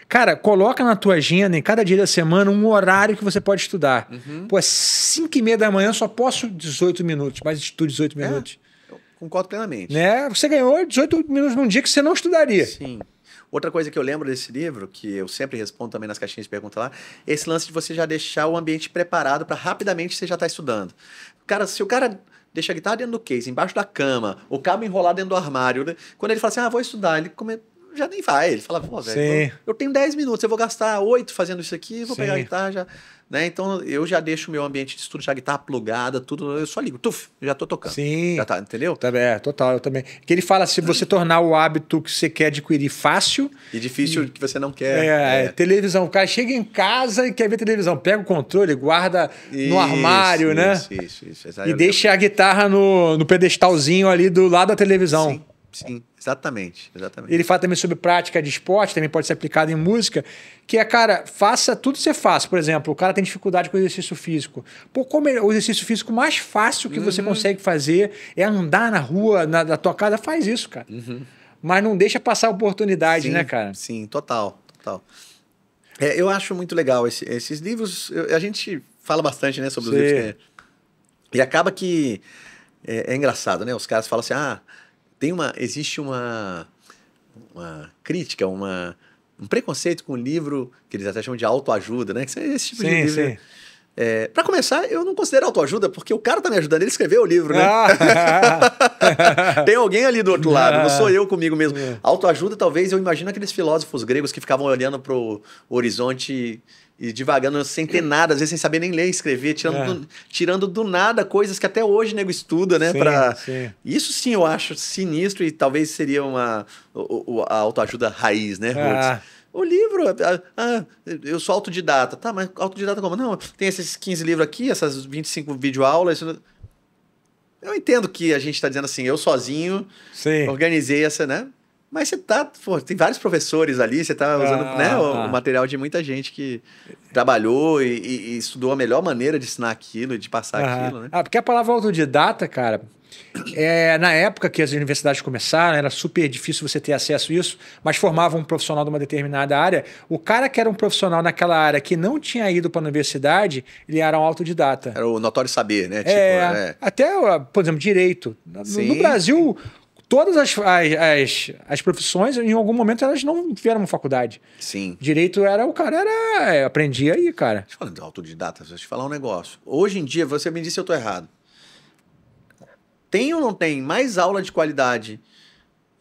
Cara, coloca na tua agenda, em cada dia da semana, um horário que você pode estudar. Uhum. Pô, às é 5 e meia da manhã eu só posso 18 minutos, mas estudo 18 é, minutos. É, concordo plenamente. Né? Você ganhou 18 minutos num dia que você não estudaria. Sim. Outra coisa que eu lembro desse livro, que eu sempre respondo também nas caixinhas de pergunta lá, é esse lance de você já deixar o ambiente preparado para rapidamente você já estar tá estudando. Cara, se o cara deixa a guitarra dentro do case, embaixo da cama, o cabo enrolado dentro do armário, né? quando ele fala assim, ah, vou estudar, ele começa já nem vai. Ele fala, pô, velho, eu tenho 10 minutos, eu vou gastar 8 fazendo isso aqui, vou Sim. pegar a guitarra já. Né? Então eu já deixo o meu ambiente de estudo, já a guitarra plugada, tudo, eu só ligo, tuf, já tô tocando. Sim. Já tá, entendeu? Tá é, total, eu também. Que ele fala, se você tornar o hábito que você quer adquirir fácil. E difícil e, que você não quer. É, é, é. televisão. O cara chega em casa e quer ver televisão, pega o controle, guarda isso, no armário, isso, né? Isso, isso, isso. E deixa a guitarra no, no pedestalzinho ali do lado da televisão. Sim. Sim, exatamente, exatamente. Ele fala também sobre prática de esporte, também pode ser aplicado em música, que é, cara, faça tudo que você faz. Por exemplo, o cara tem dificuldade com o exercício físico. Pô, como é o exercício físico mais fácil que uhum. você consegue fazer é andar na rua, na, na tua casa, faz isso, cara. Uhum. Mas não deixa passar a oportunidade, sim, né, cara? Sim, total, total. É, eu acho muito legal esse, esses livros. Eu, a gente fala bastante, né, sobre sim. os livros. É. E acaba que é, é engraçado, né? Os caras falam assim, ah tem uma, existe uma, uma crítica, uma, um preconceito com o livro que eles até chamam de autoajuda, né? Que é esse tipo sim, de livro. Sim. É, para começar, eu não considero autoajuda, porque o cara tá me ajudando, ele escreveu o livro, né? Ah. *laughs* *laughs* Tem alguém ali do outro lado, ah. não sou ah. eu comigo mesmo. É. Autoajuda, talvez, eu imagino aqueles filósofos gregos que ficavam olhando pro horizonte e divagando nada às vezes sem saber nem ler e escrever, tirando, é. do, tirando do nada coisas que até hoje o nego estuda, né? Sim, pra... Sim. Isso sim eu acho sinistro e talvez seria uma a autoajuda raiz, né? É. O livro, ah, eu sou autodidata. Tá, mas autodidata como? Não, tem esses 15 livros aqui, essas 25 videoaulas. Eu entendo que a gente está dizendo assim, eu sozinho sim. organizei essa, né? Mas você tá, pô, tem vários professores ali, você tá usando ah, né, ah. o material de muita gente que trabalhou e, e, e, estudou a melhor maneira de ensinar aquilo e de passar ah, aquilo, né? Ah, porque a palavra autodidata, cara, é, na época que as universidades começaram, era super difícil você ter acesso a isso, mas formava um profissional de uma determinada área. O cara que era um profissional naquela área que não tinha ido para a universidade, ele era um autodidata. Era o notório saber, né? É, tipo, é, é, Até, por exemplo, direito. No, no Brasil, todas as, as, as, as, profissões, em algum momento, elas não vieram faculdade. Sim. Direito era, o cara era. É, aprendia aí, cara. Deixa eu falar de autodidata, deixa eu te falar um negócio. Hoje em dia, você me disse se eu tô errado. Tem ou não tem mais aula de qualidade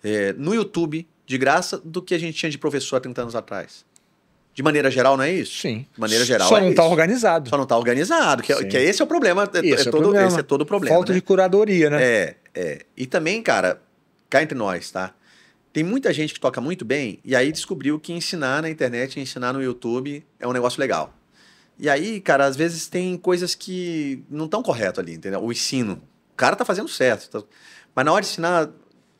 é, no YouTube, de graça, do que a gente tinha de professor há 30 anos atrás? De maneira geral, não é isso? Sim. De maneira geral. Só é não está é organizado. Só não está organizado, que, é, que é esse é o problema. É, é todo, problema. Esse é todo o problema. Falta né? de curadoria, né? É, é. E também, cara, cá entre nós, tá? Tem muita gente que toca muito bem e aí descobriu que ensinar na internet, ensinar no YouTube é um negócio legal. E aí, cara, às vezes tem coisas que não estão correto ali, entendeu? O ensino. O cara tá fazendo certo. Tá... Mas na hora de ensinar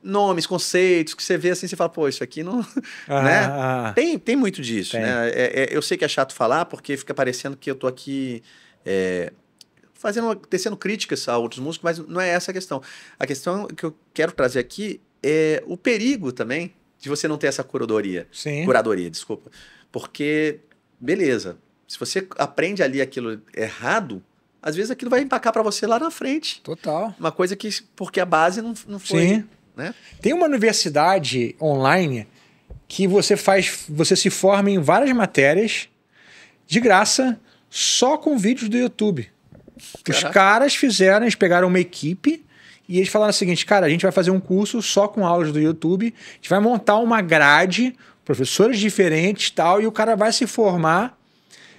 nomes, conceitos, que você vê assim, você fala, pô, isso aqui não. *laughs* Ah, né? Ah, ah, tem, tem muito disso, tem. né? É, é, eu sei que é chato falar porque fica parecendo que eu tô aqui. É, fazendo, tecendo críticas a outros músicos, mas não é essa a questão. A questão que eu quero trazer aqui é o perigo também de você não ter essa curadoria. Sim. Curadoria, desculpa. Porque, beleza, se você aprende ali aquilo errado, às vezes aquilo vai empacar para você lá na frente. Total. Uma coisa que, porque a base não, não foi. Sim. Né? Tem uma universidade online que você faz, você se forma em várias matérias de graça só com vídeos do YouTube. Os caras fizeram, eles pegaram uma equipe e eles falaram o seguinte: cara, a gente vai fazer um curso só com aulas do YouTube, a gente vai montar uma grade, professores diferentes tal, e o cara vai se formar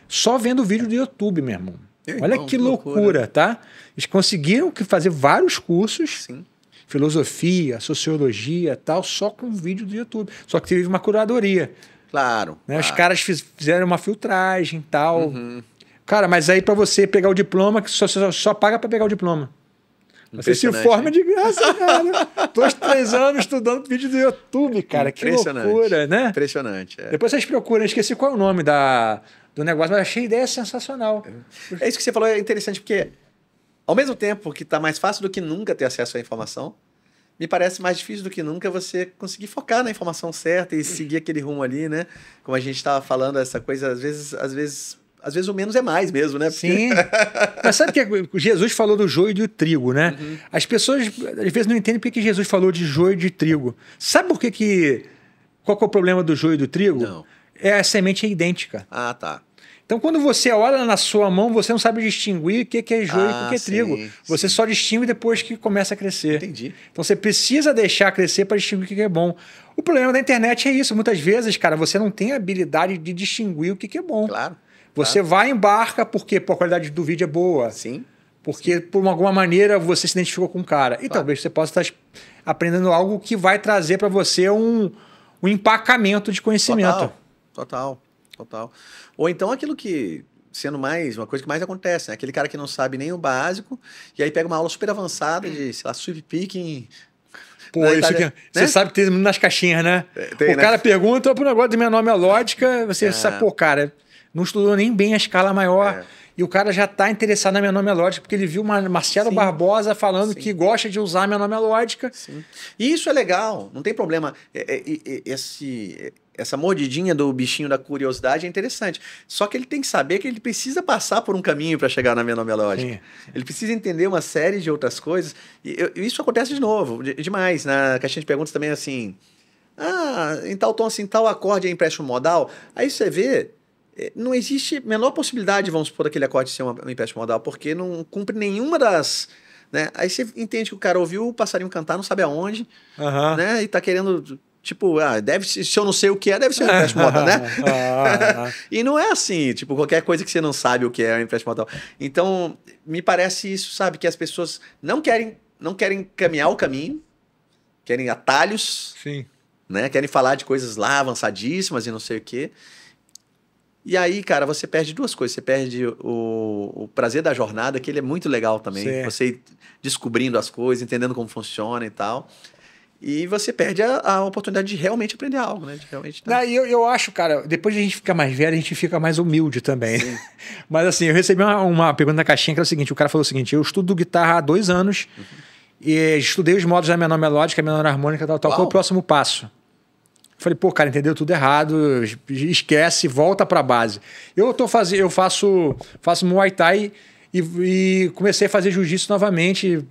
só vendo vídeo do YouTube, meu irmão. Olha que loucura, loucura, tá? Eles conseguiram fazer vários cursos. Sim. Filosofia, sociologia tal, só com vídeo do YouTube. Só que teve uma curadoria. Claro. Né? claro. Os caras fizeram uma filtragem tal. Uhum. Cara, mas aí para você pegar o diploma, que só, só, só paga para pegar o diploma. Você se forma de graça, *laughs* cara. Dois, três anos estudando vídeo do YouTube, cara. Que loucura, né? Impressionante. É. Depois vocês procuram, esqueci qual é o nome da, do negócio, mas achei a ideia sensacional. É isso que você falou, é interessante, porque ao mesmo tempo que está mais fácil do que nunca ter acesso à informação, me parece mais difícil do que nunca você conseguir focar na informação certa e seguir aquele rumo ali, né? Como a gente estava falando, essa coisa, às vezes, às vezes às vezes o menos é mais mesmo, né? Porque... Sim. *laughs* Mas sabe que é Jesus falou do joio e do trigo, né? Uhum. As pessoas às vezes não entendem por que Jesus falou de joio e de trigo. Sabe por que que qual que é o problema do joio e do trigo? Não. É a semente é idêntica. Ah, tá. Então, quando você olha na sua mão, você não sabe distinguir o que é joio ah, e o que ah, é sim, trigo. Você sim. só distingue depois que começa a crescer. Entendi. Então, você precisa deixar crescer para distinguir o que é bom. O problema da internet é isso. Muitas vezes, cara, você não tem a habilidade de distinguir o que é bom. Claro. Tá. Você tá. vai, embarca, porque pô, a qualidade do vídeo é boa. Sim. Porque, Sim. por alguma maneira, você se identificou com o cara. E tá. talvez você possa estar aprendendo algo que vai trazer para você um, um empacamento de conhecimento. Total, total, total. Ou então aquilo que, sendo mais, uma coisa que mais acontece, né? Aquele cara que não sabe nem o básico, e aí pega uma aula super avançada de, sei lá, sweep picking, Pô, né? isso que, tá, né? Você sabe que tem nas caixinhas, né? É, tem, o né? cara pergunta pro negócio de menor melódica, você é. sabe, pô, cara, não estudou nem bem a escala maior. É. E o cara já está interessado na menor melódica, porque ele viu Marcelo Sim. Barbosa falando Sim. que gosta de usar a menor melódica. Sim. E isso é legal, não tem problema. É, é, esse, essa mordidinha do bichinho da curiosidade é interessante. Só que ele tem que saber que ele precisa passar por um caminho para chegar na menor melódica. Sim. Ele precisa entender uma série de outras coisas. E, isso acontece de novo, de, demais. Na caixinha de perguntas também, é assim... Ah, em tal tom, assim, tal acorde é empréstimo modal. Aí você vê é, não existe menor possibilidade, vamos supor, daquele acorde ser um empréstimo modal, porque não cumpre nenhuma das. Né? Aí você entende que o cara ouviu o passarinho cantar, não sabe aonde, uhum. né? E tá querendo. Tipo, ah, deve se eu não sei o que é, deve ser um empréstimo modal, né? *laughs* Ah, ah, ah. *laughs* e não é assim, tipo, qualquer coisa que você não sabe o que é um empréstimo modal. Então, me parece isso, sabe? Que as pessoas não querem, não querem caminhar o caminho, querem atalhos. Sim. Né? Querem falar de coisas lá avançadíssimas e não sei o quê. E aí, cara, você perde duas coisas. Você perde o, o prazer da jornada, que ele é muito legal também. Você descobrindo as coisas, entendendo como funciona e tal. E você perde a, a oportunidade de realmente aprender algo, né? De realmente... Tá Não, eu, eu acho, cara, depois de a gente ficar mais velho, a gente fica mais humilde também. Sim. *laughs* Mas assim, eu recebi uma, uma, pergunta na caixinha que era o seguinte: o cara falou o seguinte, eu estudo guitarra há dois anos. Uhum. E estudei os modos da menor melódica, menor harmônica, tal, tal. Qual o próximo passo? Falei, pô, cara, entendeu tudo errado, esquece, volta para a base. Eu tô fazendo, eu faço, faço Muay Thai e, e comecei a fazer jiu-jitsu novamente.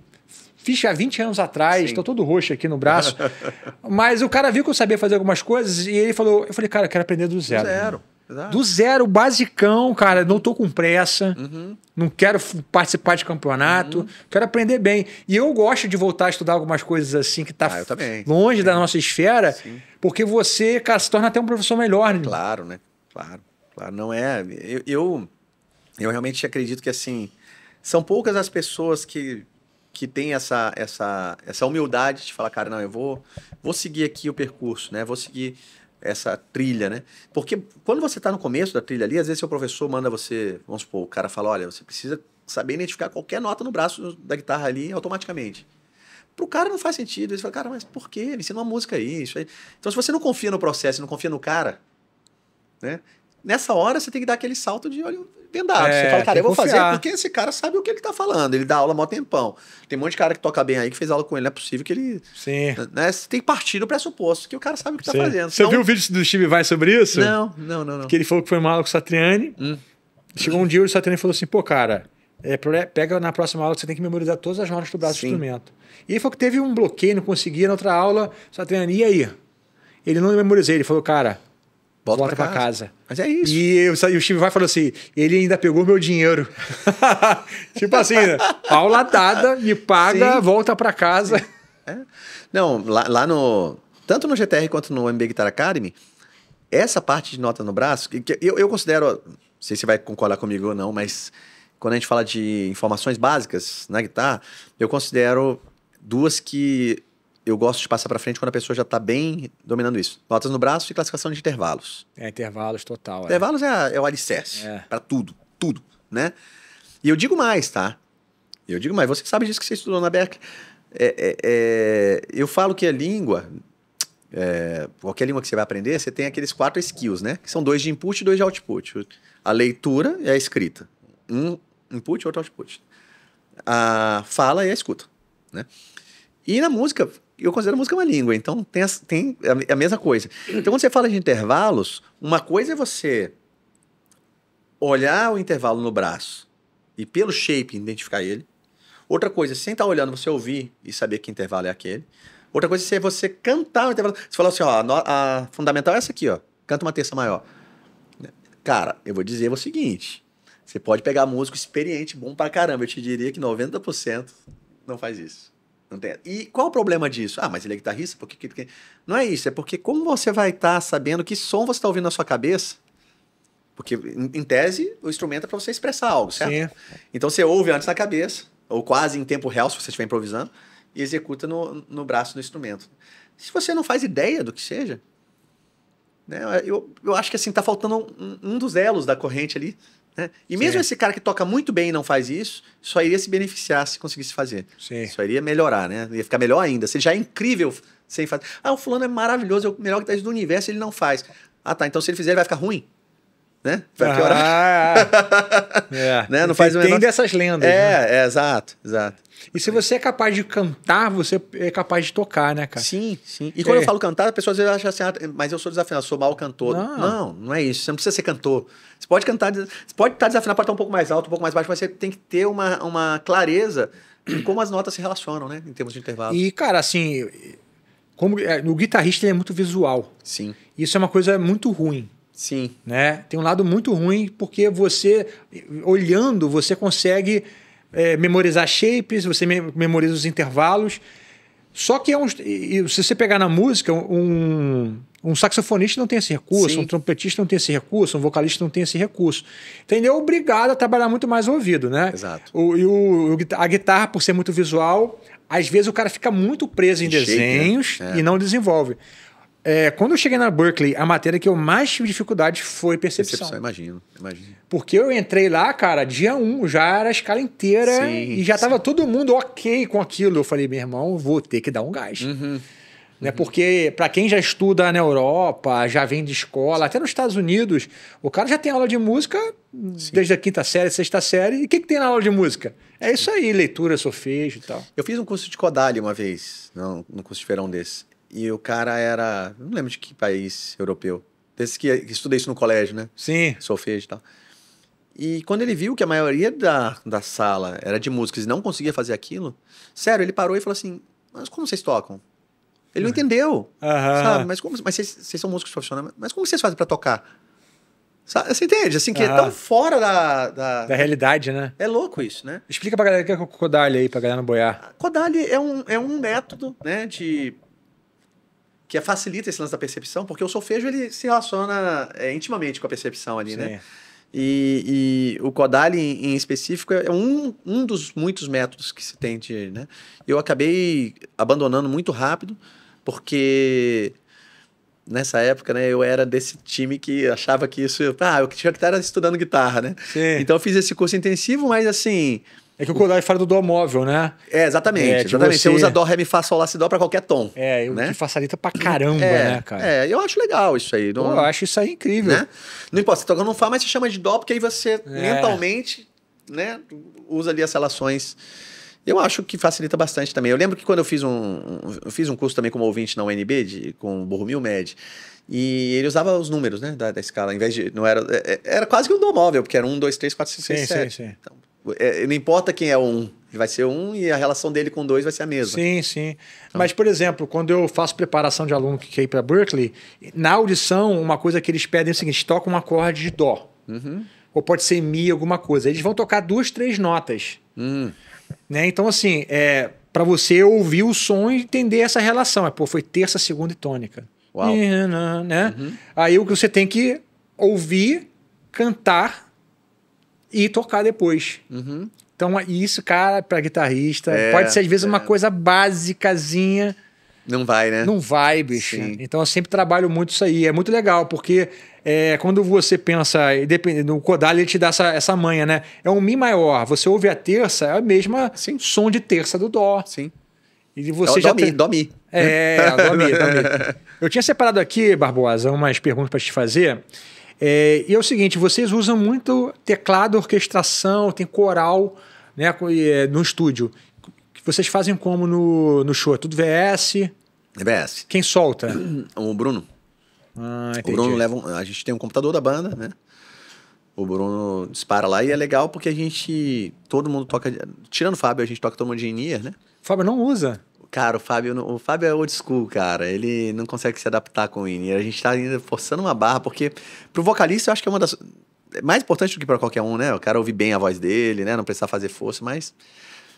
Fiz há 20 anos atrás, estou todo roxo aqui no braço. *laughs* Mas o cara viu que eu sabia fazer algumas coisas e ele falou, eu falei, cara, eu quero aprender do zero. Zero. Exato. Do zero, basicão, cara, não tô com pressa, uhum. não quero participar de campeonato, uhum. quero aprender bem. E eu gosto de voltar a estudar algumas coisas assim que tá ah, longe da nossa esfera, Sim. porque você, cara, se torna até um professor melhor, né? Claro, né? Claro, claro. Não é. Eu, eu, eu realmente acredito que assim. São poucas as pessoas que que tem essa, essa, essa humildade de falar, cara, não, eu vou, vou seguir aqui o percurso, né? Vou seguir essa trilha, né? Porque quando você está no começo da trilha ali, às vezes seu professor manda você, vamos supor, o cara fala, olha, você precisa saber identificar qualquer nota no braço da guitarra ali automaticamente. Pro cara não faz sentido. Ele fala, cara, mas por quê? Me ensina uma música aí, isso aí. Então, se você não confia no processo, não confia no cara, né? nessa hora você tem que dar aquele salto de olho vendado. É, você fala, cara, eu vou confiar. fazer porque esse cara sabe o que ele tá falando. Ele dá aula mó tempão. Tem um monte de cara que toca bem aí, que fez aula com ele. Não é possível que ele. Sim. Né, né você tem que partir do pressuposto que o cara sabe o que tá Sim. tá fazendo. Você viu o vídeo do Steve Vai sobre isso? Não, não, não. não. Que ele falou que foi mal com o Satriani. Hum. Chegou um dia o Satriani falou assim: pô, cara, é, é pega na próxima aula que você tem que memorizar todas as notas do braço Sim. do instrumento. E ele falou que teve um bloqueio, não conseguia na outra aula. Satriani, e aí? Ele não memorizei. Ele falou, cara, Volta, volta pra, pra casa. casa. Mas é isso. E, eu, e o Steve vai e falou assim: ele ainda pegou meu dinheiro. *laughs* tipo assim, né? aula dada, me paga, Sim. volta pra casa. É. Não, lá, lá, no. Tanto no GTR quanto no MB Guitar Academy, essa parte de nota no braço, que eu, eu considero. Não sei se você vai concordar comigo ou não, mas quando a gente fala de informações básicas na guitarra, eu considero duas que eu gosto de passar para frente quando a pessoa já está bem dominando isso. Notas no braço e classificação de intervalos. É, intervalos total. É. Intervalos é, é, é o alicerce é. para tudo, tudo, né? E eu digo mais, tá? Eu digo mais, você sabe disso que você estudou na Berkeley. É, é, eu falo que a língua, qualquer língua que você vai aprender, você tem aqueles quatro skills, né? Que são dois de input e dois de output. A leitura e a escrita. Um input e outro output. A fala e a escuta, né? E na música, eu considero música uma língua, então tem, a, tem a, a mesma coisa. Então, quando você fala de intervalos, uma coisa é você olhar o intervalo no braço e, pelo shape, identificar ele. Outra coisa, é sem estar olhando, você ouvir e saber que intervalo é aquele. Outra coisa é você cantar o intervalo. Você falou assim, ó, a, a fundamental é essa aqui, ó. Canta uma terça maior. Cara, eu vou dizer o seguinte. Você pode pegar músico experiente, bom pra caramba. Eu te diria que 90% não faz isso. Não tem. E qual o problema disso? Ah, mas ele é guitarrista, por que, que, Não é isso, é porque como você vai estar tá sabendo que som você está ouvindo na sua cabeça? Porque, em, em tese, o instrumento é para você expressar algo, certo? Sim. Então você ouve antes na cabeça, ou quase em tempo real, se você estiver improvisando, e executa no, no braço do instrumento. Se você não faz ideia do que seja, né, eu, eu acho que assim, tá faltando um, um dos elos da corrente ali né? E mesmo Sim. esse cara que toca muito bem e não faz isso, só iria se beneficiar se conseguisse fazer. Sim. Só iria melhorar, né? Ia ficar melhor ainda. Você já é incrível sem fazer. Ah, o fulano é maravilhoso, é o melhor que tá do universo, ele não faz. Ah, tá. Então se ele fizer, ele vai ficar ruim né? Vai piorar. Ah, *laughs* é. é. né? Não faz o menor... dessas lendas. É, né? é, exato, exato. E se você é capaz de cantar, você é capaz de tocar, né, cara? Sim, sim. E é. quando eu falo cantar, as pessoas acham assim, ah, mas eu sou desafinado, sou mal cantor. Não. não, não é isso. Você não precisa ser cantor. Você pode cantar, você pode estar tá desafinado, pode estar um pouco mais alto, um pouco mais baixo, mas você tem que ter uma, uma clareza em como as notas se relacionam, né? Em termos de intervalo. E, cara, assim, como, é, o guitarrista é muito visual. Sim. Isso é uma coisa muito ruim. Sim. Né? Tem um lado muito ruim, porque você, olhando, você consegue é, memorizar shapes, você memoriza os intervalos. Só que é um, se você pegar na música, um, um saxofonista não tem esse recurso, Sim. um trompetista não tem esse recurso, um vocalista não tem esse recurso. Entendeu? Obrigado a trabalhar muito mais o ouvido, né? Exato. O, e o, a guitarra, por ser muito visual, às vezes o cara fica muito preso em, em desenhos shape, né? é. e não desenvolve. É, quando eu cheguei na Berkeley, a matéria que eu mais tive dificuldade foi percepção. Percepção, imagino, imagino. Porque eu entrei lá, cara, dia 1, um, já era a escala inteira sim, e já estava todo mundo ok com aquilo. Eu falei, meu irmão, vou ter que dar um gás. Uhum. uhum. Né? Porque para quem já estuda na Europa, já vem de escola, até nos Estados Unidos, o cara já tem aula de música Sim. desde a quinta série, sexta série. E o que, que tem na aula de música? É isso aí, leitura, solfejo e tal. Eu fiz um curso de Kodali uma vez, no, no curso de verão desse. E o cara era. Não lembro de que país europeu. Desse que, que estudei isso no colégio, né? Sim. Solfejo e tal. E quando ele viu que a maioria da, da sala era de músicas e não conseguia fazer aquilo, sério, ele parou e falou assim: Mas como vocês tocam? Ele não entendeu. Sabe? Mas, como, mas vocês, são músicos profissionais, mas como vocês fazem para tocar? Sabe? Você entende? Assim, que é tão fora da, da, da. realidade, né? É louco isso, né? Explica pra galera o que é o Kodali aí, pra galera não boiar. Kodali é um, é um método, né, de que é facilita esse lance da percepção, porque o solfejo ele se relaciona é, intimamente com a percepção ali, né? Sim. né? E, e, o Kodali, em específico, é um, um dos muitos métodos que se tem de. Né? Eu acabei abandonando muito rápido, porque nessa época né, eu era desse time que achava que isso. Ah, eu tinha que estar estudando guitarra, né? Sim. Então eu fiz esse curso intensivo, mas assim é que o Kodai fala do dó móvel, né? É, exatamente. É, exatamente. Você... você... usa dó, ré, mi, fá, sol, lá, si, dó pra qualquer tom. É, eu né? que facilita pra caramba, é, né, cara? É, eu acho legal isso aí. Não... Pô, eu acho isso aí incrível. Né? Não importa, você toca num fá, mas você chama de dó porque aí você é. mentalmente né, usa ali as relações... Eu acho que facilita bastante também. Eu lembro que quando eu fiz um, um eu fiz um curso também como ouvinte na UNB, de, com o Borromil Med, e ele usava os números, né, da, da escala, em vez de, não era, é, é, era quase que um dó móvel, porque era um, dois, três, quatro, cinco, seis, sim, sete. Sim, sim. Então, é, não importa quem é um. Vai ser um e a relação dele com dois vai ser a mesma. Sim, sim. Então. Mas, por exemplo, quando eu faço preparação de aluno que quer ir para Berkeley, na audição, uma coisa que eles pedem é o seguinte: toca um acorde de dó. Uhum. Ou pode ser mi, alguma coisa. Eles vão tocar duas, três notas. Hum. Né? Então, assim, é, para você ouvir o som e entender essa relação. É, pô, foi terça, segunda e tônica. Uau. Né? Uhum. Aí o que você tem que ouvir, cantar e tocar depois. Uhum. Então, é isso, cara, para guitarrista, é, pode ser às vezes é. uma coisa básicazinha. Não vai, né? Não vai, bicho. Sim. Então eu sempre trabalho muito isso aí. É muito legal, porque é, quando você pensa, dependendo o Kodal ele te dá essa, essa manha, né? É um Mi maior. Você ouve a terça, é a mesma Sim. som de terça do Dó. Sim. E é você é já. Dó, tem... dó, Mi. É, é dó, mi, dó, mi. *laughs* Eu tinha separado aqui, Barbosa, umas perguntas para te fazer. É, e é o seguinte, vocês usam muito teclado, orquestração, tem coral né, é, no estúdio. Vocês fazem como no, no show? É tudo VS? É VS. Quem solta? *clears throat* O Bruno. Ah, o Bruno leva. Um, a gente tem um computador da banda, né? O Bruno dispara lá e é legal porque a gente. Todo mundo toca. Tirando o Fábio, a gente toca todo mundo de Inier, né? Fábio não usa. Cara, o Fábio, o Fábio é old school, cara. Ele não consegue se adaptar com o INI. A gente tá ainda forçando uma barra, porque pro vocalista eu acho que é uma das. É mais importante do que para qualquer um, né? O cara ouvir bem a voz dele, né? Não precisar fazer força, mas.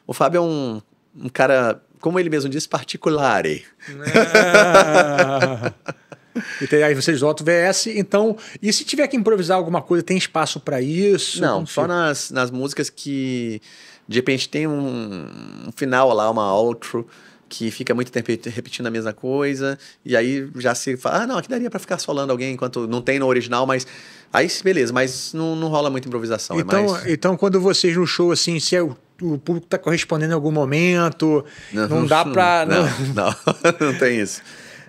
O Fábio é um, um cara, como ele mesmo disse, particular. Ah. *laughs* E tem, aí vocês lotam VS, então. E se tiver que improvisar alguma coisa, tem espaço para isso? Não, só nas, nas músicas que de repente tem um, um final lá, uma outro que fica muito tempo repetindo a mesma coisa, e aí já se fala, ah, não, aqui daria para ficar solando alguém enquanto não tem no original, mas aí beleza, mas não, não rola muita improvisação. É então, é mais... então, quando vocês no show, assim, se é o, o público tá correspondendo em algum momento, não, não dá para... Não, não, não, *laughs* não tem isso.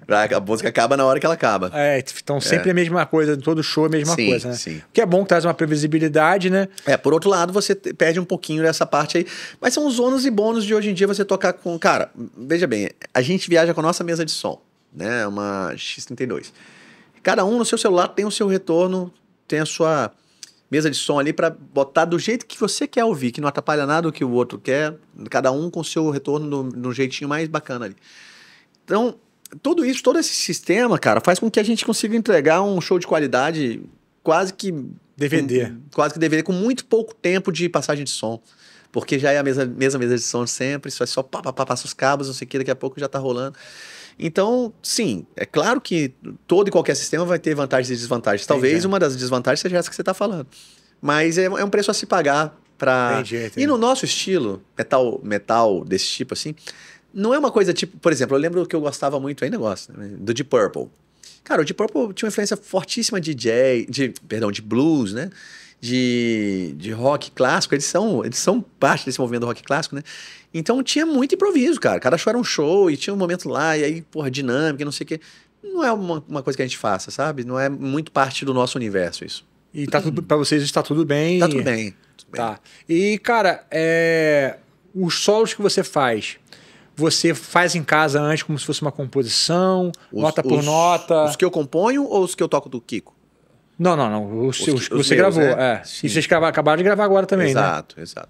A música acaba na hora que ela acaba. É, então sempre é. a mesma coisa, todo show é a mesma sim, coisa, né? Sim. O que é bom, que traz uma previsibilidade, né? É, por outro lado, você perde um pouquinho dessa parte aí. Mas são os ônus e bônus de hoje em dia você tocar com. Cara, veja bem, a gente viaja com a nossa mesa de som, né? Uma X32. Cada um no seu celular tem o seu retorno, tem a sua mesa de som ali para botar do jeito que você quer ouvir, que não atrapalha nada o que o outro quer, cada um com o seu retorno no, no jeitinho mais bacana ali. Então, tudo isso, todo esse sistema, cara, faz com que a gente consiga entregar um show de qualidade quase que. DVD. Com, quase que DVD, com muito pouco tempo de passagem de som. Porque já é a mesma, mesma mesa de som de sempre, só é só pá, pá, pá, passa os cabos, não sei o que, daqui a pouco já tá rolando. Então, sim, é claro que todo e qualquer sistema vai ter vantagens e desvantagens. Talvez uma das desvantagens seja essa que você está falando. Mas é, é um preço a se pagar para. E no nosso estilo, metal, metal desse tipo assim, não é uma coisa tipo, por exemplo, eu lembro que eu gostava muito, ainda é gosto, né, do Deep Purple. Cara, o Deep Purple tinha uma influência fortíssima de jazz, de, perdão, de blues, né? De, de rock clássico, eles são, eles são parte desse movimento do rock clássico, né? Então tinha muito improviso, cara. Cada show era um show e tinha um momento lá, e aí, porra, dinâmica, não sei o quê. Não é uma, uma coisa que a gente faça, sabe? Não é muito parte do nosso universo isso. E tá tudo, pra vocês está tudo bem? Tá tudo bem. Tudo bem. Tá. E, cara, é, os solos que você faz, você faz em casa antes como se fosse uma composição, os, nota por os, nota. Os que eu componho ou os que eu toco do Kiko? Não, não, não. Os, os, os que você meus, gravou. É. É. E vocês acabaram de gravar agora também, exato, né? Exato, exato.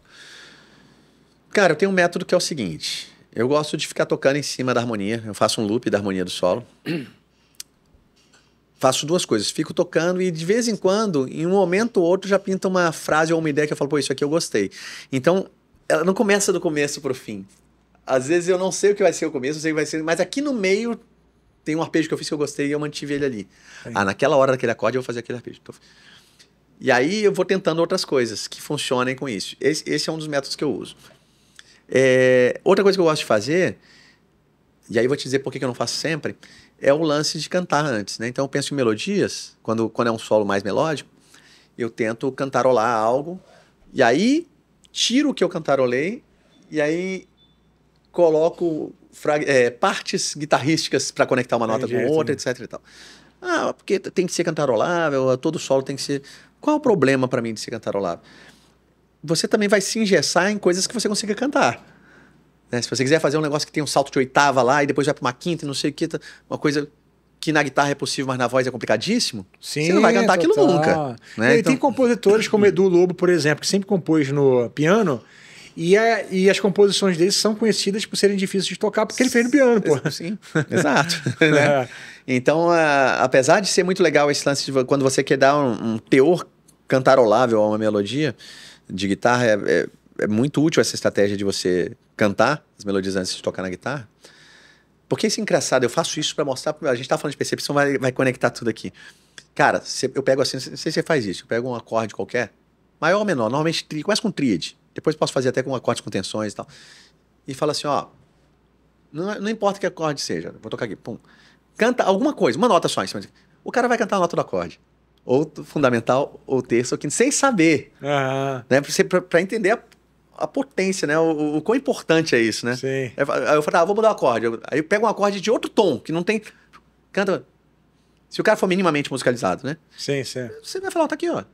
Cara, eu tenho um método que é o seguinte. Eu gosto de ficar tocando em cima da harmonia. Eu faço um loop da harmonia do solo. *clears throat* faço duas coisas. Fico tocando e de vez em quando, em um momento ou outro, já pinta uma frase ou uma ideia que eu falo, pô, isso aqui eu gostei. Então, ela não começa do começo pro fim. Às vezes eu não sei o que vai ser o começo, não sei o que vai ser, mas aqui no meio tem um arpejo que eu fiz que eu gostei e eu mantive ele ali. Ah, naquela hora daquele acorde eu vou fazer aquele arpejo. E aí eu vou tentando outras coisas que funcionem com isso. Esse, esse é um dos métodos que eu uso. É, outra coisa que eu gosto de fazer, e aí vou te dizer por que eu não faço sempre, é o lance de cantar antes. Né? Então eu penso em melodias, quando, quando é um solo mais melódico, eu tento cantarolar algo, e aí tiro o que eu cantarolei, e aí coloco é, partes guitarrísticas para conectar uma nota com outra, etc e tal. Ah, porque tem que ser cantarolável, todo solo tem que ser... Qual é o problema para mim de ser cantarolável? Você também vai se engessar em coisas que você consiga cantar. Né? Se você quiser fazer um negócio que tem um salto de oitava lá e depois vai para uma quinta e não sei o que, tá, uma coisa que na guitarra é possível, mas na voz é complicadíssimo, Sim, você não vai cantar total. aquilo nunca. Né? E então... tem compositores como Edu Lobo, por exemplo, que sempre compôs no piano e, a, e as composições dele são conhecidas por serem difíceis de tocar, porque ele fez no piano, pô. Sim, exato. *laughs* né? É. Então, a, apesar de ser muito legal esse lance de quando você quer dar um, um teor cantarolável a uma melodia de guitarra, é, é, é muito útil essa estratégia de você cantar as melodias antes de tocar na guitarra. Porque isso é engraçado, eu faço isso para mostrar. A gente tá falando de percepção, vai, vai conectar tudo aqui. Cara, eu pego assim, não sei se você faz isso, eu pego um acorde qualquer, maior ou menor, normalmente começa com tríade. Depois posso fazer até com acordes com tensões e tal. E fala assim, ó, não, é, não importa que acorde seja, vou tocar aqui, pum. Canta alguma coisa, uma nota só em cima. De... O cara vai cantar a nota do acorde. Ou fundamental, ou terça, ou quinto, sem saber. Uhum. Né? Para entender a, a, potência, né? O, o, o, quão importante é isso, né? Sim. Aí eu falo, ah, vou mudar o acorde. Aí eu pego um acorde de outro tom, que não tem... Canta... Se o cara for minimamente musicalizado, né? Sim, sim. Você vai falar, oh, tá aqui, ó.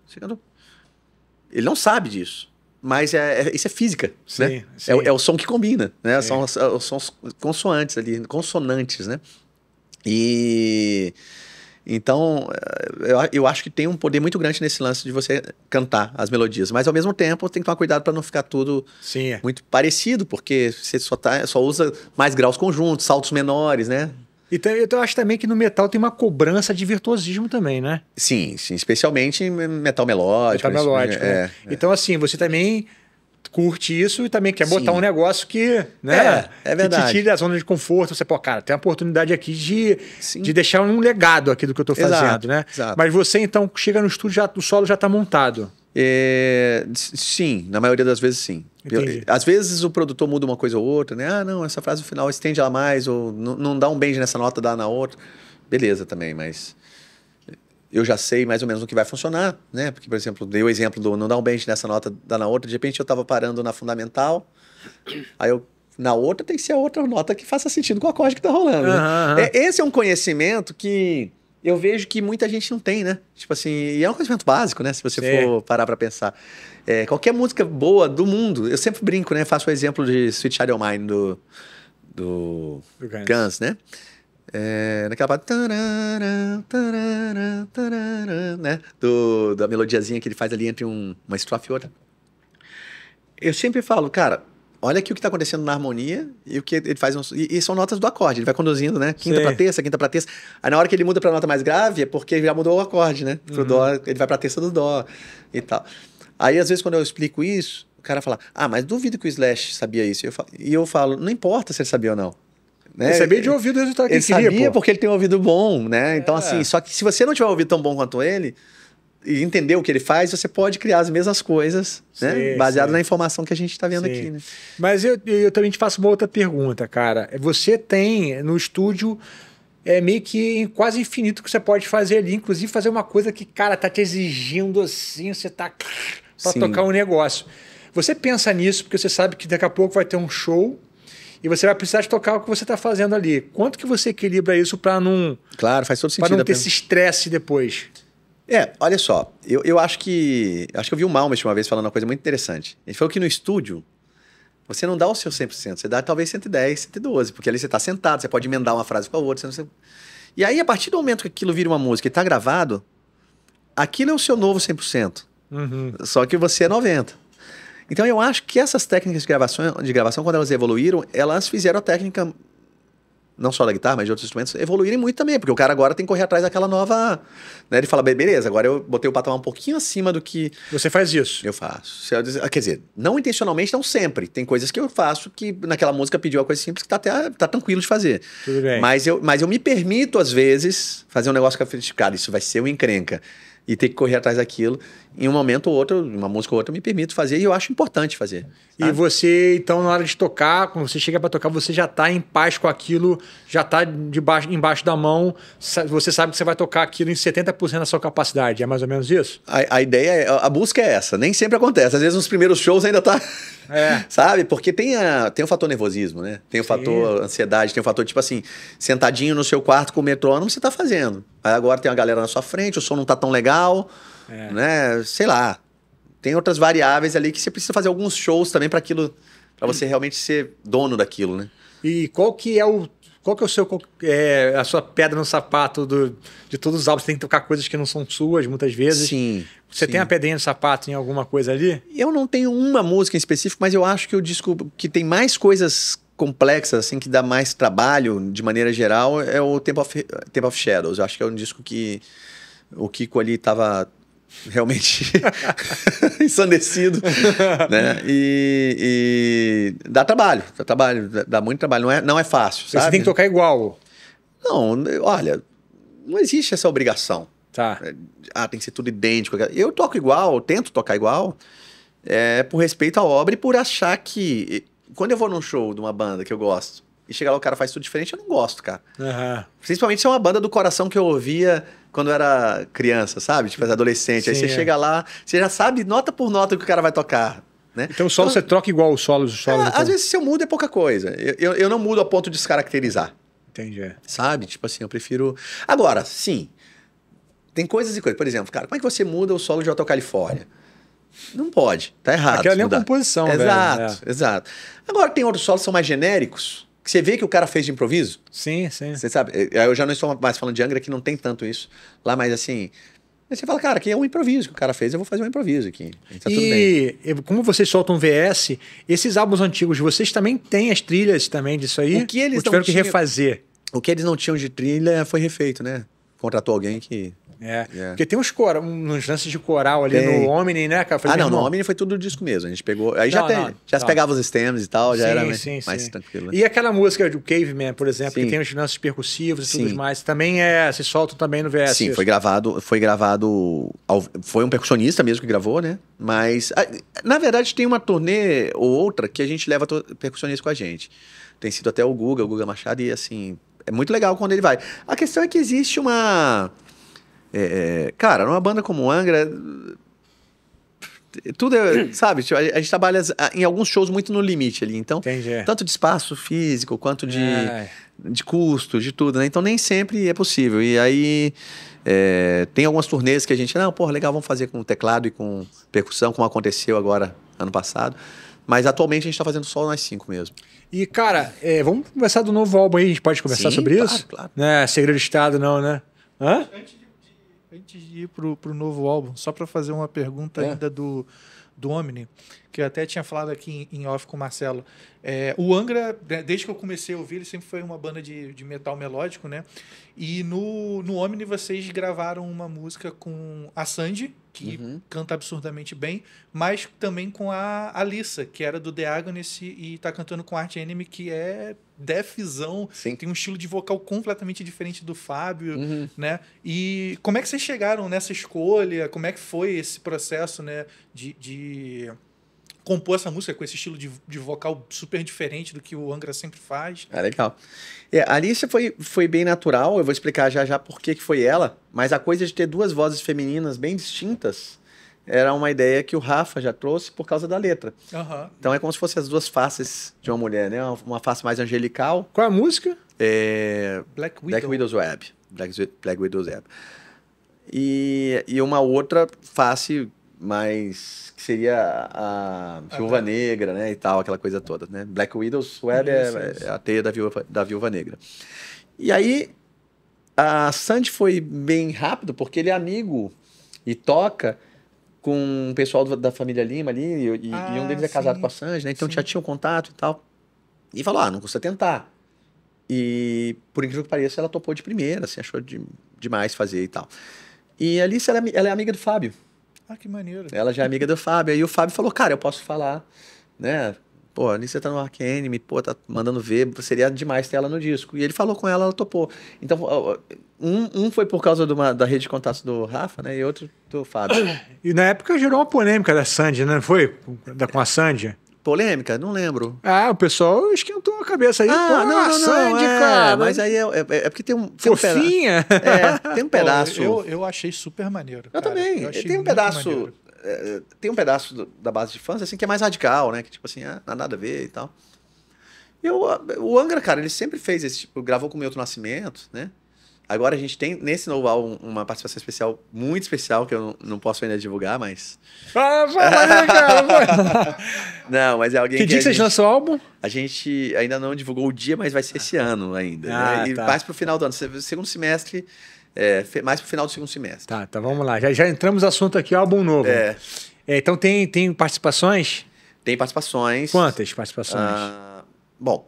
Ele não sabe disso mas é, é, isso é física, sim, né? Sim. É, é, o som que combina, né? Sim. São é, os, sons consoantes ali, consonantes, né? E então é, eu, eu acho que tem um poder muito grande nesse lance de você cantar as melodias, mas ao mesmo tempo tem que tomar cuidado para não ficar tudo é. muito parecido, porque você só tá, só usa mais graus conjuntos, saltos menores, né? Então, eu acho também que no metal tem uma cobrança de virtuosismo também, né? Sim, sim. Especialmente metal melódico. Metal tipo melódico. É, né? É, então, assim, você também curte isso e também quer sim. botar um negócio que, né? É, é verdade. Que te tire da zona de conforto. Você, pô, cara, tem uma oportunidade aqui de, de deixar um legado aqui do que eu estou fazendo, exato, né? Exato. Mas você, então, chega no estúdio, já, o solo já está montado. É, sim, na maioria das vezes sim. Entendi. Às vezes o produtor muda uma coisa ou outra, né? Ah, não, essa frase no final estende ela mais, ou não dá um bend nessa nota, dá na outra. Beleza também, mas eu já sei mais ou menos o que vai funcionar, né? Porque, por exemplo, dei o exemplo do não dá um bend nessa nota, dá na outra. De repente eu tava parando na fundamental, aí eu na outra tem que ser a outra nota que faça sentido com o acorde que está rolando. Uhum, né? uhum. É, esse é um conhecimento que eu vejo que muita gente não tem, né? Tipo assim, e é um conhecimento básico, né? Se você Sim. É. for parar para pensar. É, qualquer música boa do mundo, eu sempre brinco, né? Faço o exemplo de Sweet Shadow Mine do, do, do Guns. Guns, né? É, naquela parte. Tarará, tarará, tarará, né? Do, da melodiazinha que ele faz ali entre um, uma estrofe e outra. Eu sempre falo, cara, olha aqui o que está acontecendo na harmonia e o que ele faz. e, e, são notas do acorde, ele vai conduzindo, né? Quinta para terça, quinta para terça. Aí na hora que ele muda para nota mais grave é porque já mudou o acorde, né? Pro uhum. dó, ele vai para terça do dó e tal. Aí às vezes quando eu explico isso, o cara fala: "Ah, mas duvido que o Slash sabia isso". Eu falo, e eu falo: "Não importa se ele sabia ou não". Né? Ele sabia de ouvido o resultado que ele queria, sabia pô. porque ele tem um ouvido bom, né? Então é. assim, só que se você não tiver um ouvido tão bom quanto ele, e entender o que ele faz, você pode criar as mesmas coisas, né? sim, né? Baseado sim. na informação que a gente está vendo sim. aqui, né? Mas eu, eu também te faço uma outra pergunta, cara. Você tem no estúdio é meio que quase infinito que você pode fazer ali, inclusive fazer uma coisa que, cara, tá te exigindo assim, você tá para tocar um negócio. Você pensa nisso porque você sabe que daqui a pouco vai ter um show e você vai precisar de tocar o que você está fazendo ali. Quanto que você equilibra isso para não Claro, faz todo sentido. Para não ter né? esse estresse depois. É, olha só, eu, eu acho que. Acho que eu vi o Malmes uma vez falando uma coisa muito interessante. Ele falou que no estúdio, você não dá o seu 100%, você dá talvez 110, 112, porque ali você está sentado, você pode emendar uma frase com a outra. Não... E aí, a partir do momento que aquilo vira uma música e está gravado, aquilo é o seu novo 100%. Uhum. Só que você é 90%. Então eu acho que essas técnicas de gravação, de gravação, quando elas evoluíram, elas fizeram a técnica não só da guitarra, mas de outros instrumentos, evoluírem muito também, porque o cara agora tem que correr atrás daquela nova. Né? Ele fala, beleza, agora eu botei o patamar um pouquinho acima do que. Você faz isso? Eu faço. Ah, quer dizer, não intencionalmente, não sempre. Tem coisas que eu faço que naquela música pediu uma coisa simples que tá, até, tá tranquilo de fazer. Tudo bem. Mas eu, mas eu me permito, às vezes, fazer um negócio que é fiz, cara, isso vai ser um encrenca. E ter que correr atrás daquilo em um momento ou outro, uma música ou outra, me permito fazer e eu acho importante fazer. Sabe? E você, então, na hora de tocar, quando você chega para tocar, você já está em paz com aquilo, já está debaixo, embaixo da mão, você sabe que você vai tocar aquilo em 70% da sua capacidade, é mais ou menos isso? A, a ideia, é, a busca é essa, nem sempre acontece. Às vezes nos primeiros shows ainda tá. É. *laughs* sabe? Porque tem, a, tem o fator nervosismo, né? Tem o Sim. fator ansiedade, tem o fator, tipo assim, sentadinho no seu quarto com o metrônomo, você está fazendo. Aí agora tem uma galera na sua frente, o som não tá tão legal é. né? Sei lá. Tem outras variáveis ali que você precisa fazer alguns shows também para aquilo, para você realmente ser dono daquilo, né? E qual que é o qual que é o seu é, a sua pedra no sapato do, de todos os álbuns? Você tem que tocar coisas que não são suas muitas vezes. Sim. Você sim. tem a pedrinha no sapato em alguma coisa ali? Eu não tenho uma música em específico, mas eu acho que o disco que tem mais coisas complexas, assim, que dá mais trabalho de maneira geral, é o Temple of, of Shadows. Eu acho que é um disco que o Kiko ali estava realmente *laughs* ensandecido, né? E, e, dá trabalho, dá trabalho, dá muito trabalho. Não é, não é fácil, sabe? Você tem que tocar igual. Não, olha, não existe essa obrigação. Tá. É, ah, tem que ser tudo idêntico. Eu toco igual, eu tento tocar igual, é, por respeito à obra e por achar que... Quando eu vou num show de uma banda que eu gosto, e chegar lá o cara faz tudo diferente, eu não gosto, cara. Uhum. Principalmente se é uma banda do coração que eu ouvia quando era criança, sabe? Tipo, adolescente. Sim, aí você é. chega lá, você já sabe nota por nota o que o cara vai tocar. Né? Então o solo então, você troca igual os solos. Os solos é, então. Às vezes se eu mudo é pouca coisa. Eu, eu, eu não mudo a ponto de descaracterizar. Entendi. É. Sabe? Tipo assim, eu prefiro. Agora, sim. Tem coisas e coisas. Por exemplo, cara, como é que você muda o solo de Hotel Califórnia? Não pode, tá errado. Aquela é a composição, Exato, velho, né? exato. Agora, tem outros solos que são mais genéricos, você vê que o cara fez de improviso. Sim, sim. Você sabe, eh, eu já não estou mais falando de Angra, que não tem tanto isso lá, mas assim... Aí você fala, cara, aqui é um improviso que o cara fez, eu vou fazer um improviso aqui. Tá e como vocês soltam VS, esses álbuns antigos, vocês também têm as trilhas também disso aí? O que eles tiveram tinha... que refazer? O que eles não tinham de trilha foi refeito, né? contratou alguém que. É. é. Porque tem uns, cora, uns lances de coral ali tem. no Omni, né, cara? Falei, ah, não, no Omni foi tudo disco mesmo. A gente pegou. Aí não, já, tem, não, já não. se pegava os stems e tal, já sim, era mais, sim, mais sim. tranquilo. E aquela música do Caveman, por exemplo, sim. que tem os lances percussivos e tudo mais, também é. Se soltam também no VS. Sim, foi gravado. Foi gravado. Ao, foi um percussionista mesmo que gravou, né? Mas. Na verdade, tem uma turnê ou outra que a gente leva percussionista com a gente. Tem sido até o Guga, o Guga Machado, e assim, é muito legal quando ele vai. A questão é que existe uma. É, é cara, numa banda como Angra. Tudo é, *clears throat* sabe? Tipo, a, gente trabalha em alguns shows muito no limite ali. Então, Entendi. É. tanto de espaço físico quanto de, é. de custo, de tudo, né? Então, nem sempre é possível. E aí. É, tem algumas turnês que a gente, não, porra, legal, vamos fazer com teclado e com percussão, como aconteceu agora ano passado. Mas atualmente a gente está fazendo só nós cinco mesmo. E, cara, é, vamos conversar do novo álbum aí, a gente pode conversar Sim, sobre claro, isso? Claro. Né? Segredo de Estado, não, né? Hã? Antes de, ir pro, o novo álbum, só para fazer uma pergunta é. ainda do, do Omni, que eu até tinha falado aqui em, em off com o Marcelo. É, o Angra, né, desde que eu comecei a ouvir, ele sempre foi uma banda de, de metal melódico, né? E no, no Omni vocês gravaram uma música com a Sandy, que uhum. canta absurdamente bem, mas também com a Alissa, que era do The Agonist e está cantando com Art Enemy, que é defzão, Sim. tem um estilo de vocal completamente diferente do Fábio, uhum. né? E como é que vocês chegaram nessa escolha? Como é que foi esse processo, né, de... de compor essa música com esse estilo de, de vocal super diferente do que o Angra sempre faz. É legal. É, a Alice foi, foi bem natural, eu vou explicar já já por que, que foi ela, mas a coisa de ter duas vozes femininas bem distintas era uma ideia que o Rafa já trouxe por causa da letra. Uhum. Então é como se fossem as duas faces de uma mulher, né? Uma, uma face mais angelical. Qual a música? É... Black, Widow. Black Widow's Web. Black, Black Widow's Web. E, e uma outra face mas que seria a Viúva Negra, né, e tal, aquela coisa toda, né? Black Widows, web, é, é, a teia da Viúva, da Viúva Negra. E aí a Sandy foi bem rápido porque ele é amigo e toca com o pessoal do, da família Lima ali e, ah, e um ah, deles é casado sim. com a Sandy, né? Então sim. já tinha um contato e tal. E falou, ah, não custa tentar. E por incrível que pareça, ela topou de primeira, assim, achou de, demais fazer e tal. E Alice, ela, é, ela é amiga do Fábio. Ah, que maneiro. Ela já é amiga do Fábio. Aí o Fábio falou, cara, eu posso falar, né? Pô, ali você tá no Arcane, me, pô, tá mandando ver, seria demais ter ela no disco. E ele falou com ela, ela topou. Então, um, um foi por causa uma, da rede de contatos do Rafa, né? E outro do Fábio. *coughs* E na época gerou uma polêmica da Sandy, né? Foi? Da, com a Sandy polêmica? Não lembro. Ah, o pessoal esquentou a cabeça aí. Ah, Pô, não, não, Sandy, não, é, cara. Mas aí é, é, é porque tem um. Fofinha. é, tem um pedaço. Pô, eu, eu achei super maneiro. Eu também. Eu tem um pedaço. É, tem um pedaço do, da base de fãs assim, que é mais radical, né? Que tipo assim, ah, nada a ver e tal. E eu, o Angra, cara, ele sempre fez esse tipo. Gravou com o outro Nascimento, né? Agora a gente tem nesse novo álbum uma participação especial, muito especial, que eu não, posso ainda divulgar, mas. Ah, fala aí, cara! *laughs* não, mas é alguém que. Que dia que vocês lançam o álbum? A gente ainda não divulgou o dia, mas vai ser esse ano ainda. Né? Ah, né? E tá. mais pro final do ano. Segundo semestre, é, mais pro final do segundo semestre. Tá, tá, vamos lá. Já, já entramos no assunto aqui, álbum novo. É. é. então tem, tem participações? Tem participações. Quantas participações? Ah, bom.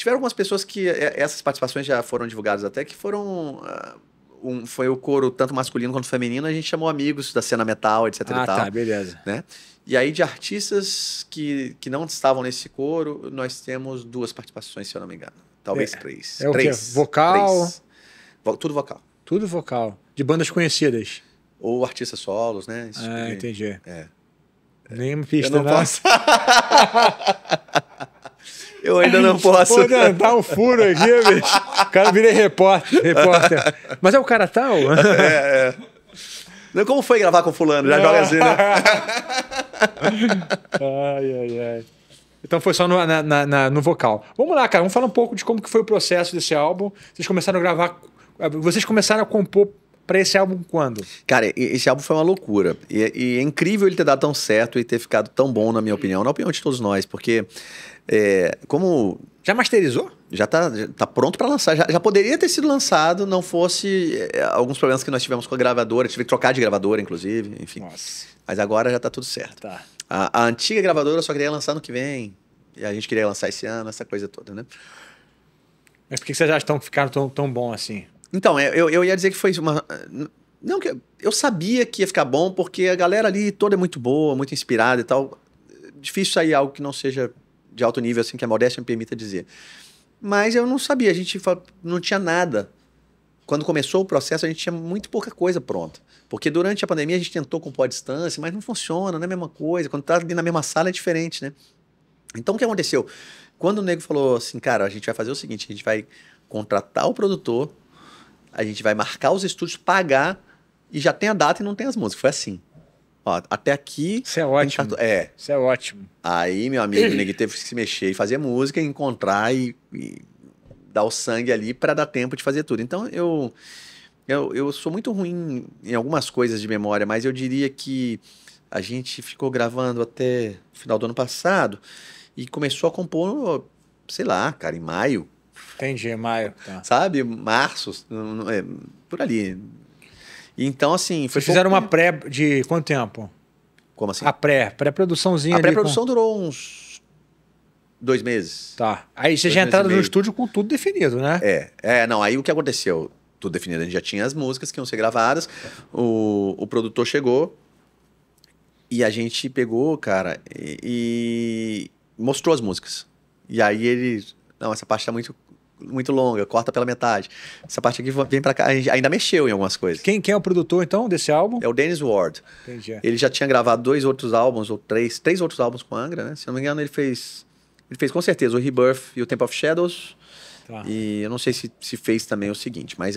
Tiveram algumas pessoas que é, essas participações já foram divulgadas até, que foram. Uh, um, foi o coro tanto masculino quanto feminino, a gente chamou amigos da cena metal, etc. Ah, e tal, tá, beleza. Né? E aí, de artistas que, que não estavam nesse coro, nós temos duas participações, se eu não me engano. Talvez é, três. É o que Quê? Vocal? Três. Vo tudo vocal. Tudo vocal. De bandas conhecidas. Ou artistas solos, né? Esse ah, entendi. É. Nem me pista, eu não, posso. *laughs* *laughs* Eu ainda não posso. Pô, né, dá um furo aqui, bicho. O cara virei repórter, repórter. Mas é o cara tal? É, é. Como foi gravar com fulano? Já joga assim, né? *laughs* ai, ai, ai. Então foi só no, na, na, na, no vocal. Vamos lá, cara. Vamos falar um pouco de como que foi o processo desse álbum. Vocês começaram a gravar... Eh, vocês começaram a compor para esse álbum quando? Cara, esse álbum foi uma loucura. E, e, é incrível ele ter dado tão certo e ter ficado tão bom, na minha opinião. Na opinião de todos nós, porque é, como. Já masterizou? Já está tá pronto para lançar. Já, já, poderia ter sido lançado, não fosse é, alguns problemas que nós tivemos com a gravadora. Tive que trocar de gravadora, inclusive, enfim. Nossa. Mas agora já está tudo certo. Tá. A, a, antiga gravadora só queria lançar no que vem. E a gente queria lançar esse ano, essa coisa toda, né? Mas por que vocês acham que ficaram tão, tão bom assim? Então, é, eu, eu ia dizer que foi uma. Não, que eu sabia que ia ficar bom, porque a galera ali toda é muito boa, muito inspirada e tal. Difícil sair algo que não seja de alto nível, assim, que a modéstia me permita dizer. Mas eu não sabia, a gente não tinha nada. Quando começou o processo, a gente tinha muito pouca coisa pronta. Porque durante a pandemia a gente tentou compor à distância, mas não funciona, não é a mesma coisa. Quando tá ali na mesma sala é diferente, né? Então o que aconteceu? Quando o nego falou assim, cara, a gente vai fazer o seguinte, a gente vai contratar o produtor, a gente vai marcar os estúdios, pagar e já tem a data e não tem as músicas. Foi assim. Ó, até aqui. Isso é ótimo. É. Isso é ótimo. Aí, meu amigo, ninguém teve que se mexer e fazer música, encontrar e, e dar o sangue ali para dar tempo de fazer tudo. Então, eu, eu, eu sou muito ruim em algumas coisas de memória, mas eu diria que a gente ficou gravando até o final do ano passado e começou a compor, sei lá, cara, em maio. Entendi, maio. Tá. Sabe? Março, é, por ali. Então, assim. Vocês fizeram uma pré de quanto tempo? Como assim? A pré, pré-produçãozinha. A pré-produção com... durou uns dois meses. Tá. Aí vocês já entraram no estúdio com tudo definido, né? É. É, não, aí o que aconteceu? Tudo definido, a gente já tinha as músicas que iam ser gravadas, o, o produtor chegou e a gente pegou, cara, e, e mostrou as músicas. E aí ele. Não, essa parte tá muito muito longa, corta pela metade. Essa parte aqui vem para cá. A gente ainda mexeu em algumas coisas. Quem, quem é o produtor, então, desse álbum? É o Dennis Ward. Entendi. É. Ele já tinha gravado dois outros álbuns, ou três, três outros álbuns com Angra, né? Se eu não me engano, ele fez. Ele fez com certeza o Rebirth e o Temple of Shadows. Tá. E eu não sei se, se fez também o seguinte, mas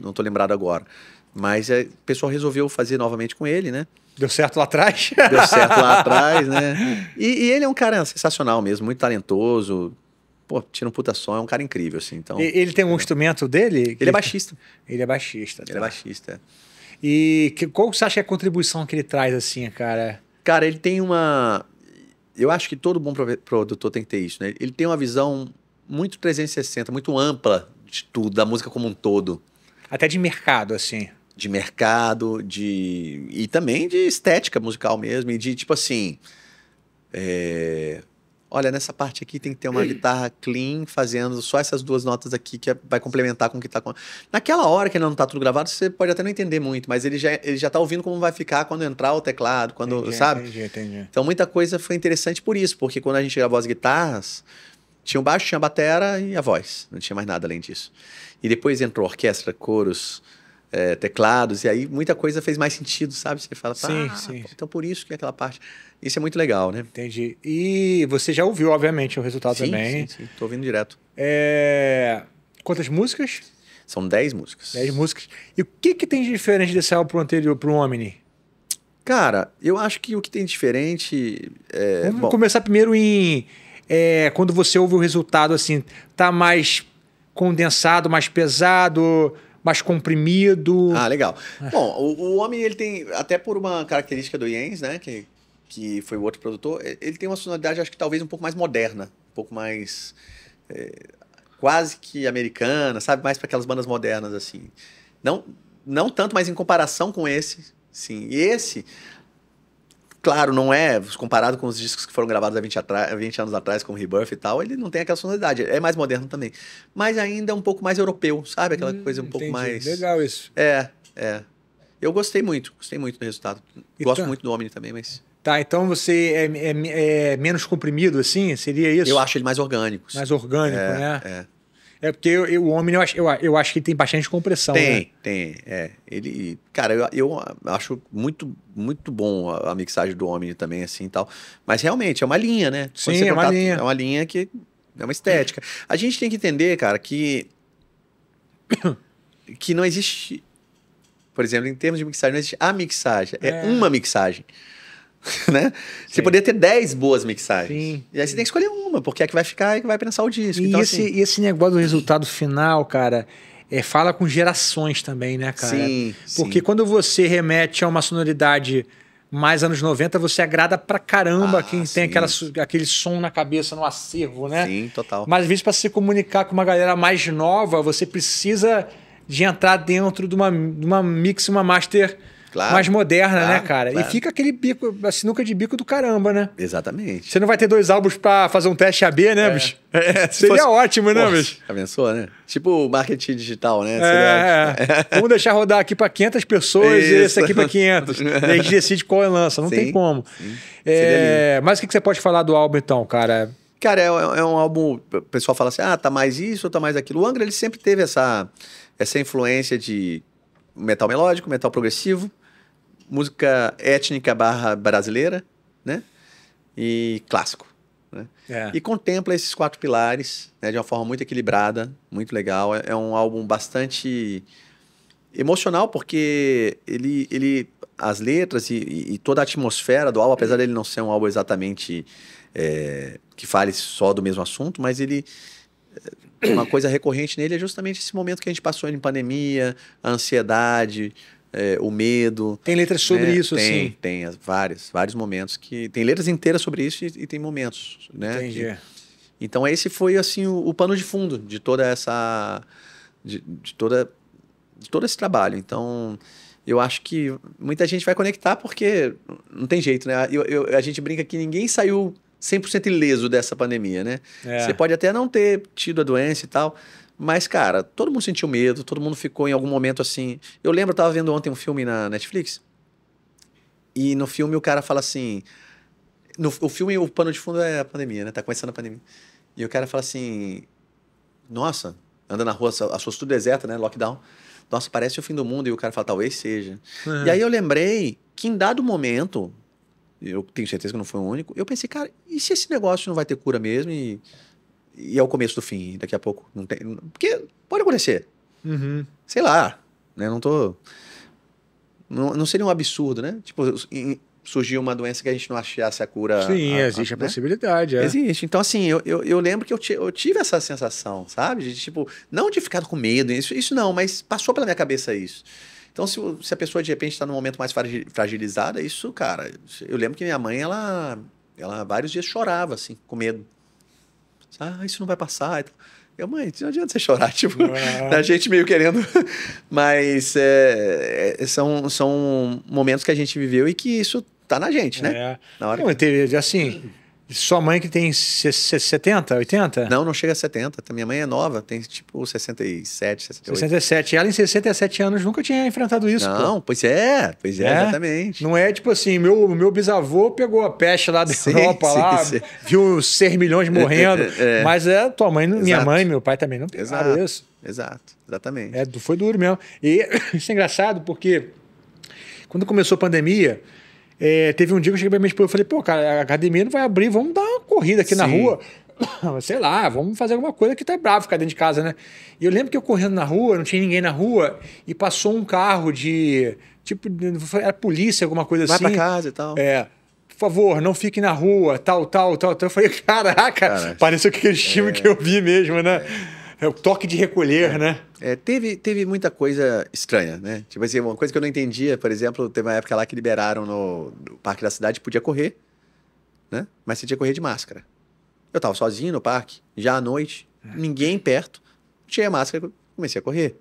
não tô lembrado agora. Mas é, o pessoal resolveu fazer novamente com ele, né? Deu certo lá atrás. Deu certo lá *laughs* atrás, né? E, e, ele é um cara sensacional mesmo, muito talentoso pô, tira um puta som, é um cara incrível, assim. Então, e, ele tem um é, instrumento dele? É ele é baixista. Ele é tá. baixista. Tá? Ele é baixista. E que, qual você acha que é a contribuição que ele traz, assim, cara? Cara, ele tem uma. Eu acho que todo bom produtor tem que ter isso, né? Ele tem uma visão muito 360, muito ampla de tudo, da música como um todo. Até de mercado, assim. De mercado, de. E também de estética musical mesmo, e de tipo assim. É olha, nessa parte aqui tem que ter uma guitarra clean, fazendo só essas duas notas aqui que é, vai complementar com o que tá... Naquela hora que ainda não tá tudo gravado, você pode até não entender muito, mas ele já, ele já tá ouvindo como vai ficar quando entrar o teclado, quando, entendi, sabe? Entendi, entendi. Então muita coisa foi interessante por isso, porque quando a gente gravou as guitarras, tinha o baixo, tinha a batera e a voz, não tinha mais nada além disso. E depois entrou orquestra, coros... É, teclados, e aí muita coisa fez mais sentido, sabe? Você fala, tá, sim, ah, sim. Pô, então por isso que é aquela parte. Isso é muito legal, né? Entendi. E você já ouviu, obviamente, o resultado sim, também. Sim, sim, tô ouvindo direto. É... Quantas músicas? São 10 músicas. 10 músicas. E o que, que tem de diferente desse álbum pro anterior, pro Omni? Cara, eu acho que o que tem de diferente. É... Vamos Bom... começar primeiro em. É, quando você ouve o resultado, assim, tá mais condensado, mais pesado mais comprimido. Ah, legal. Ah. Bom, o, o homem ele tem até por uma característica do Jens, né, que que foi o outro produtor, ele tem uma sonoridade, acho que talvez um pouco mais moderna, um pouco mais. É, quase que americana, sabe? Mais para aquelas bandas modernas, assim. Não, não tanto, mas em comparação com esse, sim. E esse, claro, não é comparado com os discos que foram gravados há 20, atras, 20 anos atrás, como Rebirth e tal, ele não tem aquela sonoridade. É mais moderno também. Mas ainda é um pouco mais europeu, sabe? Aquela hum, coisa um hum, entendi. pouco mais. Legal isso. É, é. Eu gostei muito, gostei muito do resultado. Gosto tá. muito do homem também, mas. Tá, então você é, é, é, menos comprimido, assim? Seria isso? Eu acho ele mais orgânico. Mais orgânico, é, né? É. É porque eu, eu, o homem, eu acho, eu, eu, acho que tem bastante compressão. Tem, né? tem. É. Ele, cara, eu, eu acho muito, muito bom a, a mixagem do homem também, assim e tal. Mas realmente é uma linha, né? Quando Sim, é uma linha. É uma linha que é uma estética. A gente tem que entender, cara, que. *coughs* que não existe. Por exemplo, em termos de mixagem, não existe a mixagem. É, é uma mixagem. *laughs* né? Sim. Você poderia ter 10 boas mixagens. Sim. E aí você tem que escolher uma, porque é que vai ficar e é que vai pensar o disco. E, então, esse, assim... e esse negócio do resultado final, cara, é, fala com gerações também, né, cara? Sim. Porque sim. quando você remete a uma sonoridade mais anos 90, você agrada pra caramba ah, quem sim. tem aquela, aquele som na cabeça, no acervo, né? Sim, total. Mas às vezes, para se comunicar com uma galera mais nova, você precisa de entrar dentro de uma, de uma mix, uma master Claro, mais moderna, né, claro, né, cara? Claro. E fica aquele bico, a sinuca de bico do caramba, né? Exatamente. Você não vai ter dois álbuns para fazer um teste AB, né, é. bicho? *laughs* É, *laughs* Seria fosse... ótimo, né, Poxa, bicho? Abençoa, né? Tipo marketing digital, né? É, é. *laughs* Vamos deixar rodar aqui para 500 pessoas Isso. e esse aqui para 500. e a gente decide qual é lança, não sim, tem como. É... mas o que você pode falar do álbum, então, cara? Cara, é, é, é, um álbum. O pessoal fala assim: ah, tá mais isso, tá mais aquilo. O Angra ele sempre teve essa, essa influência de metal melódico, metal progressivo música étnica barra brasileira, né? E clássico. Né? É. E contempla esses quatro pilares né, de uma forma muito equilibrada, muito legal. É, é um álbum bastante emocional, porque ele, ele as letras e, e, toda a atmosfera do álbum, apesar dele não ser um álbum exatamente é, que fale só do mesmo assunto, mas ele é, uma coisa recorrente nele é justamente esse momento que a gente passou em pandemia, a ansiedade, é, o medo. Tem letras sobre né? isso, tem, assim? Tem, várias, vários momentos que. Tem letras inteiras sobre isso e, e tem momentos, né? Entendi. Que, então esse foi assim o, o, pano de fundo de toda essa. De, de, toda, de todo esse trabalho. Então. Eu acho que muita gente vai conectar porque não tem jeito, né? Eu, eu, a gente brinca que ninguém saiu 100% ileso dessa pandemia, né? É. Você pode até não ter tido a doença e tal, mas, cara, todo mundo sentiu medo, todo mundo ficou em algum momento assim. Eu lembro, eu tava vendo ontem um filme na Netflix. E no filme o cara fala assim. No, o filme, o pano de fundo é a pandemia, né? Tá começando a pandemia. E o cara fala assim: Nossa, anda na rua, as ruas tudo deserta, né? Lockdown. Nossa, parece o fim do mundo. E o cara fala: Talvez seja. É. E aí eu lembrei que em dado momento, eu tenho certeza que não foi o único, eu pensei, cara, e se esse negócio não vai ter cura mesmo? E e é o começo do fim, daqui a pouco não tem. Porque pode acontecer. Uhum. Sei lá, né? Não tô. Não, não seria um absurdo, né? Tipo, surgiu uma doença que a gente não achasse a cura. Sim, a, a, existe a, né? possibilidade. É. Existe. Então, assim, eu, eu, eu lembro que eu, eu, tive essa sensação, sabe? De, tipo, não de ficar com medo, isso, isso não, mas passou pela minha cabeça isso. Então, se, se a pessoa de repente está num momento mais fragilizada, isso, cara. Eu lembro que minha mãe, ela, ela vários dias chorava, assim, com medo. Ah, isso não vai passar. Então, eu, mãe, não adianta você chorar, *laughs* tipo, a gente meio querendo. *laughs* Mas é, é, são, são momentos que a gente viveu e que isso tá na gente, né? É. Na hora. Não, que... assim, sua mãe que tem 70, 80? Não, não chega a 70. Tá, minha mãe é nova, tem tipo 67, 68. 67. Ela em 67 anos nunca tinha enfrentado isso. Não, pô. pois é, pois é, é, exatamente. Não é tipo assim, meu, meu bisavô pegou a peste lá da sim, Europa, sim, lá, sim. viu 6 milhões é, morrendo. É, é. Mas é, tua mãe, Exato. minha mãe, meu pai também não pegaram Exato. isso. Exato, exatamente. É, foi duro mesmo. E *coughs* isso é engraçado porque quando começou a pandemia é, teve um dia que eu cheguei pra minha esposa e falei, pô, cara, a academia não vai abrir, vamos dar uma corrida aqui Sim. na rua. *coughs* Sei lá, vamos fazer alguma coisa que tá bravo ficar dentro de casa, né? E eu lembro que eu correndo na rua, não tinha ninguém na rua, e passou um carro de. Tipo, era polícia, alguma coisa vai assim. Vai pra casa e tal. É por favor, não fique na rua, tal, tal, tal. tal. Então eu falei, *laughs* caraca, Cara, pareceu aquele é... filme que eu vi mesmo, né? É. É o toque de recolher, é. né? É, teve, teve muita coisa estranha, né? Tipo assim, uma coisa que eu não entendia, por exemplo, teve uma época lá que liberaram no, no Parque da Cidade, podia correr, né? Mas você tinha que correr de máscara. Eu tava sozinho no parque, já à noite, é. ninguém perto, tinha a máscara comecei a correr.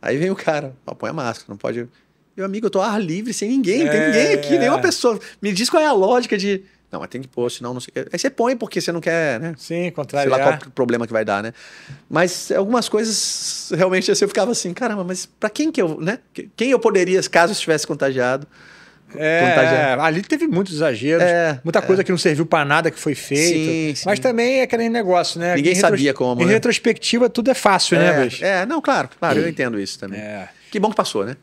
Aí vem o cara, ó, põe a máscara, não pode... Meu amigo, eu tô ar livre, sem ninguém, não tem é, ninguém aqui, é. nenhuma pessoa. Me diz qual é a lógica de não, mas tem que pôr, senão não sei o que. Aí você põe porque você não quer, né? Sim, contrário. Sei lá qual problema que vai dar, né? Mas algumas coisas, realmente, assim, eu ficava assim, caramba, mas para quem que eu, né? Quem eu poderia, caso estivesse contagiado, é, ali teve muitos exageros, é, muita é. coisa é. que não serviu para nada que foi feito. Sim, sim. Mas também é aquele negócio, né? Ninguém sabia como. Em né? retrospectiva, tudo é fácil, né, é, bicho? É, não, claro, claro, eu entendo isso também. É. Que bom que passou, né?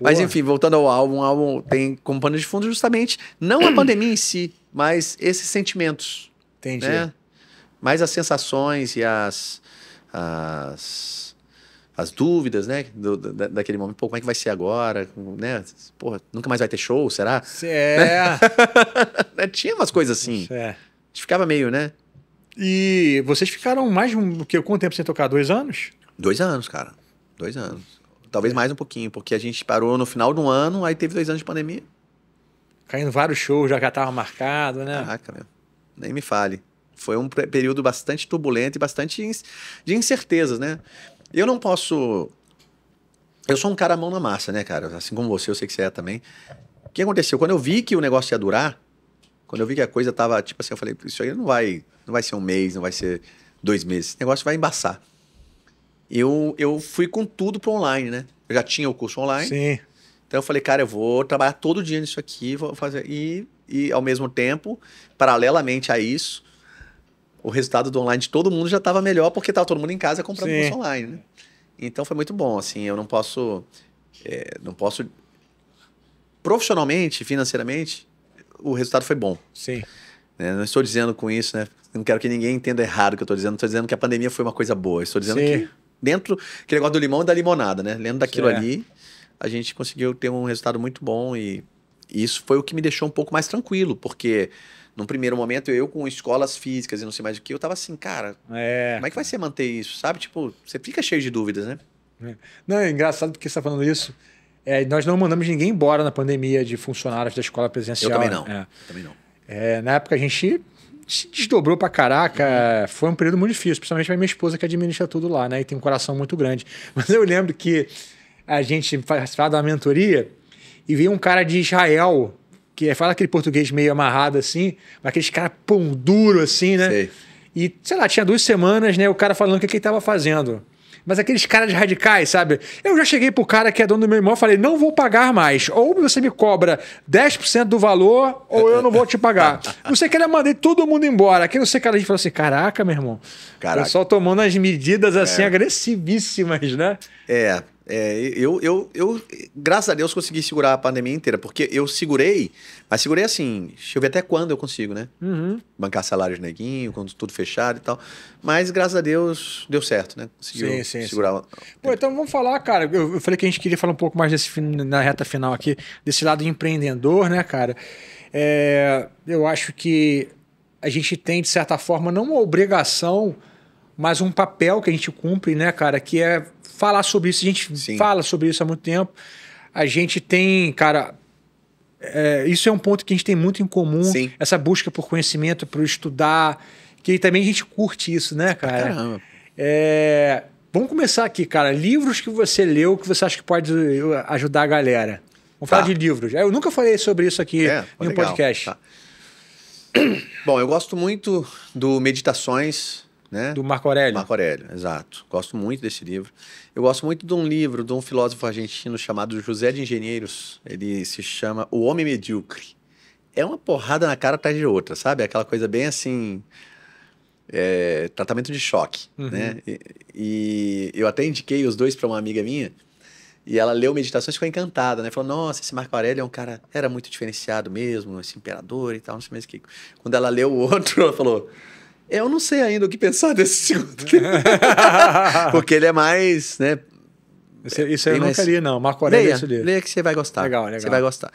Mas enfim, voltando ao álbum, o álbum tem como pano de fundo justamente não a *clears throat* hum. pandemia em si, mas esses sentimentos. Entendi. Né? Mais as sensações e as, as, as dúvidas, né? Do, da, daquele momento, pô, como é que vai ser agora? Né? Porra, nunca mais vai ter show, será? *laughs* É. Né? Tinha umas coisas assim. É. A gente ficava meio, né? E vocês ficaram mais do que quanto tempo sem tocar? Dois anos? Dois anos, cara. Dois anos. Talvez é. mais um pouquinho, porque a gente parou no final de um ano, aí teve dois anos de pandemia caindo vários shows, já já tava marcado, né? Caraca, meu. Nem me fale. Foi um período bastante turbulento e bastante de incertezas, né? Eu não posso. Eu sou um cara mão na massa, né, cara? Assim como você, eu sei que você é também. O que aconteceu? Quando eu vi que o negócio ia durar, quando eu vi que a coisa tava tipo assim, eu falei, isso aí não vai, não vai ser um mês, não vai ser dois meses, esse negócio vai embaçar. Eu, eu fui com tudo pro online, né? Eu já tinha o curso online. Sim. Então eu falei, cara, eu vou trabalhar todo dia nisso aqui, vou fazer. E, e ao mesmo tempo, paralelamente a isso, o resultado do online de todo mundo já estava melhor porque estava todo mundo em casa comprando curso online, né? Então foi muito bom, assim, eu não posso, é, não posso, profissionalmente, financeiramente, o resultado foi bom. Sim. Né, não estou dizendo com isso, né? Não quero que ninguém entenda errado o que eu estou dizendo. Não estou dizendo que a pandemia foi uma coisa boa. Estou dizendo Sim. que dentro que negócio do limão e da limonada, né? Lendo daquilo ali a gente conseguiu ter um resultado muito bom e, isso foi o que me deixou um pouco mais tranquilo, porque num primeiro momento eu com escolas físicas e não sei mais o que, eu tava assim, cara, é. como é que vai ser manter isso, sabe? Tipo, você fica cheio de dúvidas, né? É. Não, é engraçado porque você tá falando isso. É, nós não mandamos ninguém embora na pandemia de funcionários da escola presencial. Eu também não. É. Eu também não. É, na época a gente se desdobrou pra caraca. Uhum. Foi um período muito difícil, principalmente pra minha esposa que administra tudo lá, né? E tem um coração muito grande. *laughs* Mas eu lembro que a gente participava da uma mentoria e veio um cara de Israel, que fala aquele português meio amarrado assim, mas aqueles cara pão duro assim, né? Sei. E, sei lá, tinha duas semanas, né? O cara falando o que, que ele tava fazendo. Mas aqueles caras radicais, sabe? Eu já cheguei pro cara que é dono do meu irmão e falei: não vou pagar mais. Ou você me cobra 10% do valor, ou eu não vou te pagar. *laughs* não sei que ele mandei todo mundo embora. Aqui não sei que a gente falou assim: caraca, meu irmão. Caraca. O pessoal tomando as medidas assim é. agressivíssimas, né? É, é, eu, eu, eu, graças a Deus, consegui segurar a pandemia inteira, porque eu segurei, mas segurei assim, deixa eu ver até quando eu consigo, né? Uhum. Bancar salários neguinho, quando tudo fechado e tal. Mas graças a Deus deu certo, né? Conseguiu sim, sim, segurar. Pô, então vamos falar, cara. Eu, eu, falei que a gente queria falar um pouco mais desse na reta final aqui, desse lado de empreendedor, né, cara? É, eu acho que a gente tem, de certa forma, não uma obrigação, mas um papel que a gente cumpre, né, cara, que é falar sobre isso. A gente Sim. fala sobre isso há muito tempo. A gente tem, cara, é, isso é um ponto que a gente tem muito em comum. Sim. Essa busca por conhecimento, por estudar. Que também a gente curte isso, né, cara? Caramba. É, vamos começar aqui, cara. Livros que você leu que você acha que pode ajudar a galera. Vamos tá. falar de livros. Eu nunca falei sobre isso aqui é, em um podcast. Tá. Bom, eu gosto muito do Meditações né? Do Marco Aurélio. Marco Aurélio, exato. Gosto muito desse livro. Eu gosto muito de um livro de um filósofo argentino chamado José de Engenheiros. Ele se chama O Homem Medíocre. É uma porrada na cara atrás de outra, sabe? Aquela coisa bem assim. É, tratamento de choque, uhum. né? E, e, eu até indiquei os dois para uma amiga minha e ela leu meditações e ficou encantada, né? Falou, nossa, esse Marco Aurélio é um cara, era muito diferenciado mesmo, esse imperador e tal, não sei mais o que. Quando ela leu o outro, *laughs* ela falou, eu não sei ainda o que pensar *laughs* desse segundo tempo. *laughs* Porque ele é mais, né? Isso, aí é, eu não nunca li, não. Marco Aurélio leia, é esse livro. Leia que você vai gostar. Legal, legal. Você vai gostar.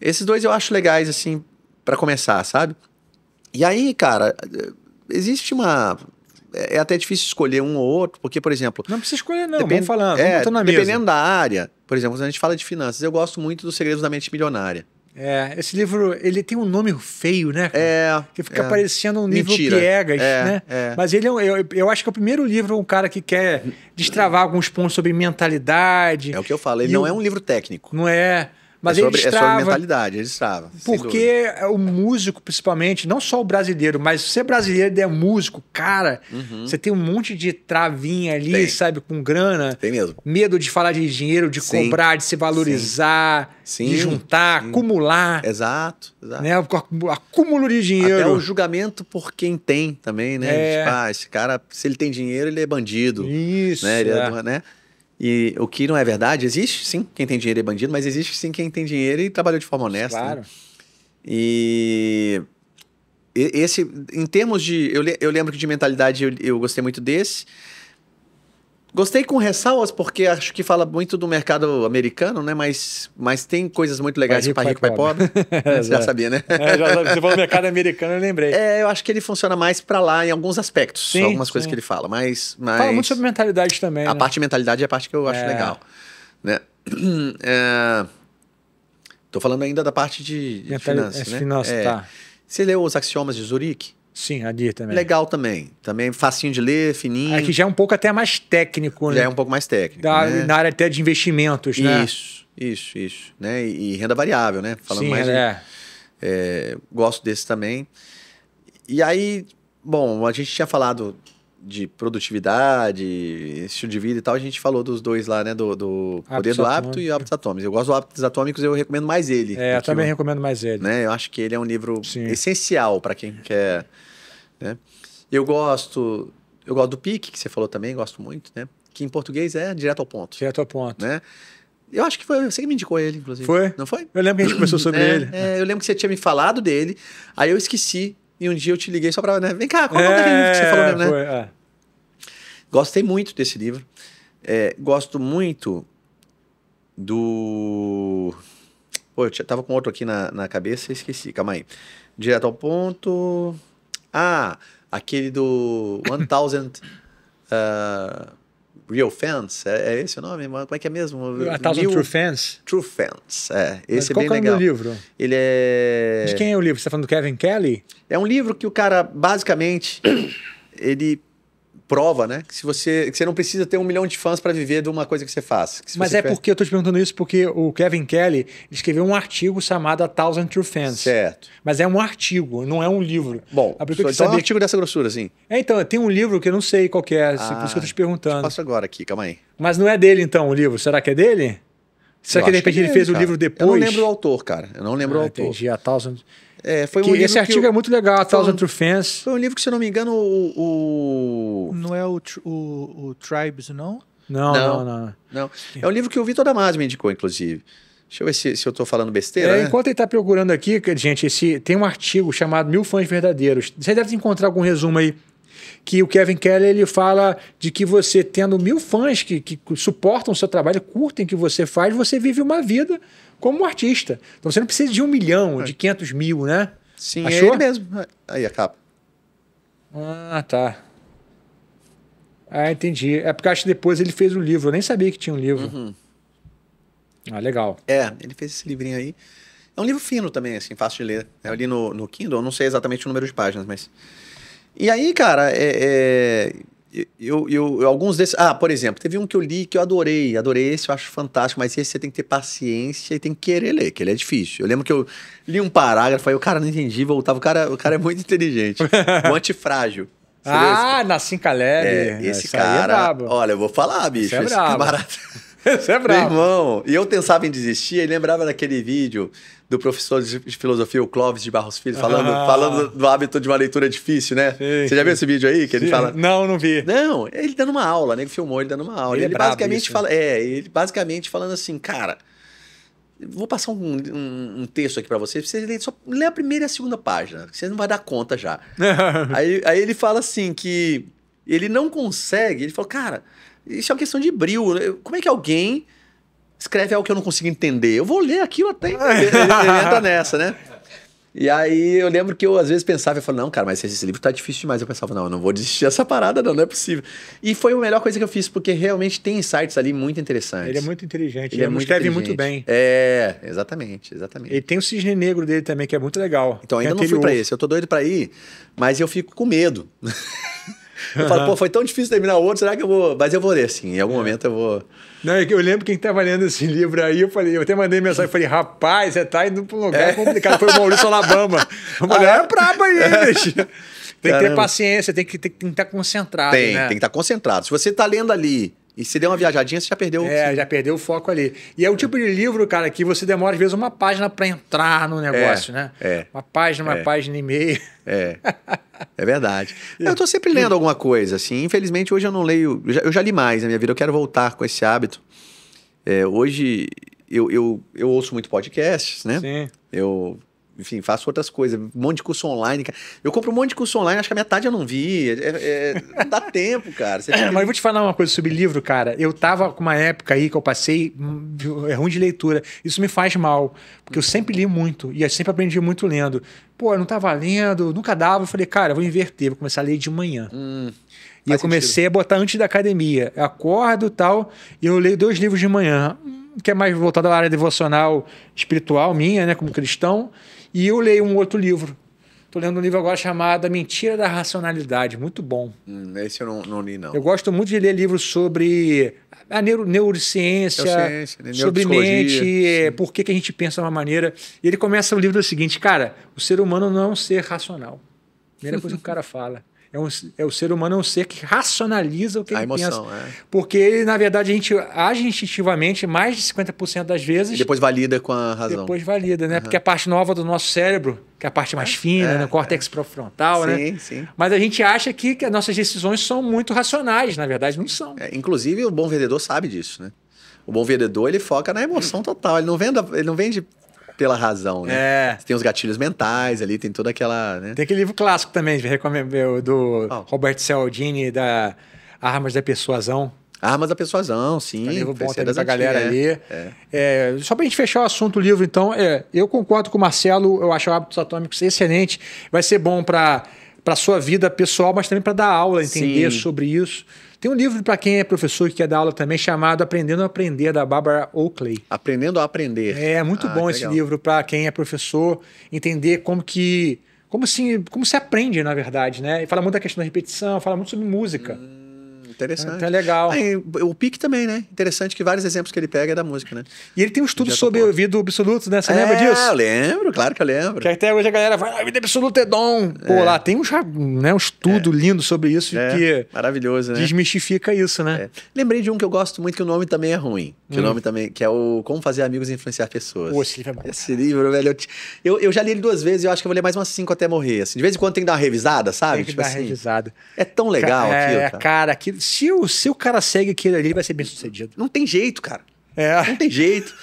Esses dois eu acho legais, assim, para começar, sabe? E aí, cara, existe uma é, é até difícil escolher um ou outro, porque, por exemplo. Não precisa escolher, não. Depend... Vamos falando. É, vamos dependendo mesa. da área, por exemplo, quando a gente fala de finanças, eu gosto muito dos Segredos da Mente Milionária. É, esse livro, ele tem um nome feio, né? É. Que fica é. parecendo um livro Mentira. piegas, é, né? É. Mas ele é eu, eu acho que é o primeiro livro um cara que quer destravar alguns pontos sobre mentalidade. É o que eu falo, ele não é um livro técnico. Não é. Mas é sobre, ele destrava. É sobre mentalidade, ele destrava. Porque o músico, principalmente, não só o brasileiro, mas ser brasileiro é músico, cara, uhum. você tem um monte de travinha ali, tem. sabe, com grana. Tem mesmo. Medo de falar de dinheiro, de Sim. cobrar, de se valorizar, Sim. Sim. de juntar, Sim. acumular. Exato, exato. Né? Acúmulo de dinheiro. Até o julgamento por quem tem também, né? É. Tipo, ah, esse cara, se ele tem dinheiro, ele é bandido. Isso. Né? Ele é. É, né? E o que não é verdade, existe sim quem tem dinheiro é bandido, mas existe sim quem tem dinheiro e trabalhou de forma honesta. Né? Claro. Né? E esse, em termos de. Eu, eu lembro que de mentalidade eu, eu gostei muito desse. Gostei com ressalvas, porque acho que fala muito do mercado americano, né? Mas, mas tem coisas muito legais para rico, pai, pobre. pobre. *laughs* Você *laughs* já sabia, né? É, já, você falou mercado americano, eu lembrei. É, eu acho que ele funciona mais para lá em alguns aspectos, sim, algumas sim. coisas que ele fala. Mas, mas... Fala muito sobre mentalidade também. A né? parte de mentalidade é a parte que eu acho é. legal. Né? *clears throat* É... Tô falando ainda da parte de, de finanças, é, né? Finanças, é. tá. Você leu os axiomas de Zurique? Sim, a Dir também. Legal também. Também facinho de ler, fininho. Aqui é já é um pouco até mais técnico, né? Já é um pouco mais técnico. Da, né? Na área até de investimentos, né? Isso, isso, isso. Né? E, e renda variável, né? Falando Sim, mais. É. De, é, gosto desse também. E aí, bom, a gente tinha falado de produtividade, estilo de vida e tal, a gente falou dos dois lá, né? Do, do poder do hábito e hábitos atômicos. Eu gosto do hábitos atômicos, eu recomendo mais ele. É, eu também eu, recomendo mais ele. Né? Eu acho que ele é um livro Sim. essencial para quem quer né? Eu gosto eu gosto do pique, que você falou também, gosto muito, né? Que em português é direto ao ponto. Direto ao ponto. Né? Eu acho que foi você que me indicou ele, inclusive. Foi? Não foi? Eu lembro que a gente começou sobre é, ele. É, eu lembro que você tinha me falado dele, aí eu esqueci, e um dia eu te liguei só pra. Né? Vem cá, qual é, o nome que você falou mesmo, né? É, é. Gostei muito desse livro. É, gosto muito do. Pô, eu tava com outro aqui na, na cabeça e esqueci, calma aí. Direto ao ponto. Ah, aquele do 1000 uh, ah, Real Fans, é, é, esse o nome? Como é que é mesmo? 1000 Thousand True Fans? True Fans, é. Esse Mas é bem legal. Qual é o livro? Ele é... De quem é o livro? Você está falando do Kevin Kelly? É um livro que o cara, basicamente, *coughs* ele prova, né? Que se você, que você não precisa ter um milhão de fãs para viver de uma coisa que você faz. Que Mas é porque eu estou te perguntando isso porque o Kevin Kelly escreveu um artigo chamado A Thousand True Fans. Certo. Mas é um artigo, não é um livro. Bom, é então saber... é um artigo dessa grossura, sim. É, então, tem um livro que eu não sei qual é, ah, por isso que eu estou ah, te perguntando. Passa agora aqui, calma aí. Mas não é dele então o livro, será que é dele? Será eu que de repente que é ele, ele fez cara. o livro depois? Eu não lembro o autor, cara. Eu não lembro ah, o autor. Entendi, A Thousand... É, foi que um esse artigo eu... é muito legal, A Thousand True Fans. Foi um livro que, se eu não me engano, o. o... Não é o, o, o Tribes, não? Não, não, não. não. não. É um livro que o Vitor Damasio me indicou, inclusive. Deixa eu ver se, se eu estou falando besteira. É, né? Enquanto ele está procurando aqui, gente, esse, tem um artigo chamado Mil Fãs Verdadeiros. Você deve encontrar algum resumo aí. Que o Kevin Kelly ele fala de que você, tendo mil fãs que, que suportam o seu trabalho, curtem o que você faz, você vive uma vida como artista. Então você não precisa de um milhão, é. de 500 mil, né? Sim, é Achou? é ele mesmo. É. Aí a capa. Ah, tá. Ah, entendi. É porque acho que depois ele fez um livro. Eu nem sabia que tinha um livro. Uhum. Ah, legal. É, ele fez esse livrinho aí. É um livro fino também, assim, fácil de ler. É ali no, no Kindle, não sei exatamente o número de páginas, mas. E aí, cara, é, é eu, eu, eu, alguns desses. Ah, por exemplo, teve um que eu li que eu adorei, adorei esse, eu acho fantástico, mas esse você tem que ter paciência e tem que querer ler, que ele é difícil. Eu lembro que eu li um parágrafo, aí o cara não entendi, voltava. O cara, o cara é muito inteligente. o antifrágil. *laughs* ah, Nassim Caleb. É, esse é cara. É olha, eu vou falar, bicho. Esse é esse camarada. Você é bravo. Meu irmão. E eu pensava em desistir e lembrava daquele vídeo do professor de filosofia, o Clóvis de Barros Filho, falando, ah. falando do hábito de uma leitura difícil, né? Sim. Você já viu esse vídeo aí que ele fala? Não, não vi. Não, ele dando uma aula, né? Ele filmou ele dando uma aula. Ele, ele é basicamente fala, é, ele basicamente falando assim, cara, vou passar um, um, um texto aqui para vocês, vocês só lê a primeira e a segunda página, vocês não vai dar conta já. *laughs* aí, aí ele fala assim que ele não consegue, ele falou, cara, isso é uma questão de brilho. Né? Como é que alguém escreve algo que eu não consigo entender? Eu vou ler aquilo até entender. Ele, *laughs* entra nessa, né? E aí eu lembro que eu às vezes pensava, eu falava, não, cara, mas esse livro tá difícil demais. Eu pensava, não, eu não vou desistir dessa parada, não, não é possível. E foi a melhor coisa que eu fiz, porque realmente tem insights ali muito interessantes. Ele é muito inteligente, ele, ele é muito escreve muito bem. É, exatamente, exatamente. Ele tem o cisne negro dele também, que é muito legal. Então, ainda anterior. não fui pra esse, eu tô doido pra ir, mas eu fico com medo. *laughs* Eu falo, pô, foi tão difícil terminar o outro, será que eu vou. Mas eu vou ler, sim, em algum é. momento eu vou. Não, é eu lembro quem estava lendo esse livro aí, eu falei, eu até mandei mensagem, falei, rapaz, você tá indo para um lugar é. complicado. Foi o Maurício Alabama. o lugar ah, é brabo aí, é. bicho. Tem Caramba. que ter paciência, tem que, tem, tem que estar concentrado. Tem, né? tem que estar concentrado. Se você está lendo ali e se der uma viajadinha, você já perdeu É, já perdeu o foco ali. E é o tipo de livro, cara, que você demora, às vezes, uma página para entrar no negócio, é, né? É. Uma página, uma é, página e meia. É. É verdade. *laughs* Eu estou sempre lendo alguma coisa, assim. Infelizmente, hoje eu não leio. Eu já, eu já, li mais na minha vida, eu quero voltar com esse hábito. É, hoje eu, eu, eu ouço muito podcasts, né? Sim. Eu enfim, faço outras coisas, um monte de curso online. Eu compro um monte de curso online, acho que a metade eu não vi. É, é, não é, dá *laughs* tempo, cara. Você é, Mas eu vou te falar uma coisa sobre livro, cara. Eu tava com uma época aí que eu passei é ruim de leitura. Isso me faz mal, porque eu sempre li muito e eu sempre aprendi muito lendo. Pô, eu não tava lendo, nunca dava. Eu falei, cara, eu vou inverter, vou começar a ler de manhã. Hum. E eu comecei sentido. a botar antes da academia. Eu acordo tal, e eu leio dois livros de manhã, que é mais voltado à área devocional espiritual minha, né, como cristão. E eu leio um outro livro. Estou lendo um livro agora chamado A Mentira da Racionalidade, muito bom. Hum, esse eu não, não, li, não. Eu gosto muito de ler livros sobre a neuro, neurociência, Ciência, né? sobre mente, é, por que, que a gente pensa de uma maneira. E ele começa o livro do seguinte, cara, o ser humano não é um ser racional. Primeira coisa que o cara fala. É, um, é o ser humano é um ser que racionaliza o que a ele emoção, pensa. É. Porque, na verdade, a gente age instintivamente mais de 50% das vezes. E depois valida com a razão. Depois valida, né? Uhum. Porque a parte nova do nosso cérebro, que é a parte mais é, fina, é, né? o córtex é. né? Sim, sim. Mas a gente acha que, que as nossas decisões são muito racionais, na verdade, não são. É, inclusive, o bom vendedor sabe disso, né? O bom vendedor, ele foca na emoção total. Ele não vende, ele não vende pela razão, né? É. Você tem os gatilhos mentais ali, tem toda aquela. Né? Tem aquele livro clássico também, recomendo do oh. Robert Cialdini, da Armas da Persuasão. Armas da Persuasão, sim. Tá livro bom da galera é. ali. É. É, só para a gente fechar o assunto, o livro, então, é, eu concordo com o Marcelo, eu acho Hábitos Atômicos excelente. Vai ser bom para para sua vida pessoal, mas também para dar aula, entender sim. sobre isso. Tem um livro para quem é professor que quer dar aula também chamado Aprendendo a Aprender, da Barbara Oakley. Aprendendo a Aprender. É, muito ah, bom esse legal. livro para quem é professor entender como que. Como, assim, como se aprende, na verdade, né? E fala muito da questão da repetição, fala muito sobre música. Hum. Interessante. é legal. Aí, ah, o Pique também, né? Interessante que vários exemplos que ele pega é da música, né? E ele tem um estudo sobre porta. ouvido absoluto, né? Você é, lembra disso? eu lembro, claro que eu lembro. Que até hoje a galera fala, a ah, vida absoluta é dom. Pô, é. lá tem um, né, um estudo é. lindo sobre isso é, que... Maravilhoso, né? Desmistifica isso, né? É. Lembrei de um que eu gosto muito, que o nome também é ruim. Que hum. o nome também... Que é o Como Fazer Amigos e Influenciar Pessoas. Pô, esse livro é bom. Esse livro, velho, eu, te... eu, eu, já li ele duas vezes e eu acho que eu vou ler mais umas cinco até morrer. Assim. De vez em quando tem que dar uma revisada, sabe? Tem que tipo dar assim. revisada. É tão legal é, aquilo, cara. Cara, aqui se o, se o cara segue aquilo ali, ele vai ser bem sucedido. Não tem jeito, cara. É. Não tem jeito.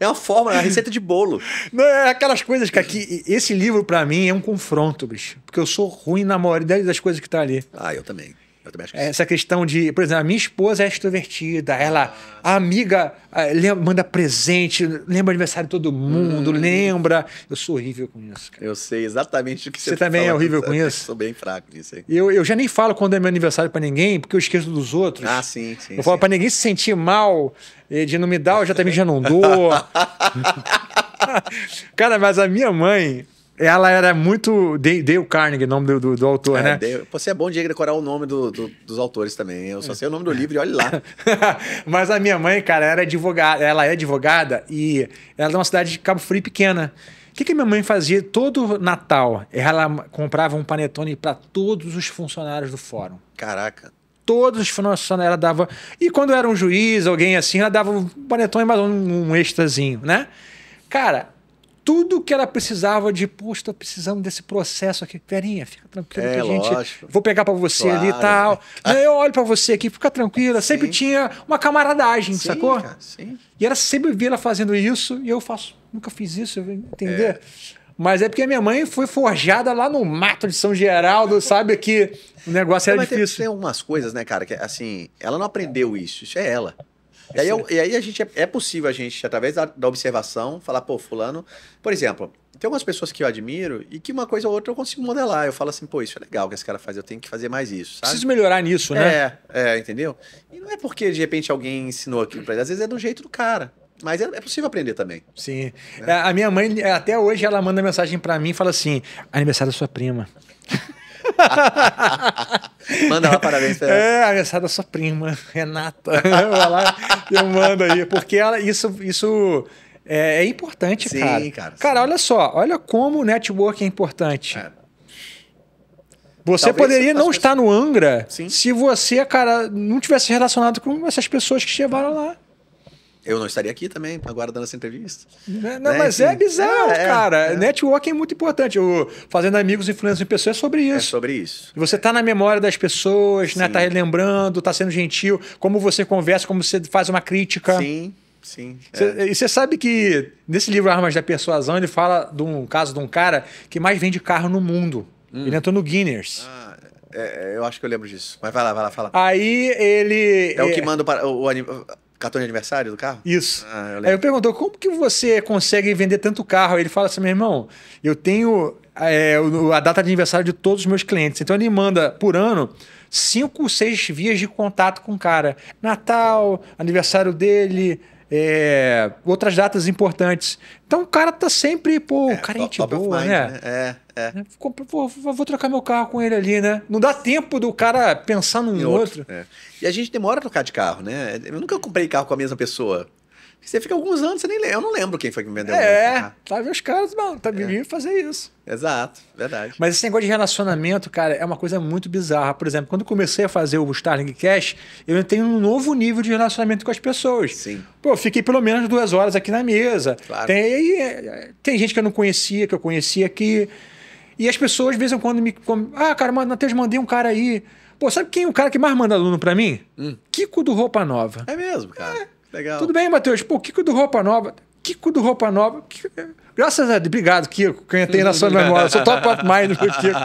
É uma fórmula, é uma receita de bolo. *laughs* Não, é aquelas coisas, cara, que esse livro para mim é um confronto, bicho. Porque eu sou ruim na maioria das coisas que tá ali. Ah, eu também. Eu também acho que é, Essa questão de, por exemplo, a minha esposa é extrovertida, ela, a amiga lembra, manda presente, lembra aniversário de todo mundo, hum. lembra. Eu sou horrível com isso. Cara. Eu sei exatamente o que você Você também é horrível com né? isso? Sou bem fraco nisso aí. Eu, eu já nem falo quando é meu aniversário para ninguém, porque eu esqueço dos outros. Ah, sim, sim. Eu falo para ninguém se sentir mal eh, de não me dar, eu já também já não dou. *laughs* *laughs* Cara, mas a minha mãe, ela era muito. Dale Carnegie, o nome do, do, do autor, é, né? Dale... Você é bom de decorar o nome do, do, dos autores também. Eu só sei o nome do é. livro e olhe lá. *laughs* Mas a minha mãe, cara, era advogada. Ela é advogada e ela é de uma cidade de Cabo Frio pequena. O que, que minha mãe fazia todo Natal? Ela comprava um panetone para todos os funcionários do fórum. Caraca. Todos os funcionários ela dava. E quando era um juiz, alguém assim, ela dava um panetone mais um, um extrazinho, né? Cara, tudo que ela precisava de, poxa, estou precisando desse processo aqui. Verinha, fica tranquila é, que a é, gente. Lógico. Vou pegar para você claro. ali e tal. Ah. *laughs* Eu olho para você aqui, fica tranquila. Sim. Sempre tinha uma camaradagem, sim, sacou? Cara, sim. E ela sempre vê ela fazendo isso e eu faço, nunca fiz isso, entender? É. Mas é porque minha mãe foi forjada lá no mato de São Geraldo, sabe? Que o negócio era Mas difícil. Tem, tem umas coisas, né, cara, que assim, ela não aprendeu isso, isso é ela. E aí, eu, e aí a gente é, é, possível a gente, através da, da, observação, falar, pô, fulano. Por exemplo, tem algumas pessoas que eu admiro e que uma coisa ou outra eu consigo modelar. Eu falo assim, pô, isso é legal que esse cara faz, eu tenho que fazer mais isso. Sabe? Preciso melhorar nisso, né? É, é, entendeu? E não é porque de repente alguém ensinou aquilo pra ele, às vezes é do jeito do cara. Mas é, é possível aprender também. Sim. Né? É, a minha mãe, até hoje, ela manda mensagem para mim e fala assim: aniversário da sua prima. *laughs* manda lá parabéns pra ela. É, aniversário da sua prima, Renata. *laughs* Vai lá e aí. Porque ela, isso, isso é, é importante, sim, cara. cara. Cara, sim. olha só, olha como o network é importante. É. Você Talvez poderia não pessoas... estar no Angra sim. se você, cara, não tivesse relacionado com essas pessoas que chegaram lá eu não estaria aqui também, aguardando essa entrevista. Né? Não, né? mas é Enfim. é bizarro, é, cara. É. é muito importante. fazendo amigos, influência em pessoas é sobre é isso. É sobre isso. E você tá na memória das pessoas, sim. né? Tá relembrando, tá sendo gentil. Como você conversa, como você faz uma crítica. Sim. Sim. É. e você sabe que nesse livro Armas da Persuasão ele fala de um caso de um cara que mais vende carro no mundo. Hum. Ele entrou no Guinness. Ah. É, eu acho que eu lembro disso. Mas vai lá, vai lá, fala. Aí ele. É o que manda para. O, o, cartão de aniversário do carro? Isso. Ah, eu Aí eu perguntou, como que você consegue vender tanto carro? Aí ele fala assim, meu irmão, eu tenho é, a data de aniversário de todos os meus clientes. Então ele manda por ano cinco, seis vias de contato com o cara. Natal, aniversário dele, é, outras datas importantes. Então o cara tá sempre, pô, é, o cara é gente boa, mind, né? né? É, é. é vou trocar meu carro com ele ali, né? Não dá tempo do cara pensar num outro. outro. É. E a gente demora a trocar de carro, né? Eu nunca comprei carro com a mesma pessoa. Você fica alguns anos, você nem lembra. Eu não lembro quem foi que me vendeu. É, muito, tá, tá os caras, mano, tá me é. vindo fazer isso. Exato, verdade. Mas esse negócio de relacionamento, cara, é uma coisa muito bizarra. Por exemplo, quando comecei a fazer o Starling Cash, eu tenho um novo nível de relacionamento com as pessoas. Sim. Pô, fiquei pelo menos duas horas aqui na mesa. Claro. Tem, tem gente que eu não conhecia, que eu conhecia aqui. E as pessoas, de vez em quando, me. Ah, cara, Matheus, mandei um cara aí. Pô, sabe quem é o cara que mais manda aluno para mim? Hum. Kiko do Roupa Nova. É mesmo, cara. É. Legal. Tudo bem, Matheus. Pô, Kiko do Roupa Nova. Kiko do Roupa Nova. Kiko... Graças a Deus. Obrigado, Kiko, que eu na sua memória. sou top of mind do Kiko. *laughs*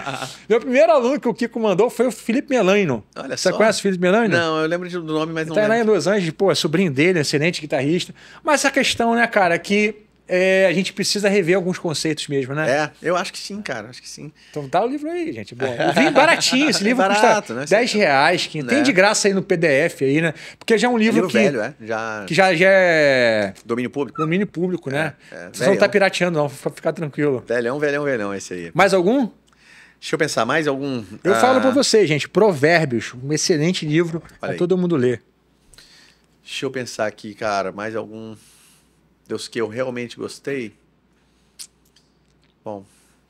Meu primeiro aluno que o Kiko mandou foi o Felipe Melano. Olha Você só. conhece o Felipe Melano? Não, eu lembro do nome, mas Ele não tá lembro. lá em Los Angeles, pô, é sobrinho dele, excelente guitarrista. Mas essa questão, né, cara, é que é, a gente precisa rever alguns conceitos mesmo, né? É, eu acho que sim, cara, acho que sim. Então dá o livro aí, gente. Bom, livro *laughs* é baratinho, esse é livro é Barato, custa né? 10 reais, que tem né? de graça aí no PDF aí, né? Porque já é um livro, é livro que, velho, é? Já... que já, já é... Domínio público. Domínio público, né? É, é Você não tá pirateando não, fica, ficar tranquilo. Velhão, velhão, velhão esse aí. Mais algum? Deixa eu pensar, mais algum... Eu ah... falo pra você gente, Provérbios, um excelente livro pra todo mundo ler. Deixa eu pensar aqui, cara, mais algum dos que eu realmente gostei. Bom,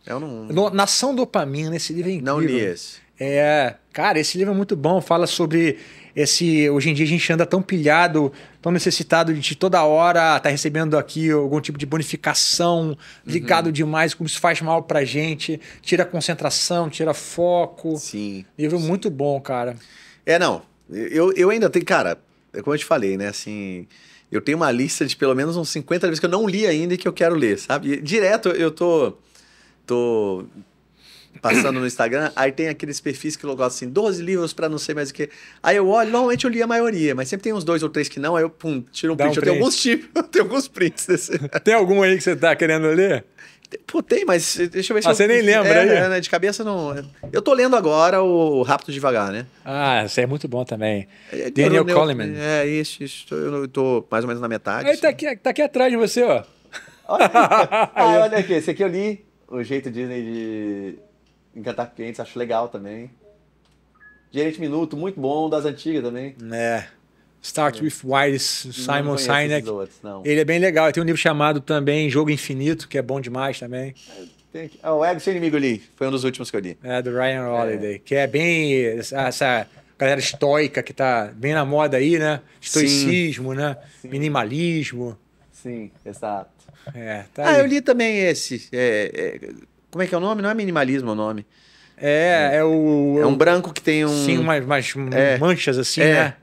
eu não. No, Nação Dopamina, esse livro é incrível. Não li esse. É, cara, esse livro é muito bom. Fala sobre esse. Hoje em dia a gente anda tão pilhado, tão necessitado de toda hora tá recebendo aqui algum tipo de bonificação, uhum. ligado uhum. demais, como isso faz mal pra gente, tira concentração, tira foco. Sim. Livro sim. muito bom, cara. É, não. Eu, eu ainda tenho. Cara, é como eu te falei, né? Assim eu tenho uma lista de pelo menos uns 50 livros que eu não li ainda e que eu quero ler, sabe? E direto eu tô, tô passando no Instagram, aí tem aqueles perfis que logo assim, 12 livros para não sei mais o que. Aí eu olho, normalmente eu li a maioria, mas sempre tem uns dois ou três que não, aí eu pum, tiro um print. Um eu tenho alguns *laughs* tipos, eu tenho alguns prints desse. Tem algum aí que você tá querendo ler? Pô, tem, mas deixa eu ver se ah, eu... você nem lembra, é né? é, né? De cabeça não. É. Eu tô lendo agora o Rápido Devagar, né? Ah, isso é muito bom também. É, Daniel eu, Coleman. é, isso, isso. Eu tô mais ou menos na metade. Ele tá assim. aqui, tá aqui atrás de você, ó. Olha, *laughs* ah, olha aqui, esse aqui eu li. O jeito Disney de encantar clientes, acho legal também. Gerente Minuto, muito bom, das antigas também. É. Start é. with Wise, Simon Sinek. Outros, Ele é bem legal. tem um livro chamado também Jogo Infinito, que é bom demais também. É, é, o Ego Sem Inimigo li. Foi um dos últimos que eu li. É, do Ryan Holiday. É. Que é bem essa galera estoica que tá bem na moda aí, né? Estoicismo, Sim. né? Sim. Minimalismo. Sim, exato. É, tá ah, aí. eu li também esse. É, é, como é que é o nome? Não é minimalismo o nome. É, é, o. É um branco que tem um. Sim, umas, umas manchas assim, né?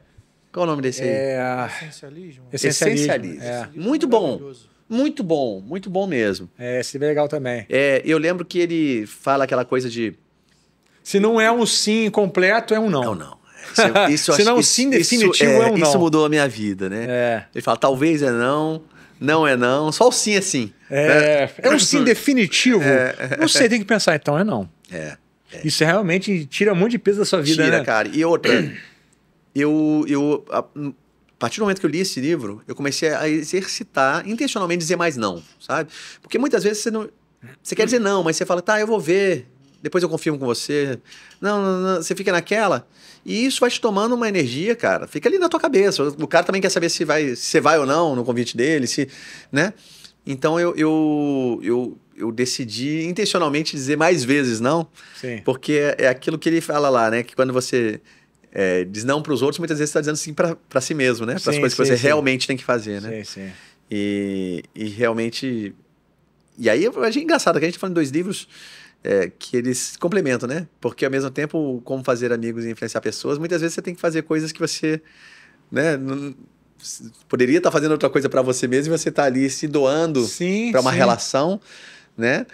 Qual é o nome desse aí? É... Ah, Essencialismo. Essencialismo. É. Muito bom. Muito bom, muito bom mesmo. É, esse é legal também. É, eu lembro que ele fala aquela coisa de. Se não é um sim completo, é um não. É um não. Isso, *laughs* isso Se não é um sim é, definitivo, é, é, um não. Isso mudou a minha vida, né? É. Ele fala, talvez é não, não é não, só o sim é sim. É, né? é um sim definitivo? Não é. sei, tem que pensar, então é não. É, é. Isso realmente tira um monte de peso da sua vida, tira, né? cara. E outra eu, eu a, a partir do momento que eu li esse livro, eu comecei a exercitar intencionalmente dizer mais não, sabe? Porque muitas vezes você não. Você quer dizer não, mas você fala, tá, eu vou ver, depois eu confirmo com você. Não, não, não, você fica naquela. E isso vai te tomando uma energia, cara. Fica ali na tua cabeça. O cara também quer saber se vai, se você vai ou não no convite dele, se, né? Então eu, eu, eu, eu decidi intencionalmente dizer mais vezes não, Sim. porque é, é aquilo que ele fala lá, né? Que quando você é, diz não para os outros, muitas vezes está dizendo sim para si mesmo, né? Para as coisas sim, que você sim. realmente tem que fazer, né? Sim, sim. E, e realmente. E aí eu achei engraçado que a gente tá falando de dois livros é, que eles complementam, né? Porque ao mesmo tempo, como fazer amigos e influenciar pessoas, muitas vezes você tem que fazer coisas que você. Né, não, poderia estar tá fazendo outra coisa para você mesmo e você está ali se doando para uma sim. relação, né?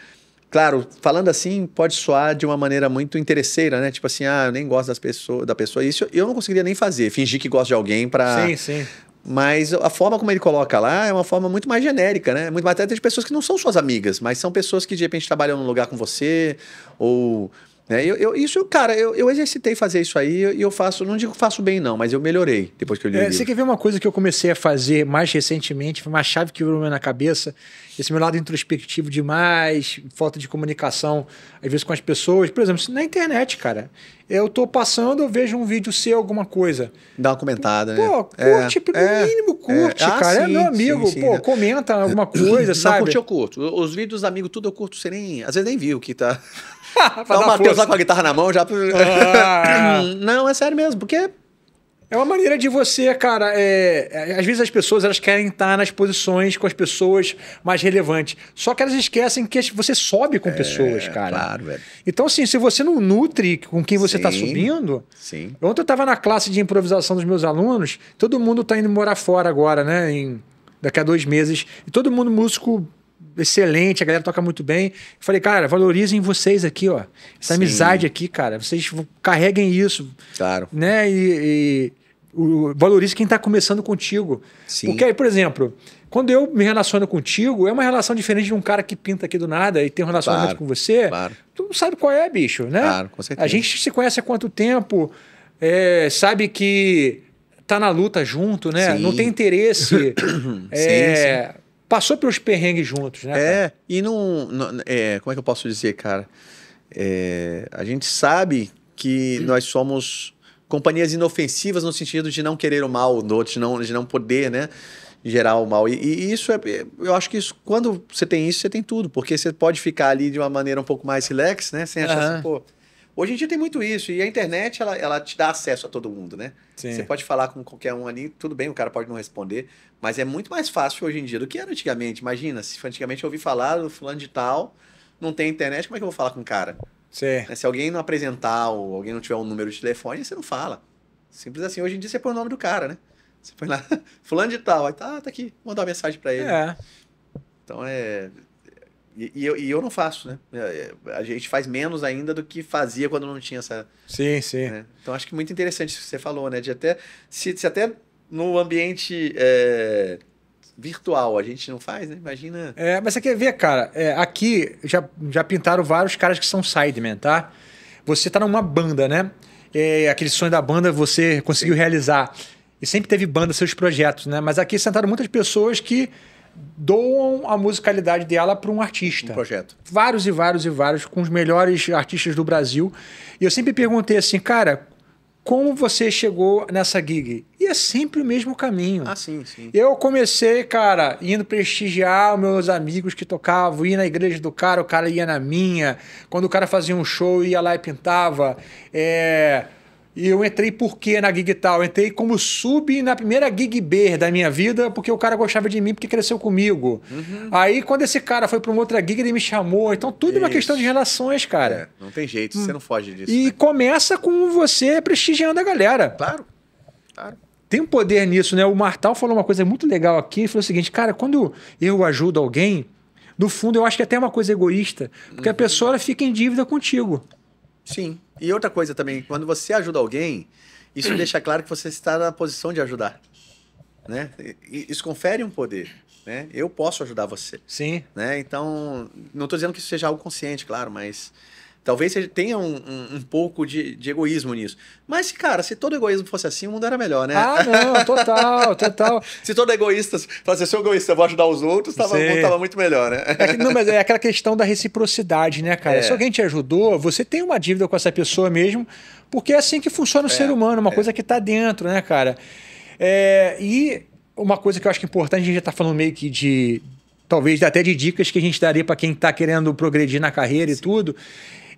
Claro, falando assim pode soar de uma maneira muito interesseira, né? Tipo assim, ah, eu nem gosto das pessoas da pessoa. Isso eu não conseguiria nem fazer, fingir que gosto de alguém para. Sim, sim. Mas a forma como ele coloca lá é uma forma muito mais genérica, né? Muito mais até de pessoas que não são suas amigas, mas são pessoas que de repente trabalham num lugar com você ou né eu, eu, isso, cara, eu, eu exercitei fazer isso aí e eu, eu, faço, não digo faço bem, não, mas eu melhorei depois que eu li. É, você quer ver uma coisa que eu comecei a fazer mais recentemente, foi uma chave que virou na cabeça, esse meu lado introspectivo demais, falta de comunicação, às vezes com as pessoas. Por exemplo, na internet, cara, eu tô passando, eu vejo um vídeo seu, alguma coisa. Dá uma comentada, pô, né? Pô, é, curte, é, pelo mínimo, é. curte, ah, cara. É sim, é meu amigo, sim, sim, pô, né? comenta alguma coisa, *clears throat* não, sabe? curte, eu curto. Os vídeos amigos, tudo eu curto, você nem. Às vezes nem viu que tá. *laughs* então o Matheus lá com a guitarra na mão já. Ah. *laughs* Não, é sério mesmo, porque. É uma maneira de você, cara. É, é... Às vezes as pessoas elas querem estar nas posições com as pessoas mais relevantes. Só que elas esquecem que você sobe com é, pessoas, cara. Claro, velho. É. Então, assim, se você não nutre com quem você está subindo. Sim. Ontem eu estava na classe de improvisação dos meus alunos. Todo mundo está indo morar fora agora, né? Em... Daqui a dois meses. E todo mundo músico excelente, a galera toca muito bem. Eu falei, cara, valorizem vocês aqui, ó. Essa Sim. amizade aqui, cara. Vocês carreguem isso. Claro. Né? E, e o, valorize quem está começando contigo. Sim. Porque aí, por exemplo, quando eu me relaciono contigo, é uma relação diferente de um cara que pinta aqui do nada e tem um relacionamento claro, com você. Claro. Tu não sabe qual é, bicho, né? Claro, com certeza. A gente se conhece há quanto tempo, é, sabe que tá na luta junto, né? Sim. Não tem interesse. *coughs* é, sim, sim passou pelos perrengues juntos, né? É, cara? e não, é, como é que eu posso dizer, cara? É, a gente sabe que hum. nós somos companhias inofensivas no sentido de não querer o mal do outro, de não, de não poder, né? Gerar o mal. E, e, isso é. Eu acho que isso, quando você tem isso, você tem tudo, porque você pode ficar ali de uma maneira um pouco mais relax, né? Sem achar uhum. assim, pô Hoje em dia tem muito isso, e a internet ela, ela te dá acesso a todo mundo, né? Sim. Você pode falar com qualquer um ali, tudo bem, o cara pode não responder, mas é muito mais fácil hoje em dia do que era antigamente. Imagina, se antigamente eu ouvi falar do fulano de tal, não tem internet, como é que eu vou falar com o cara? Sim. Né, se alguém não apresentar ou alguém não tiver um número de telefone, você não fala. Simples assim. Hoje em dia você põe o nome do cara, né? Você põe lá, *laughs* fulano de tal, aí tá, tá aqui, mandar uma mensagem para ele. É. Então é. E, e, eu, e, eu, não faço, né? É, é, a gente faz menos ainda do que fazia quando não tinha essa. Sim, sim. Né? Então acho que muito interessante isso que você falou, né? De até. Se, se até no ambiente é, virtual a gente não faz, né? Imagina. É, mas você quer ver, cara? É, aqui já, já pintaram vários caras que são sidemen, tá? Você tá numa banda, né? É, aquele sonho da banda você conseguiu sim. realizar. E sempre teve banda, seus projetos, né? Mas aqui sentaram muitas pessoas que doam a musicalidade dela para um artista. Um projeto. Vários e vários e vários, com os melhores artistas do Brasil. E eu sempre perguntei assim, cara, como você chegou nessa gig? E é sempre o mesmo caminho. Ah, sim, sim. Eu comecei, cara, indo prestigiar meus amigos que tocavam, ir na igreja do cara, o cara ia na minha. Quando o cara fazia um show, ia lá e pintava. É e eu entrei por quê na gig tal? Eu entrei como sub na primeira gig B da minha vida, porque o cara gostava de mim, porque cresceu comigo. Uhum. Aí, quando esse cara foi para uma outra gig, ele me chamou. Então, tudo é uma questão de relações, cara. É, não tem jeito, você hum. não foge disso. E né? começa com você prestigiando a galera. Claro, claro. Tem um poder nisso, né? O Martal falou uma coisa muito legal aqui. Ele falou o seguinte, cara, quando eu ajudo alguém, no fundo, eu acho que é até uma coisa egoísta, porque uhum. a pessoa fica em dívida contigo. Sim. E outra coisa também, quando você ajuda alguém, isso deixa claro que você está na posição de ajudar. Né? Isso confere um poder. Né? Eu posso ajudar você. Sim. Né? Então, não estou dizendo que isso seja algo consciente, claro, mas Talvez tenha um, um, um pouco de, de, egoísmo nisso. Mas, cara, se todo egoísmo fosse assim, o mundo era melhor, né? Ah, não, total, *laughs* total. se todo egoísta fosse seu egoísta, eu vou ajudar os outros, tava, tava muito melhor, né? É que, não, mas é aquela questão da reciprocidade, né, cara? É. Se alguém te ajudou, você tem uma dívida com essa pessoa mesmo, porque é assim que funciona o é, ser humano, uma é. coisa que tá dentro, né, cara? É, e uma coisa que eu acho que é importante, a gente já tá falando meio que de, talvez até de dicas que a gente daria para quem está querendo progredir na carreira Sim. e tudo,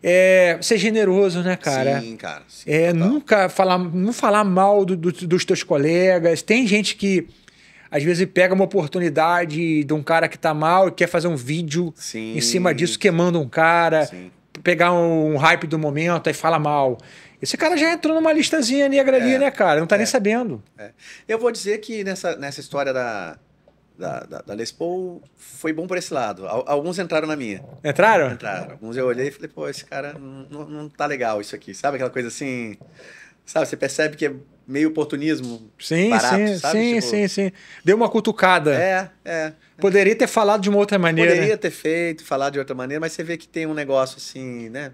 é, ser generoso, né, cara? Sim, cara. Sim, é, nunca falar, não falar mal do, do, dos teus colegas. Tem gente que às vezes pega uma oportunidade de um cara que tá mal e quer fazer um vídeo Sim. em cima disso, queimando um cara, Sim. pegar um, um, hype do momento e fala mal. Esse cara já entrou numa listazinha negra é, ali, né, cara? Não tá é, nem sabendo. É. Eu vou dizer que nessa, nessa história da, da, da, da foi bom por esse lado. Alguns entraram na minha. Entraram? Entraram. Alguns eu olhei e falei, pô, esse cara não, não tá legal isso aqui. Sabe aquela coisa assim? Sabe, você percebe que é meio oportunismo. Sim, barato, sim, sabe? sim, tipo... sim, sim. Deu uma cutucada. É, é. Poderia ter falado de uma outra maneira. Né? Poderia ter feito, falar de outra maneira, mas você vê que tem um negócio assim, né?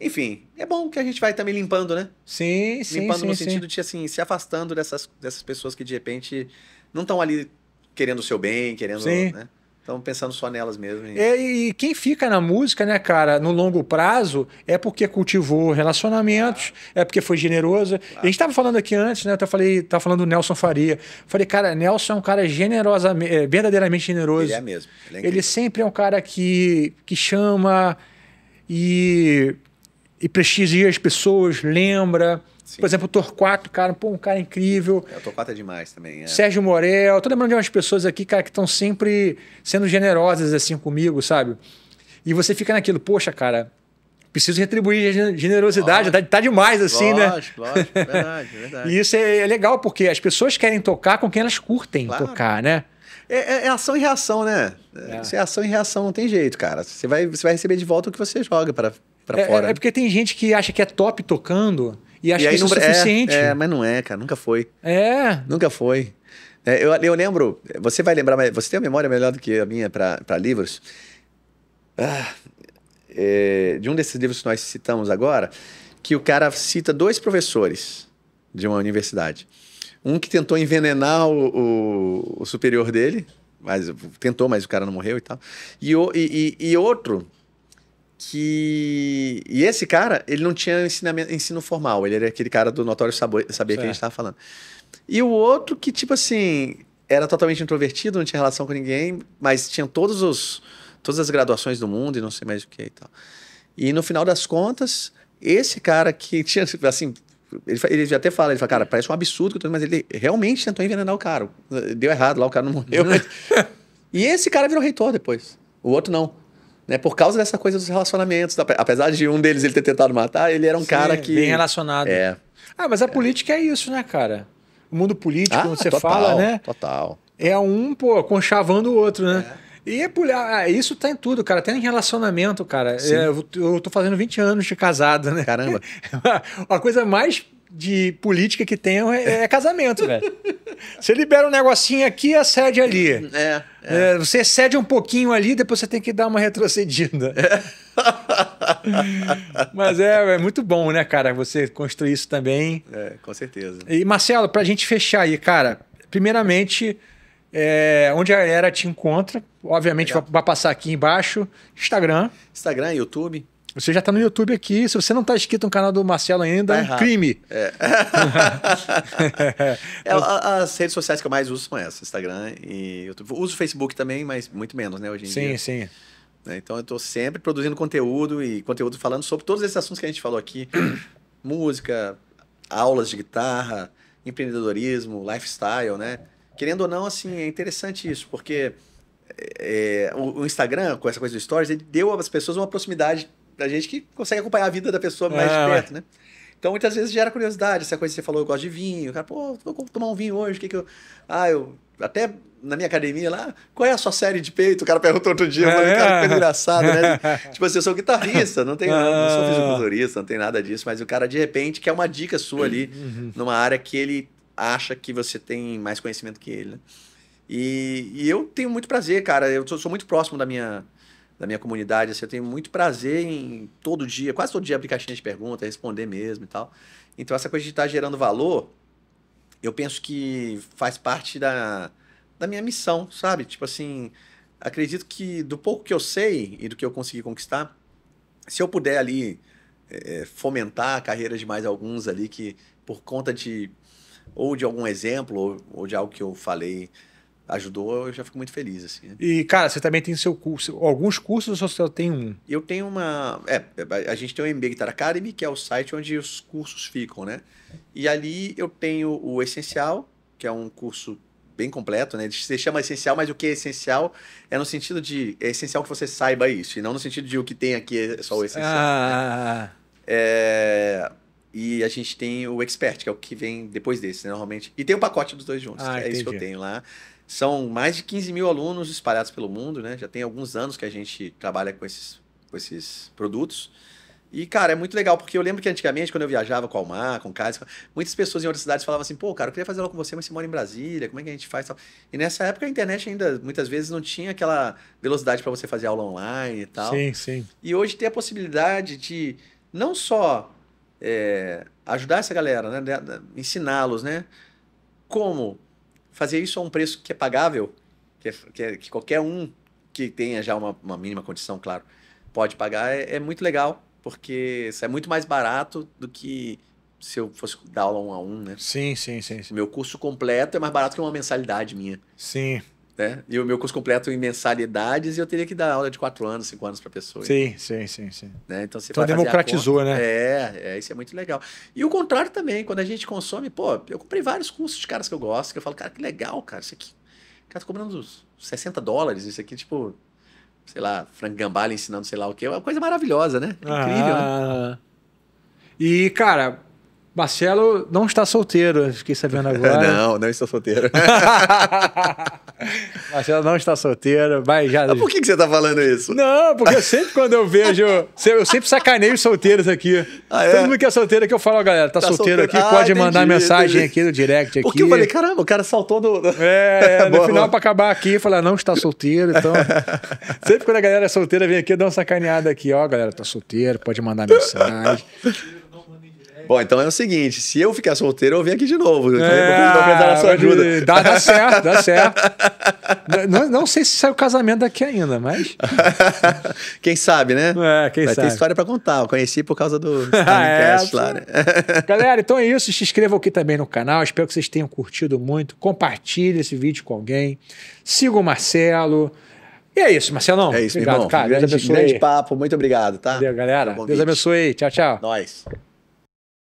Enfim, é bom que a gente vai também limpando, né? Sim, sim. Limpando sim, no sim, sentido de assim, se afastando dessas, dessas pessoas que de repente não estão ali querendo o seu bem, querendo. Sim. Né? Estão pensando só nelas mesmo. É, e... É, e quem fica na música, né, cara, no longo prazo, é porque cultivou relacionamentos, claro. é porque foi generosa. Claro. A gente estava falando aqui antes, né? Eu até falei, tava falando do Nelson Faria. Falei, cara, Nelson é um cara generosamente, é, verdadeiramente generoso. Ele é mesmo. Ele, é Ele, sempre é um cara que, que chama e, e prestigia as pessoas, lembra. Sim. Por exemplo, o Torquato, cara, pô, um cara incrível. É, o Torquato é demais também. É. Sérgio Morel, tô lembrando de umas pessoas aqui, cara, que estão sempre sendo generosas assim comigo, sabe? E você fica naquilo, poxa, cara, preciso retribuir generosidade, tá, tá, demais assim, lógico, né? Lógico, é verdade, é verdade. e isso é, é, legal, porque as pessoas querem tocar com quem elas curtem claro. tocar, né? É, é, ação e reação, né? É. Isso é ação e reação, não tem jeito, cara. Você vai, você vai receber de volta o que você joga para é, fora. É porque tem gente que acha que é top tocando e acho e que isso é não, é suficiente. É, é, mas não é, cara, nunca foi. É. Nunca foi. É, eu, eu lembro, você vai lembrar, você tem a memória melhor do que a minha para livros. Ah, é, de um desses livros que nós citamos agora, que o cara cita dois professores de uma universidade. Um que tentou envenenar o, o, o superior dele, mas tentou, mas o cara não morreu e tal. e, e, e outro que. E esse cara, ele não tinha ensino formal, ele era aquele cara do Notório saber saber que a gente estava falando. E o outro que, tipo assim, era totalmente introvertido, não tinha relação com ninguém, mas tinha todos os, todas as graduações do mundo e não sei mais o que e tal. E no final das contas, esse cara que *laughs* tinha, assim, ele, ele até fala, ele fala, cara, parece um absurdo, mas ele realmente tentou envenenar o cara. Deu errado lá, o cara não morreu. Mas... *laughs* e esse cara virou reitor depois. O outro não. Né, por causa dessa coisa dos relacionamentos. Apesar de um deles ele ter tentado matar, ele era um Sim, cara que. Bem relacionado. É. Ah, mas a é. política é isso, né, cara? O mundo político, ah, quando você total, fala, né? Total. É um, pô, conchavando o outro, né? É. E é, isso tá em tudo, cara. Até em relacionamento, cara. É, eu, eu tô fazendo 20 anos de casado, né? Caramba. *laughs* É a coisa mais de política que tem é, é casamento, velho. Você libera um negocinho aqui e ali. É, é, é. Você cede um pouquinho ali, depois você tem que dar uma retrocedida. *laughs* Mas é, é muito bom, né, cara? Você construir isso também. É, com certeza. E, Marcelo, pra gente fechar aí, cara, primeiramente, é, onde a galera te encontra, obviamente vai, passar aqui embaixo, Instagram. Instagram, YouTube. Você já está no YouTube aqui. Se você não está inscrito no canal do Marcelo ainda, tá é um crime. É. *laughs* é, as redes sociais que eu mais uso são essas: Instagram e YouTube. Uso o Facebook também, mas muito menos, né, hoje em sim, dia. Sim, sim. Né, então eu estou sempre produzindo conteúdo e conteúdo falando sobre todos esses assuntos que a gente falou aqui: *clears throat* música, aulas de guitarra, empreendedorismo, lifestyle, né? Querendo ou não, assim, é interessante isso, porque é, o, o Instagram, com essa coisa do Stories, ele deu às pessoas uma proximidade da gente que consegue acompanhar a vida da pessoa mais é, de perto, né? Então, muitas vezes gera curiosidade. Essa coisa que você falou, eu gosto de vinho. O cara, pô, vou tomar um vinho hoje. O que que eu... Ah, eu... Até na minha academia lá, qual é a sua série de peito? O cara perguntou outro dia. Eu falei, cara, é. que engraçado, né? *laughs* tipo assim, eu sou guitarrista, não, tenho, não sou ah. fisiculturista, não tem nada disso. Mas o cara, de repente, quer uma dica sua ali, uhum. numa área que ele acha que você tem mais conhecimento que ele, né? E, e eu tenho muito prazer, cara. Eu sou, sou muito próximo da minha da minha comunidade. Assim, eu tenho muito prazer em todo dia, quase todo dia, abrir caixinha de perguntas, responder mesmo e tal. Então, essa coisa de estar tá gerando valor, eu penso que faz parte da, da minha missão, sabe? Tipo assim, acredito que do pouco que eu sei e do que eu consegui conquistar, se eu puder ali é, fomentar a carreira de mais alguns ali que, por conta de ou de algum exemplo ou, ou de algo que eu falei ajudou, eu já fico muito feliz, assim. Né? E, cara, você também tem seu curso, alguns cursos ou só tem um? Eu tenho uma... É, a gente tem o MB Guitar Academy, que é o site onde os cursos ficam, né? E ali eu tenho o Essencial, que é um curso bem completo, né? Se chama essencial, mas o que é essencial é no sentido de... É essencial que você saiba isso, e não no sentido de o que tem aqui é só o essencial. Ah... Né? É... E a gente tem o Expert, que é o que vem depois desse, né, normalmente. E tem o pacote dos dois juntos, ah, é isso que eu tenho lá. São mais de 15 mil alunos espalhados pelo mundo, né? Já tem alguns anos que a gente trabalha com esses, com esses produtos. E, cara, é muito legal, porque eu lembro que antigamente, quando eu viajava com a Almar, com o Cássio, muitas pessoas em outras cidades falavam assim, pô, cara, eu queria fazer aula com você, mas você mora em Brasília, como é que a gente faz? Tal. E nessa época a internet ainda, muitas vezes, não tinha aquela velocidade para você fazer aula online e tal. Sim, sim. E hoje tem a possibilidade de não só é, ajudar essa galera, né, ensiná-los, né, como fazer isso a um preço que é pagável, que, é, que, é, que qualquer um que tenha já uma, uma mínima condição, claro, pode pagar, é, é, muito legal, porque isso é muito mais barato do que se eu fosse dar aula um a um, né? Sim, sim, sim, sim. Meu curso completo é mais barato que uma mensalidade minha. Sim. Né? E o meu curso completo em mensalidades e eu teria que dar aula de 4 anos, 5 anos para pessoa. Sim, sim, sim, sim. Né? Então, você então democratizou, conta, né? É, é, isso é muito legal. E o contrário também, quando a gente consome, pô, eu comprei vários cursos de caras que eu gosto, que eu falo, cara, que legal, cara, isso aqui. Cara, tá cobrando uns 60 dólares, isso aqui, tipo, sei lá, Frank Gambale ensinando sei lá o quê. É uma coisa maravilhosa, né? É incrível, né? ah. né? E, cara, Marcelo não está solteiro, fiquei sabendo *laughs* agora. não, não estou solteiro. *laughs* Marcelo não está solteiro, mas já. Mas ah, por que, que você está falando isso? Não, porque sempre quando eu vejo. Eu sempre sacaneio os solteiros aqui. Ah, é? Todo mundo que é solteiro aqui, eu falo, galera, tá, tá solteiro, solteiro, aqui, ah, pode entendi, mandar mensagem entendi. aqui no direct. Aqui. Porque eu falei, caramba, o cara saltou do. É, é *laughs* no final, para acabar aqui, falar, ah, não está solteiro, então. sempre quando a galera é solteira, vem aqui, dá uma sacaneada aqui, ó, galera, tá solteiro, pode mandar mensagem. Bom, então é o seguinte: se eu ficar solteiro, eu venho aqui de novo. Então é, eu vou precisar da sua ajuda. Dá, dá certo, dá certo. *laughs* não, não, sei se sai o casamento daqui ainda, mas. *laughs* quem sabe, né? É, quem Vai sabe. ter história para contar. Eu conheci por causa do podcast *laughs* é, lá, né? Galera, então é isso. Se inscrevam aqui também no canal. Espero que vocês tenham curtido muito. Compartilhe esse vídeo com alguém. Siga o Marcelo. E é isso, Marcelão. É isso, obrigado, irmão. cara. Grande, Deus abençoe. Grande papo, muito obrigado, tá? Valeu, galera. Deus abençoe. Tchau, tchau. Nós.